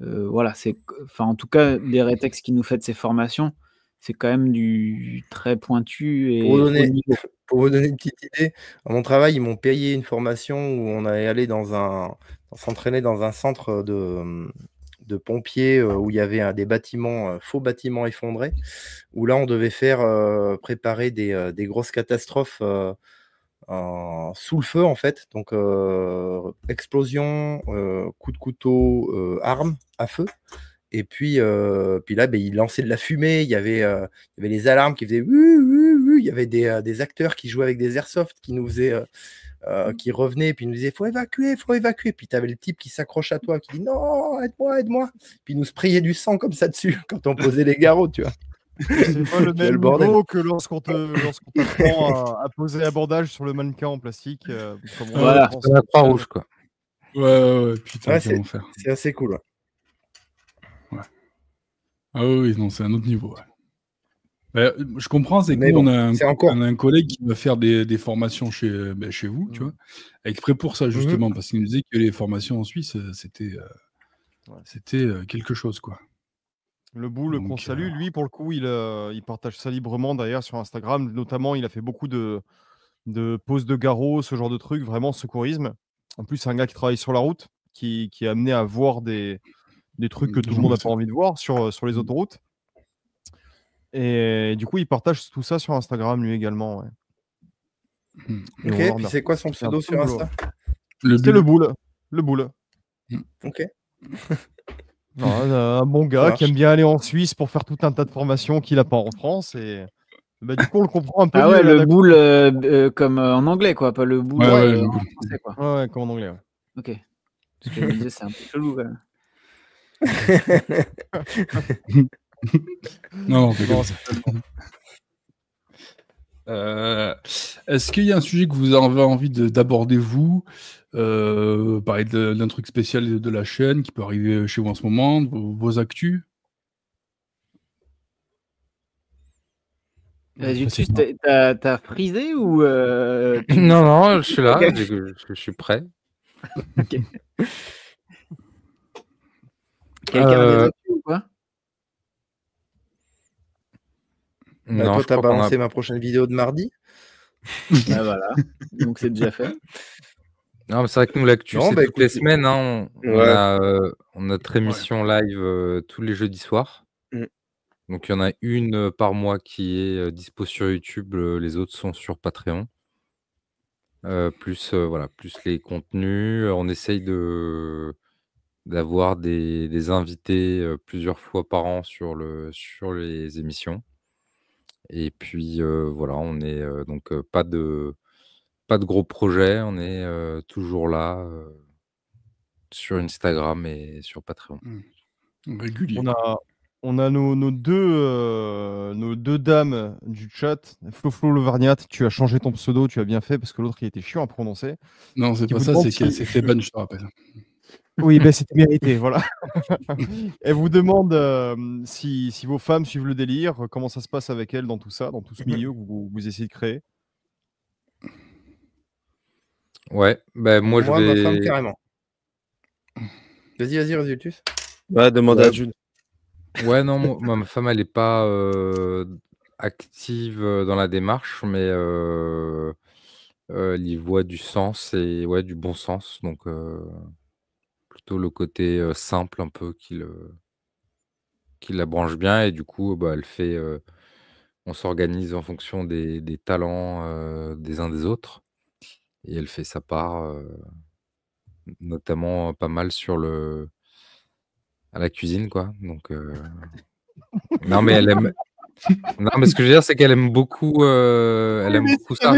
voilà, c'est enfin en tout cas les rétex qui nous fait ces formations, c'est quand même du très pointu et pour vous, donner, une petite idée, à mon travail, ils m'ont payé une formation où on allait dans un s'entraîner dans un centre de hum, de pompiers euh, où il y avait un des bâtiments, faux bâtiments effondrés, où là on devait faire euh, préparer euh, des, grosses catastrophes sous le feu en fait. Donc explosion, coup de couteau, armes à feu. Et puis, puis là, ben, il lançait de la fumée, il y avait, avait les alarmes qui faisaient il y avait des, des, acteurs qui jouaient avec des airsoft qui nous faisaient euh, qui revenait et puis nous disait faut évacuer, faut évacuer. Puis t'avais le type qui s'accroche à toi, qui dit non, aide-moi, aide-moi. Puis il nous sprayait du sang comme ça dessus quand on posait les garrots, tu vois. C'est pas le même niveau que lorsqu'on te à, à, poser bordage sur le mannequin en plastique. Euh, voilà, c'est la croix rouge quoi. Ouais, ouais, ouais putain, c'est, c'est assez cool. ouais. Ah oui, non, c'est un autre niveau. Ouais. Ben, je comprends, c'est qu'on a un, collègue qui va faire des, formations chez, ben, chez vous, tu mmh. vois, exprès pour ça mmh justement, parce qu'il nous disait que les formations en Suisse, euh, c'était euh, euh, quelque chose, quoi. Le boule qu'on salue, lui, pour le coup, il, partage ça librement d'ailleurs sur Instagram. Notamment, il a fait beaucoup de, de poses de garrot, ce genre de trucs, vraiment secourisme. En plus, c'est un gars qui travaille sur la route, qui, qui est amené à voir des, trucs mmh, que tout le monde n'a pas envie de voir sur, sur les autoroutes. Et du coup, il partage tout ça sur Instagram, lui également. Ouais. Mmh. Et ok, c'est quoi son pseudo sur Insta C'était le boule. Le boule. Mmh. Ok. un bon gars qui aime bien aller en Suisse pour faire tout un tas de formations qu'il n'a pas en France. Et bah, du coup, on le comprend un peu. Ah ouais, le boule euh, euh, comme euh, en anglais, quoi. Pas le boule, en français, quoi. Ouais, comme en anglais. Ok. Parce que je disais, c'est un peu chelou, quand même. non, non euh, Est-ce qu'il y a un sujet que vous avez envie d'aborder, vous euh, Parler d'un truc spécial de la chaîne qui peut arriver chez vous en ce moment, vos, actus euh, Tu t'as frisé ou euh, Non, non, je suis là, je, suis prêt. Quelqu'un ou quoi Bah, on pas t'as balancé ma prochaine vidéo de mardi. Ah, voilà. Donc c'est déjà fait. Non, c'est vrai que nous, l'actu, c'est bah, toutes les semaines. Hein. Euh, on, a, notre émission live euh, tous les jeudis soirs. Mm. Donc, il y en a une euh, par mois qui est dispo sur YouTube. les autres sont sur Patreon. plus, voilà, plus les contenus. on essaye de d'avoir des, des, invités plusieurs fois par an sur, le, sur les émissions. Et puis voilà, on est donc pas de pas de gros projets, on est toujours là sur Instagram et sur Patreon. Mmh. On a, nos, deux, dames du chat. Floflo Levarniat, tu as changé ton pseudo, tu as bien fait parce que l'autre il était chiant à prononcer. Non, c'est pas ça, c'est qu'elle je te rappelle. Oui, ben, une mérité, voilà. Elle vous demande euh, si, vos femmes suivent le délire, comment ça se passe avec elles dans tout ça, dans tout ce milieu que vous, essayez de créer. Ouais, ben moi, je vais... ma femme, carrément. Vas-y, vas-y, vas-y, Ouais, demande à Ouais, non, ma femme, elle n'est pas euh, active euh, dans la démarche, mais elle y voit du sens et ouais, du bon sens. Donc, le côté simple un peu qui, la branche bien. Et du coup, bah, elle fait, on s'organise en fonction des, talents des uns des autres. Et elle fait sa part, notamment pas mal sur le, à la cuisine, quoi. Donc, non, mais elle aime. Non, mais ce que je veux dire, c'est qu'elle aime beaucoup, elle aime beaucoup ça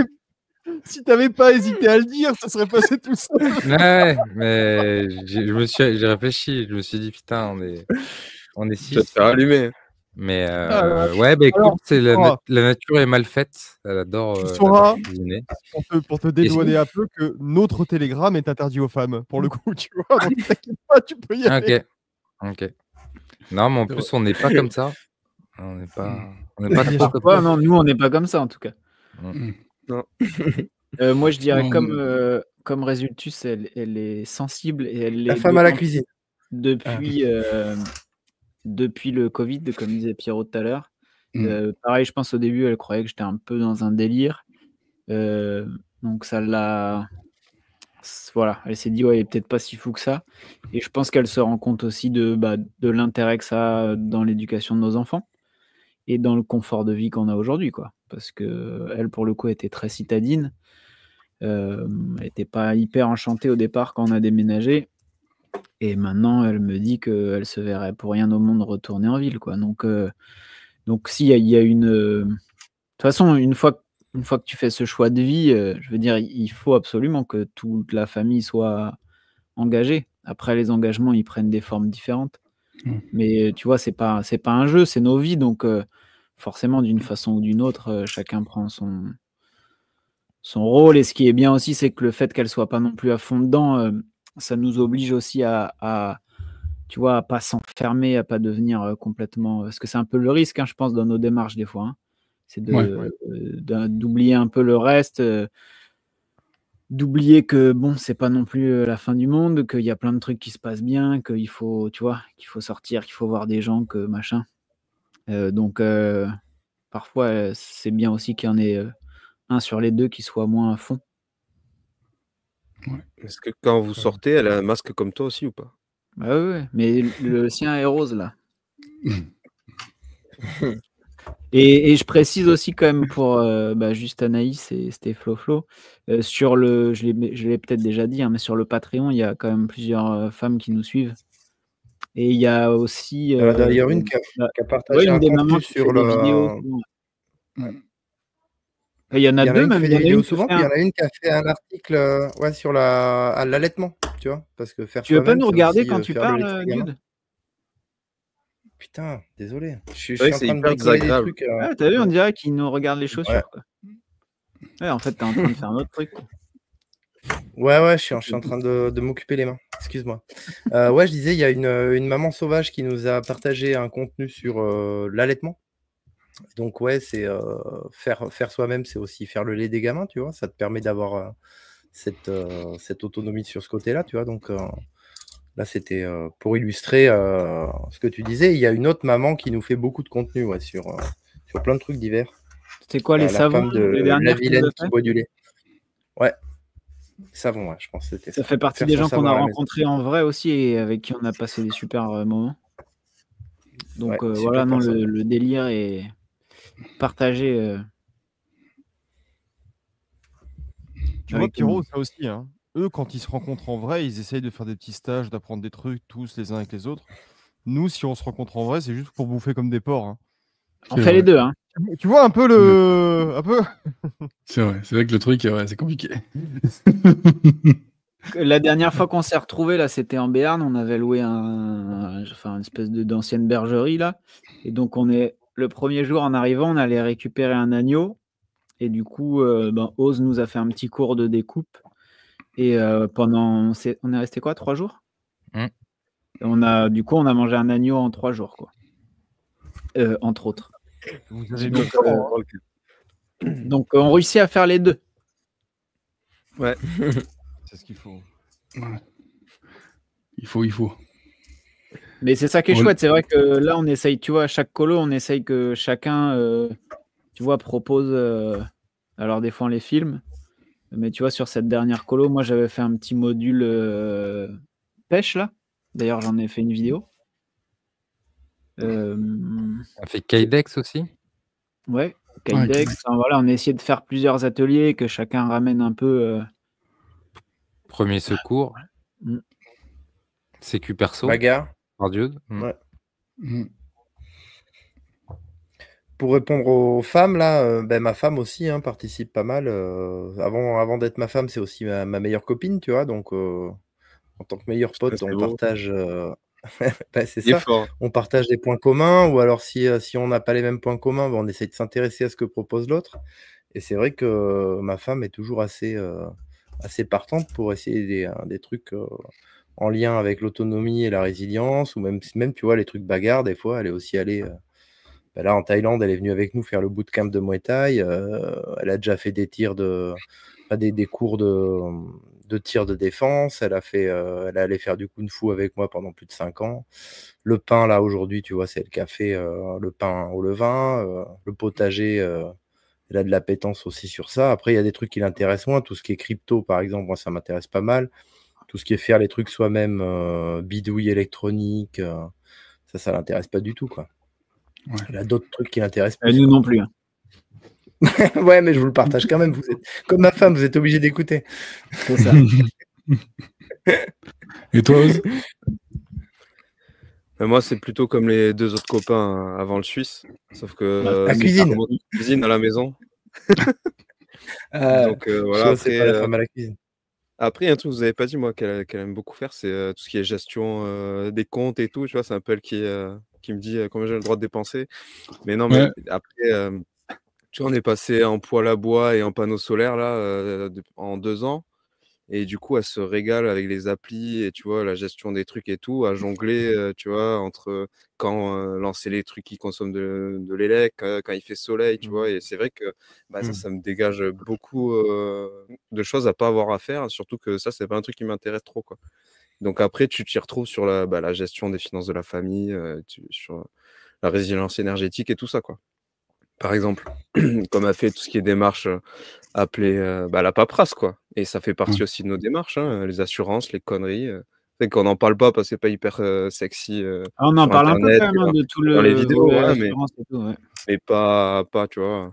si t'avais pas hésité à le dire, ça serait passé tout seul. ouais, mais j'ai, je me suis, j'ai réfléchi, je me suis dit putain, on est, on est six. Ça te allumé. Mais euh, ah, ouais, mais bah, écoute, la, nature est mal faite. Elle adore. Tu euh, pour te, pour dédouaner un peu, que notre télégramme est interdit aux femmes, pour le coup, tu vois. Donc t'inquiète pas, tu peux y aller. Ok. Ok. Non, mais en plus, on n'est pas comme ça. On n'est pas. On n'est pas, mm. pas, non, nous, on n'est pas comme ça, en tout cas. Mm. Euh, moi, je dirais comme, euh, comme Résultus, elle, elle, est sensible et elle La femme à la cuisine. Depuis, ah, euh, depuis le Covid, comme disait Pierrot tout à l'heure. Mm. pareil, je pense au début, elle croyait que j'étais un peu dans un délire. donc ça l'a. Voilà, elle s'est dit, ouais, elle est peut-être pas si fou que ça. Et je pense qu'elle se rend compte aussi de, bah, de l'intérêt que ça a dans l'éducation de nos enfants et dans le confort de vie qu'on a aujourd'hui, quoi parce que elle, pour le coup, était très citadine. elle n'était pas hyper enchantée au départ quand on a déménagé. Et maintenant, elle me dit qu'elle se verrait pour rien au monde retourner en ville. Quoi. Donc, euh, donc s'il y, a une. Euh, de toute façon, une fois, une fois que tu fais ce choix de vie, euh, je veux dire, il faut absolument que toute la famille soit engagée. Après, les engagements, ils prennent des formes différentes. Mmh. Mais tu vois, c'est pas, pas un jeu, c'est nos vies. Donc, forcément, d'une façon ou d'une autre, euh, chacun prend son, son rôle. Et ce qui est bien aussi, c'est que le fait qu'elle soit pas non plus à fond dedans, euh, ça nous oblige aussi à, à tu vois, à pas s'enfermer, à pas devenir euh, complètement. Parce que c'est un peu le risque, hein, je pense, dans nos démarches des fois. Hein. C'est d'oublier un peu le reste, d'oublier que bon, c'est pas non plus la fin du monde, qu'il y a plein de trucs qui se passent bien, qu'il faut, tu vois, qu'il faut sortir, qu'il faut voir des gens, que machin. Euh, donc euh, parfois, euh, c'est bien aussi qu'il y en ait un sur les deux qui soit moins à fond. Est-ce que quand vous sortez, elle a un masque comme toi aussi ou pas bah oui, mais le sien est rose là. et, je précise aussi quand même pour bah, juste Anaïs et Stéphlo Flo, sur le, je l'ai peut-être déjà dit, hein, mais sur le Patreon, il y a quand même plusieurs femmes qui nous suivent et il y a aussi. Euh, une qui a, qui a partagé une des mamans sur le. Ouais. Il y en a, il y en a deux, même. souvent, il y en a une qui a fait un article euh, ouais, sur l'allaitement, tu vois. Parce que faire tu veux pas nous regarder quand euh, tu parles, Putain, désolé. Je, je ouais, suis en train de des trucs. Euh... Ah, T'as vu, on dirait qu'il nous regarde les chaussures. Ouais. en fait, t'es en train de faire un autre truc. Ouais, ouais, je suis, en train de, de m'occuper les mains excuse-moi. Euh, ouais, je disais, il y a euh, une, maman sauvage qui nous a partagé un contenu sur euh, l'allaitement. Donc ouais, c'est faire, faire soi-même, c'est aussi faire le lait des gamins, tu vois. Ça te permet d'avoir cette, cette autonomie sur ce côté-là, tu vois. Donc là, c'était pour illustrer ce que tu disais. Il y a une autre maman qui nous fait beaucoup de contenu ouais, sur, sur plein de trucs divers. C'était quoi les savons de, la vilaine qui boit du lait. Ouais, je pense. Que ça, fait partie des gens qu'on a rencontrés en vrai aussi et avec qui on a passé des super euh, moments. Donc euh, voilà, non, le, délire est partagé. Euh, tu vois, Pierrot, ça aussi. Hein. Eux, quand ils se rencontrent en vrai, ils essayent de faire des petits stages, d'apprendre des trucs, tous les uns avec les autres. Nous, si on se rencontre en vrai, c'est juste pour bouffer comme des porcs. Hein. On fait les deux. Hein tu vois un peu le. peu... c'est vrai, c'est vrai que le truc, c'est compliqué. La dernière fois qu'on s'est retrouvé là, c'était en Béarn. On avait loué un, une espèce d'ancienne bergerie là. Et donc on est le premier jour en arrivant, on allait récupérer un agneau. Et du coup, euh, ben, Oz nous a fait un petit cours de découpe. Et euh, pendant, on est... resté quoi, trois jours mmh. on a, du coup, on a mangé un agneau en trois jours, quoi. Euh, entre autres. Euh, donc, on réussit à faire les deux. Ouais, c'est ce qu'il faut. Il faut, il faut. Mais c'est ça qui est chouette, c'est vrai que là on essaye, tu vois, à chaque colo, on essaye que chacun, euh, tu vois, propose, euh, alors des fois on les films mais tu vois, sur cette dernière colo, moi j'avais fait un petit module pêche là, d'ailleurs j'en ai fait une vidéo. On fait Kydex aussi Ouais, ah, Kaidex voilà, on a essayé de faire plusieurs ateliers, que chacun ramène un peu. Euh, Premier secours. Ah, mm. sécu perso. Bagarre. Mm. Mm. Pour répondre aux femmes, là, euh, ben, ma femme aussi hein, participe pas mal. Euh, avant avant d'être ma femme, c'est aussi ma, meilleure copine, tu vois. Donc, en tant que meilleur pote, on partage Bah, c'est On partage des points communs, ou alors si, euh, si on n'a pas les mêmes points communs, bah, on essaie de s'intéresser à ce que propose l'autre. Et c'est vrai que euh, ma femme est toujours assez, euh, assez partante pour essayer des, des trucs en lien avec l'autonomie et la résilience, ou même, même, tu vois, les trucs bagarres, des fois, elle est aussi allée. Bah, là, en Thaïlande, elle est venue avec nous faire le bootcamp de Muay Thai. elle a déjà fait des tirs de. des cours de, de tir de défense. Elle a fait, euh, elle allait faire du kung fu avec moi pendant plus de cinq ans. Le pain, là, aujourd'hui, tu vois, c'est le café, euh, le pain au levain. Euh, le potager, elle a de l'appétence aussi sur ça. Après, il y a des trucs qui l'intéressent moins. Tout ce qui est crypto, par exemple, moi, ça m'intéresse pas mal. Tout ce qui est faire les trucs soi-même, bidouille électronique, ça, ça l'intéresse pas du tout, quoi. Elle a d'autres trucs qui l'intéressent. Nous non plus. Hein. ouais, mais je vous le partage quand même. Vous comme ma femme, vous êtes obligé d'écouter. Et toi, ben, moi, c'est plutôt comme les deux autres copains hein, avant le Suisse, sauf que la euh, cuisine. à la maison. Ah, Donc euh, voilà. Après, la euh, femme à la cuisine. Après, un truc que vous n'avez pas dit, moi, qu'elle aime beaucoup faire, c'est tout ce qui est gestion des comptes et tout. Tu vois, c'est un peu elle qui, me dit combien j'ai le droit de dépenser. Mais non, mais après, tu vois, on est passé en poêle à bois et en panneau solaire là euh, en deux ans. Et du coup, elle se régale avec les applis et tu vois, la gestion des trucs et tout, à jongler, euh, tu vois, entre quand euh, lancer les trucs qui consomment de, de l'élec, quand, il fait soleil, tu mmh. vois. Et c'est vrai que bah, mmh. ça, me dégage beaucoup de choses à pas avoir à faire, surtout que ça, c'est pas un truc qui m'intéresse trop, quoi. Donc après, tu t'y retrouves sur la, bah, gestion des finances de la famille, sur la résilience énergétique et tout ça, quoi par exemple, comme a fait tout ce qui est démarche euh, appelée euh, bah, la paperasse, quoi. Et ça fait partie mmh. aussi de nos démarches, hein, les assurances, les conneries. On euh. C'est qu'on n'en parle pas parce que c'est pas hyper sexy. Ah, on en parle un peu quand même hein, de tout Dans les vidéos, hein, mais, pas, tu vois.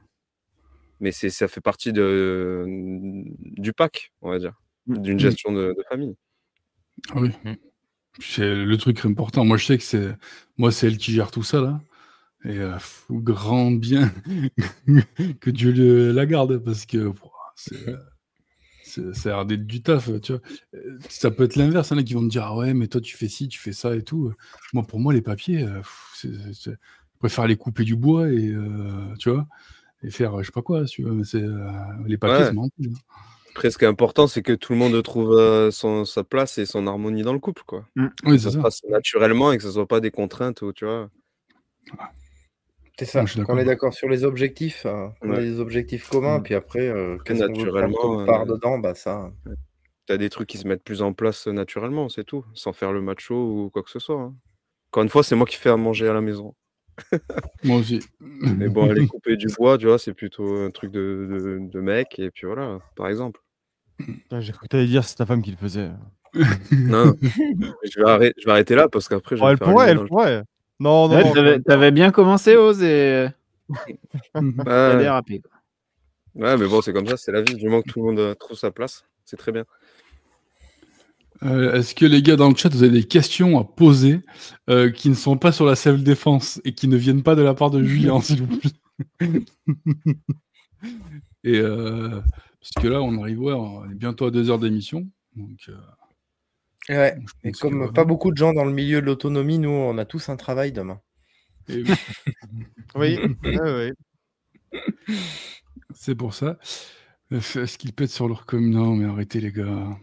Mais ça fait partie de, du pack, on va dire, mmh. d'une mmh. gestion de, famille. oui. C'est le truc important. Moi, je sais que c'est moi, c'est elle qui gère tout ça là. Et euh, grand bien que Dieu la garde, parce que c'est d'être du taf, tu vois. Euh, ça peut être l'inverse, il y en a qui vont me dire ah ouais, mais toi tu fais ci, tu fais ça et tout. Moi, pour moi, les papiers, euh, je préfère les couper du bois et tu vois, et faire je sais pas quoi, tu vois, c'est les papiers, ouais. Hein. presque important, c'est que tout le monde trouve sa place et son harmonie dans le couple, quoi. ça, mmh. ça, se passe naturellement et que ce soit pas des contraintes tu vois. Ah. C'est ça, Donc, ah, on est d'accord sur les objectifs, les hein. objectifs communs, mm. puis après, euh, naturellement quest euh, part dedans, bah ça... Hein. T'as des trucs qui se mettent plus en place euh, naturellement, c'est tout, sans faire le macho ou quoi que ce soit. Hein. Encore une fois, c'est moi qui fais à manger à la maison. moi aussi. Mais bon, aller couper du bois, tu vois, c'est plutôt un truc de, mec, et puis voilà, par exemple. J'ai cru que dire c'est ta femme qui le faisait. non, je vais, arrêter, là parce qu'après, je vais elle pourrait, elle non, non. tu t'avais, bien commencé, Oz, et. Bah, dérapé. Ouais, mais bon, c'est comme ça, c'est la vie. Du moins, tout le monde euh, trouve sa place, c'est très bien. Euh, est-ce que les gars dans le chat, vous avez des questions à poser euh, qui ne sont pas sur la self défense et qui ne viennent pas de la part de Julien, s'il vous plaît Et parce que là, on arrive, on est bientôt à deux heures d'émission. Donc, Ouais. Et comme pas beaucoup de gens dans le milieu de l'autonomie, nous, on a tous un travail demain. oui, ouais, C'est pour ça. Euh, est-ce qu'ils pètent sur leur commune Non, mais arrêtez les gars.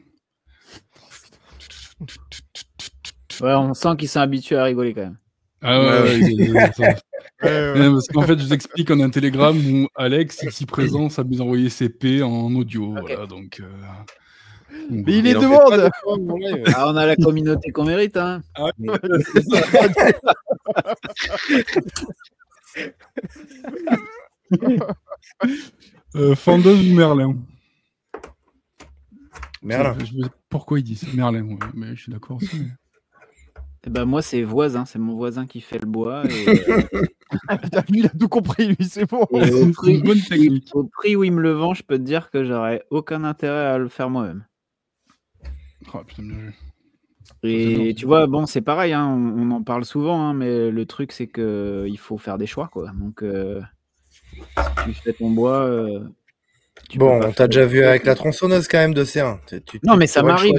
Ouais, on sent qu'ils sont habitués à rigoler quand même. Ah ouais, ouais, ouais, Parce qu'en fait, je vous explique en un télégramme où Alex, ici présent, ça à envoyer ses P en audio. Voilà, donc. Euh, mais il est de ah, On a la communauté qu'on mérite. Hein. Ah euh, Merlin Merlin. pourquoi ils disent Merlin Mais je suis d'accord aussi. Eh ben moi, c'est voisin, c'est mon voisin qui fait le bois. Euh, ah, il a tout compris, lui, c'est bon. prix, au prix où il me le vend, je peux te dire que j'aurais aucun intérêt à le faire moi-même. Oh, et tu vois, bon, c'est pareil, hein, on, en parle souvent, hein, mais le truc, c'est que euh, il faut faire des choix, quoi. Donc, euh, tu fais ton bois. Euh, bon, on déjà vu avec la tronçonneuse quand même de C1. non, mais ça m'arrive.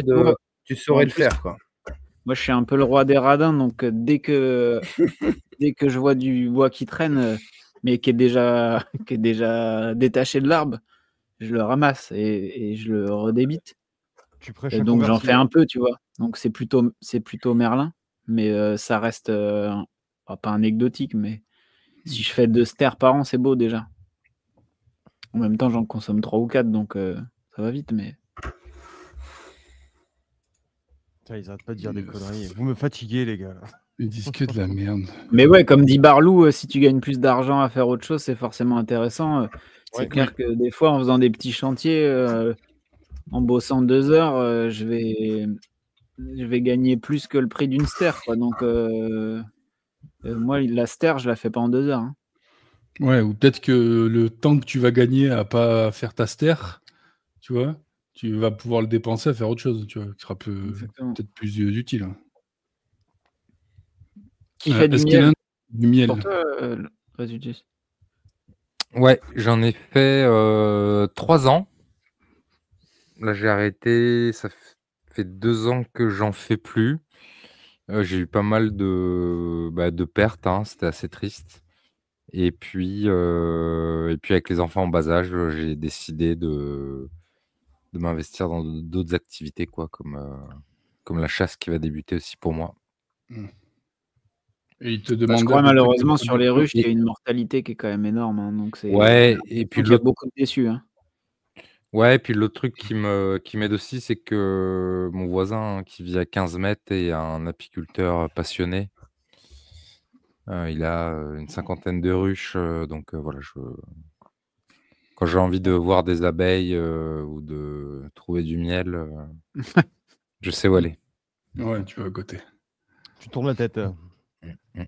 Tu saurais le faire, quoi. Moi, je suis un peu le roi des radins, donc dès que dès que je vois du bois qui traîne, mais qui est déjà qui est déjà détaché de l'arbre, je le ramasse et je le redébite et donc j'en fais un peu, tu vois. Donc c'est plutôt, c'est plutôt Merlin, mais euh, ça reste euh, bah, pas anecdotique, mais si je fais deux stères par an, c'est beau déjà. En même temps, j'en consomme trois ou quatre, donc euh, ça va vite, mais. ils arrêtent pas de dire des conneries. Vous me fatiguez, les gars. Ils disent que de la merde. Mais ouais, comme dit Barlou, si tu gagnes plus d'argent à faire autre chose, c'est forcément intéressant. C'est clair que des fois, en faisant des petits chantiers, en bossant deux heures, euh, je, vais, je vais gagner plus que le prix d'une ster. Donc, euh, euh, moi, la ster, je la fais pas en deux heures. Hein. Ouais, ou peut-être que le temps que tu vas gagner à pas faire ta ster, tu vois, tu vas pouvoir le dépenser à faire autre chose, tu vois, qui sera peut-être plus utile. Hein. Qui fait du miel, du miel. Ouais, j'en ai fait trois ans Là, j'ai arrêté. Ça fait deux ans que j'en fais plus. Euh, j'ai eu pas mal de, bah, de pertes. Hein, c'était assez triste. Et puis, euh, et puis, avec les enfants en bas âge, euh, j'ai décidé de, m'investir dans d'autres activités, quoi, comme, comme la chasse qui va débuter aussi pour moi. Mmh. Et il te demande. malheureusement, sur les ruches, il y a une mortalité qui est quand même énorme. Hein, donc Ouais, et puis il y a beaucoup de déçus. Hein. Ouais, et puis l'autre truc qui me qui m'aide aussi, c'est que mon voisin qui vit à 15 mètres est un apiculteur passionné. Euh, il a euh, une cinquantaine de ruches, euh, donc voilà, je... quand j'ai envie de voir des abeilles ou de trouver du miel, je sais où aller. Ouais, tu vas à côté. Tu tournes la tête. Mm, mm, mm.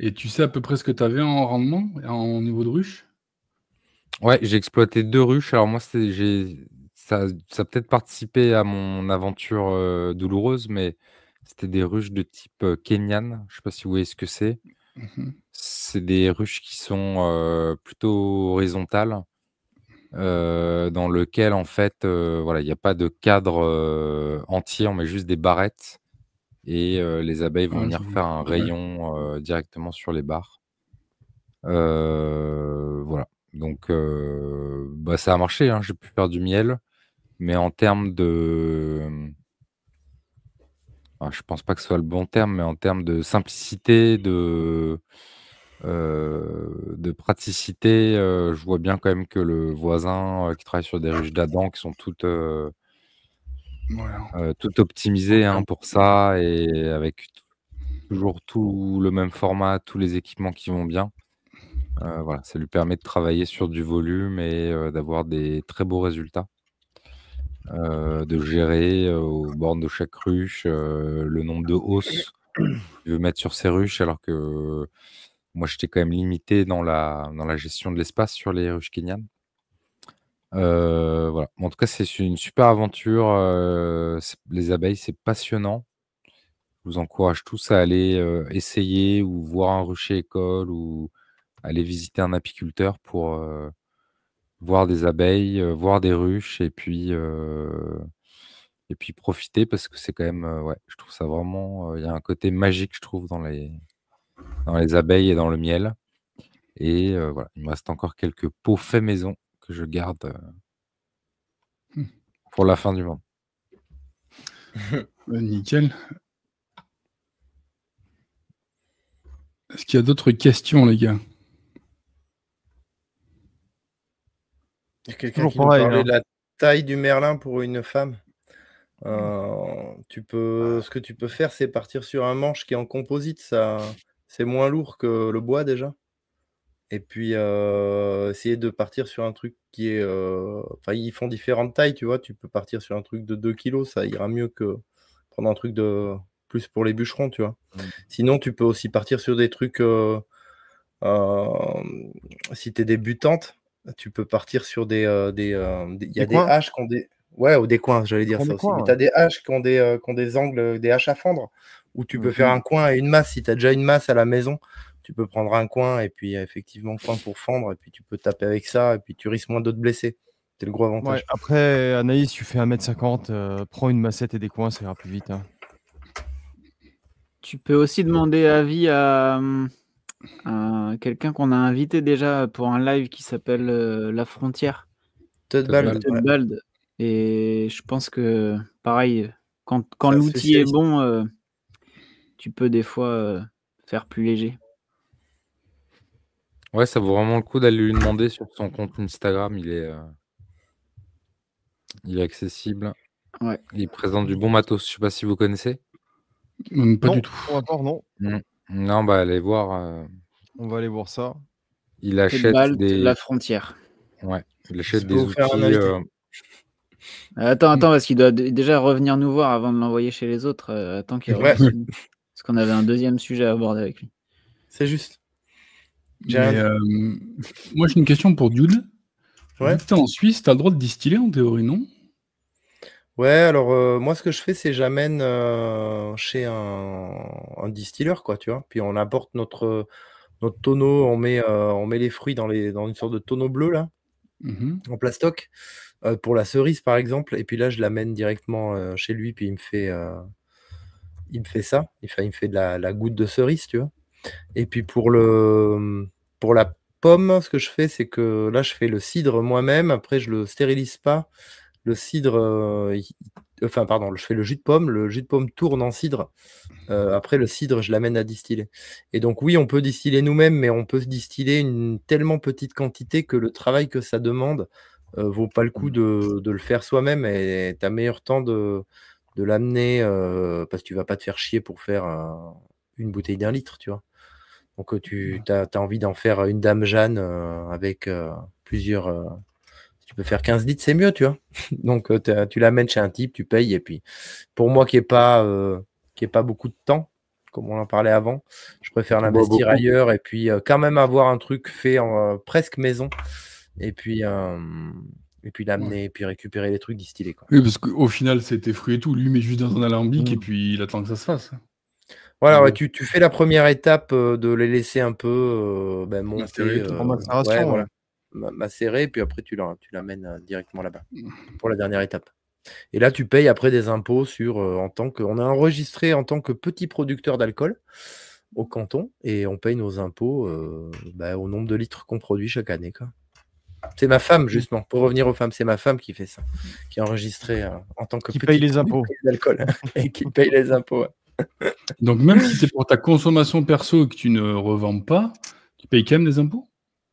Et tu sais à peu près ce que tu avais en rendement, en niveau de ruche Ouais, j'ai exploité deux ruches. Alors moi, ça, a peut-être participé à mon aventure douloureuse, mais c'était des ruches de type kenyan. Je sais pas si vous voyez ce que c'est. Mmh c'est des ruches qui sont plutôt horizontales, dans lesquelles en fait, voilà, il n'y a pas de cadre entier, on met juste des barrettes et les abeilles vont venir faire un rayon directement sur les barres. voilà. Donc, euh, bah, ça a marché. Hein, j'ai pu faire du miel. Mais en termes de. je ah, je pense pas que ce soit le bon terme, mais en termes de simplicité, de, euh, de praticité, euh, je vois bien quand même que le voisin qui travaille sur des ruches d'Adam, qui sont toutes, hein. optimisées hein, pour ça, et avec toujours tout le même format, tous les équipements qui vont bien, euh, voilà, ça lui permet de travailler sur du volume et euh, d'avoir des très beaux résultats. Euh, de gérer, au aux bornes de chaque ruche, le nombre de hausses qu'il veut mettre sur ses ruches alors que moi, j'étais quand même limité dans la dans la gestion de l'espace sur les ruches kenyanes voilà. en tout cas, c'est une super aventure, les abeilles, c'est passionnant. Je vous encourage tous à aller, essayer ou voir un rucher école ou aller visiter un apiculteur pour voir des abeilles, voir des ruches et puis, et puis profiter parce que c'est quand même, ouais, je trouve ça vraiment, il y a un côté magique, je trouve, dans les, dans les abeilles et dans le miel. Et voilà, il me reste encore quelques pots faits maison que je garde hum. pour la fin du monde. Bah, nickel. Est-ce qu'il y a d'autres questions, les gars la taille du Merlin pour une femme. Euh, mmh. tu peux, ce que tu peux faire, c'est partir sur un manche qui est en composite. Ça, c'est moins lourd que le bois déjà. Et puis euh, essayer de partir sur un truc qui est. Euh, ils font différentes tailles, tu vois. Tu peux partir sur un truc de 2 kg, ça ira mieux que prendre un truc de plus pour les bûcherons, tu vois. Mmh. Sinon, tu peux aussi partir sur des trucs. si tu es débutante, tu peux partir sur des. Euh, euh, il des, y a des, haches qui ont des. Ouais, ou des coins, j'allais dire ça tu as des haches qui ont des, euh, angles, des haches à fendre, où tu peux faire mmh un coin et une masse. Si tu as déjà une masse à la maison, tu peux prendre un coin et puis effectivement coin pour fendre et puis tu peux taper avec ça et puis tu risques moins d'autres blessés. C'est le gros avantage. après Anaïs, tu fais 1m50, prends une massette et des coins, ça ira plus vite. Hein. Tu peux aussi demander avis à, hum, euh, quelqu'un qu'on a invité déjà pour un live qui s'appelle euh, La Frontière. Et je pense que, pareil, quand, l'outil est, bon, euh, tu peux des fois faire plus léger. Ouais, ça vaut vraiment le coup d'aller lui demander sur son compte Instagram. Il est, il est accessible. Il présente du bon matos. Je sais pas si vous connaissez. Hum, pas du tout. non. Hum. Non, bah allez voir. Euh, On va aller voir ça. il achète des. la frontière. Ouais, il achète des outils. Euh, attends, attends, parce qu'il doit déjà revenir nous voir avant de l'envoyer chez les autres. Euh, attends qu'il revienne Parce qu'on avait un deuxième sujet à aborder avec lui. C'est juste. moi, j'ai une question pour Dude. en Suisse, t'as le droit de distiller en théorie, non Ouais, alors euh, moi, ce que je fais, c'est j'amène euh, chez un, distilleur distiller, quoi, tu vois. Puis on apporte notre, euh, notre tonneau, on met, on met les fruits dans, les, dans une sorte de tonneau bleu, là, mmh en plastoc, pour la cerise, par exemple. Et puis là, je l'amène directement chez lui, puis il me fait, il fait ça. fait il me fait de la, la, goutte de cerise, tu vois. Et puis pour, le, pour la pomme, ce que je fais, c'est que là, je fais le cidre moi-même. Après, je le stérilise pas le cidre, euh, enfin pardon, je fais le jus de pomme, le jus de pomme tourne en cidre. Euh, après, le cidre, je l'amène à distiller. Et donc oui, on peut distiller nous-mêmes, mais on peut se distiller une tellement petite quantité que le travail que ça demande euh, vaut pas le coup de, le faire soi-même. Et t'as meilleur temps de, l'amener parce que tu vas pas te faire chier pour faire une bouteille d'un litre, tu vois. Donc tu as, as, envie d'en faire une dame Jeanne avec plusieurs tu peux faire 15 litres, c'est mieux, tu vois. Donc, euh, tu l'amènes chez un type, tu payes. Et puis, pour moi qui n'ai pas, euh, qui est pas beaucoup de temps, comme on en parlait avant, je préfère l'investir ailleurs et puis euh, quand même avoir un truc fait en, presque maison. Et puis. et puis l'amener, et puis récupérer les trucs distillés. Oui, parce qu'au final, c'était fruit et tout. Lui, met juste dans un alambic et mm. puis il attend que ça se fasse. Voilà, tu, fais la première étape de les laisser un peu ben, monter. voilà macérer, puis après tu l'amènes euh, directement là-bas mmh. pour la dernière étape. Et là, tu payes après des impôts sur euh, en tant que. On est enregistré en tant que petit producteur d'alcool au canton et on paye nos impôts euh, bah, au nombre de litres qu'on produit chaque année. C'est ma femme, mmh. justement. Pour revenir aux femmes, c'est ma femme qui fait ça, qui est enregistrée en tant que. Qui paye les impôts. D'alcool et qui paye les impôts. Donc, même si c'est pour ta consommation perso et que tu ne revends pas, tu payes quand même des impôts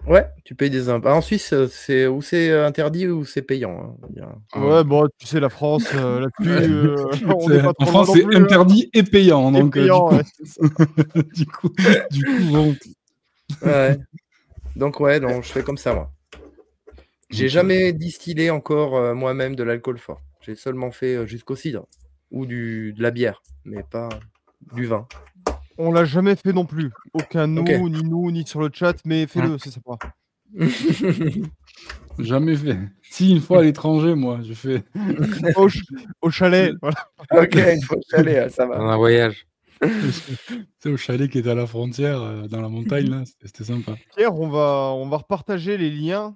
Ouais, tu payes des impôts. Ah, en Suisse, euh, c'est ou c'est interdit ou c'est payant. Hein, ouais, bon, tu sais, la France, en France, c'est interdit et payant. Donc, bon. ouais. Donc, ouais, donc, je fais comme ça, moi. J'ai jamais distillé encore euh, moi-même de l'alcool fort. J'ai seulement fait euh, jusqu'au cidre ou du, de la bière, mais pas du vin. On l'a jamais fait non plus. Aucun nous, ni nous, ni sur le chat, mais fais-le, c'est sympa. jamais fait. Si, une fois à l'étranger, moi, je fais. au, chalet. Voilà. Ok, une fois au chalet, ça va. Dans un voyage. C'est au chalet qui est à la frontière, euh, dans la montagne, c'était sympa. Pierre, on va, on va repartager les liens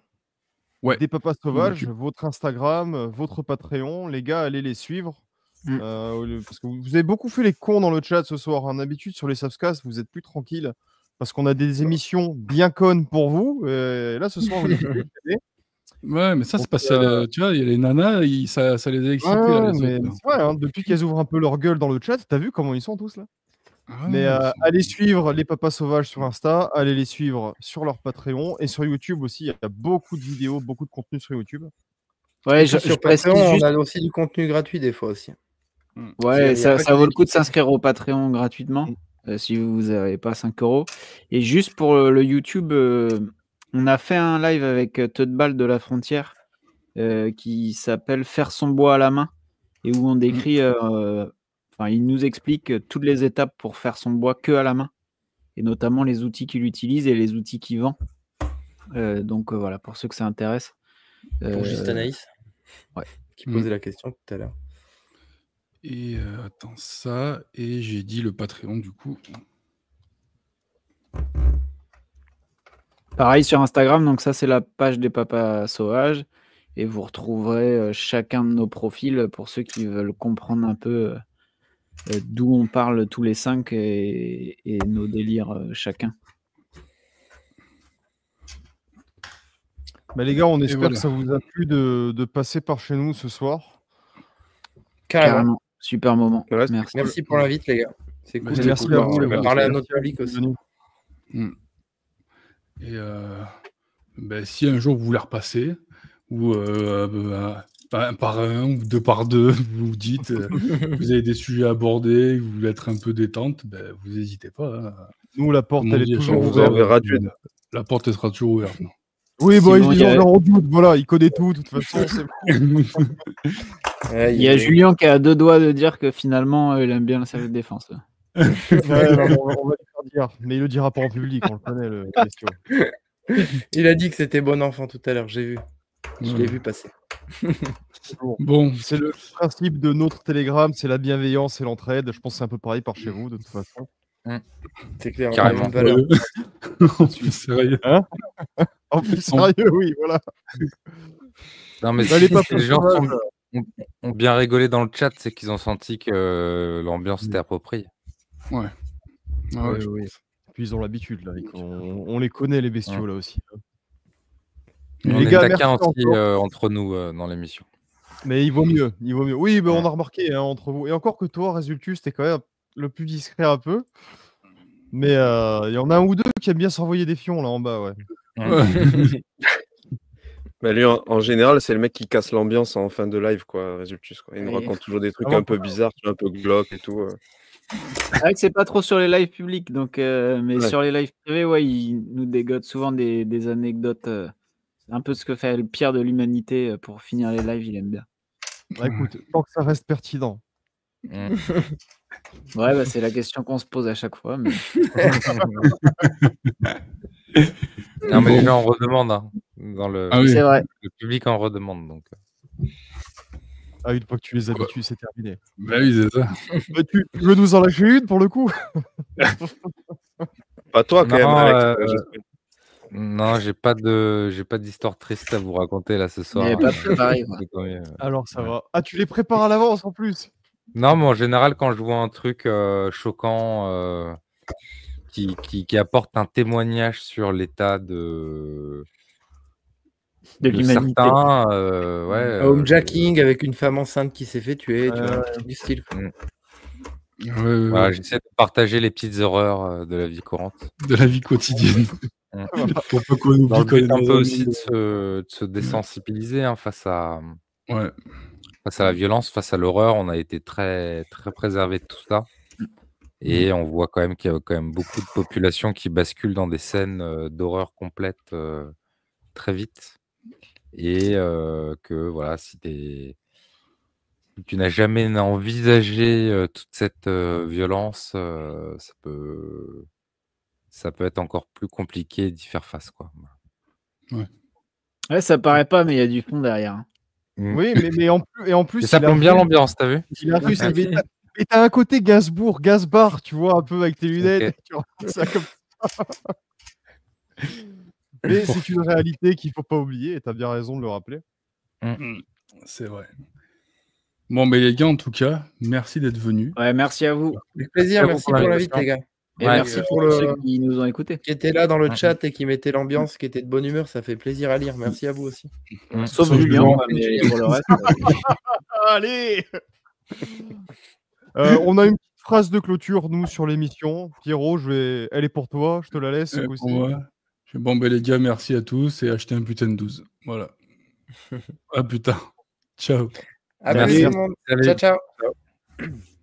des Papas Sauvages, bah, votre Instagram, euh, votre Patreon. Les gars, allez les suivre. Mm. Euh, parce que vous, avez beaucoup fait les cons dans le chat ce soir. En hein. habitude, sur les Subscast, vous êtes plus tranquille parce qu'on a des émissions bien connes pour vous. Et là, ce soir, vous Ouais, mais ça, c'est parce que, euh, tu vois, il y a les nanas, ça, les a excités. Hein, depuis qu'elles ouvrent un peu leur gueule dans le chat, t'as vu comment ils sont tous là ah mais euh, allez suivre les papas sauvages sur Insta, allez les suivre sur leur Patreon et sur YouTube aussi. Il y a beaucoup de vidéos, beaucoup de contenu sur YouTube. Ouais, je, sur Patreon, on a aussi du contenu gratuit des fois aussi. Mm. Ouais, ça, vaut le coup de s'inscrire au Patreon gratuitement mm. euh, si vous n'avez pas 5 euros. Et juste pour euh, le, YouTube, euh, on a fait un live avec Ball de la Frontière qui s'appelle Faire son bois à la main et où on mm. décrit, enfin, il nous explique toutes les étapes pour faire son bois que à la main et notamment les outils qu'il utilise et les outils qu'il vend. donc voilà, pour ceux que ça intéresse. Pour juste Anaïs, qui posait la question tout à l'heure. Et euh, attends ça, et j'ai dit le Patreon du coup. Pareil sur Instagram, donc ça c'est la page des papas sauvages. Et vous retrouverez euh, chacun de nos profils pour ceux qui veulent comprendre un peu euh, d'où on parle tous les cinq et, nos délires chacun. Mais bah, les gars, on espère que ça vous a plu de, de passer par chez nous ce soir. Carrément. Super moment. merci. pour l'invite, les gars. C'est cool. Merci à vous. parler à notre public aussi. Mm. Et euh, ben, si un jour vous voulez repasser, ou euh, euh, un par un ou deux par deux, vous vous dites, vous avez des sujets à aborder, vous voulez être un peu détente, ben, vous n'hésitez pas. Hein. Nous, la porte, elle est toujours ouverte. La porte, sera toujours ouverte. Oui, bon, il, en doute. voilà, il connaît tout, de toute façon. il y a Julien qui a deux doigts de dire que finalement, euh, il aime bien la salle de défense. on, va le dire, mais il le dira pas en public, on le connaît, Il a dit que c'était bon enfant tout à l'heure, j'ai vu. Je l'ai vu passer. Bon, c'est le principe de notre télégramme, c'est la bienveillance et l'entraide. Je pense que c'est un peu pareil par chez vous, de toute façon. Mm. C'est clair, carrément. en plus, sérieux. Hein en plus, sérieux, oui, voilà. Non, mais si, les gens sont ont bien rigolé dans le chat, c'est qu'ils ont senti que euh, l'ambiance mmh. était appropriée. Ouais. Ah puis ils ont l'habitude, là. On, les connaît, les bestiaux, là aussi. Hein. On les est gars, euh, entre nous euh, dans l'émission. Mais il vaut mieux, il vaut mieux. Oui, on a remarqué hein, entre vous. Et encore que toi, Résultus, t'es quand même le plus discret un peu. Mais il y en a un ou deux qui aiment bien s'envoyer des fions là en bas, ouais. mais lui, en, général, c'est le mec qui casse l'ambiance en fin de live, quoi, Résultus. Il nous raconte toujours des trucs un peu bizarres, un peu glauques et tout. Ouais, euh. c'est pas trop sur les lives publics, donc, euh, mais sur les lives privés, ouais, il nous dégote souvent des, anecdotes. Euh. C'est un peu ce que fait le pire de l'humanité pour finir les lives, il aime bien. Bah, écoute, tant que ça reste pertinent. Mm. ouais, bah, c'est la question qu'on se pose à chaque fois. non, mais déjà, on redemande. Hein. Dans ah le... public en redemande donc. Ah, une fois que tu les habitues, c'est terminé. Bah oui, bah, tu, veux nous en lâcher une pour le coup Pas toi quand non, même, euh, Non, j'ai pas de, j'ai pas d'histoire triste à vous raconter là ce soir. Euh, euh. Alors ça va. Ah, tu les prépares à l'avance en plus. Non, mais en général, quand je vois un truc choquant qui, apporte un témoignage sur l'état de de, l'humanité. Euh, Homejacking euh, avec une femme enceinte qui s'est fait tuer, tu vois, du style. Mm. J'essaie de partager les petites horreurs euh, de la vie courante. De la vie quotidienne. Mm. on peut aussi se, désensibiliser hein, face à. face à la violence, face à l'horreur, on a été très, très préservé de tout ça. Mm. Et on voit quand même qu'il y a quand même beaucoup de populations qui basculent dans des scènes d'horreur complète très vite et que voilà, si tu n'as jamais envisagé toute cette violence, ça peut ça peut être encore plus compliqué d'y faire face, quoi. Ouais, ça mmh. paraît pas, mais il y a du fond derrière. Hein. Mmh. Oui, mais, en plus, et en plus, ça plombe bien l'ambiance, t'as vu? et t'as- un côté Gasbourg, Gasbar, tu vois, un peu avec tes lunettes. tu comme- Mais c'est une réalité qu'il ne faut pas oublier, et tu as bien raison de le rappeler. Mm. Mm. C'est vrai. Bon, mais les gars, en tout cas, merci d'être venus. merci à vous. plaisir, merci, pour, la l'invite, les gars. merci pour ceux qui nous ont écoutés. Qui étaient là dans le mm. chat et qui mettaient l'ambiance, qui étaient de bonne humeur, ça fait plaisir à lire. Merci à vous aussi. Sauf, Julien, mais pour le reste. Allez euh, On a une petite phrase de clôture, nous, sur l'émission. Pierrot, je vais... elle est pour toi, je te la laisse. aussi bon, ben les gars, merci à tous et achetez un putain de 12. Voilà. à plus tard. Ciao. À le monde. ciao. ciao.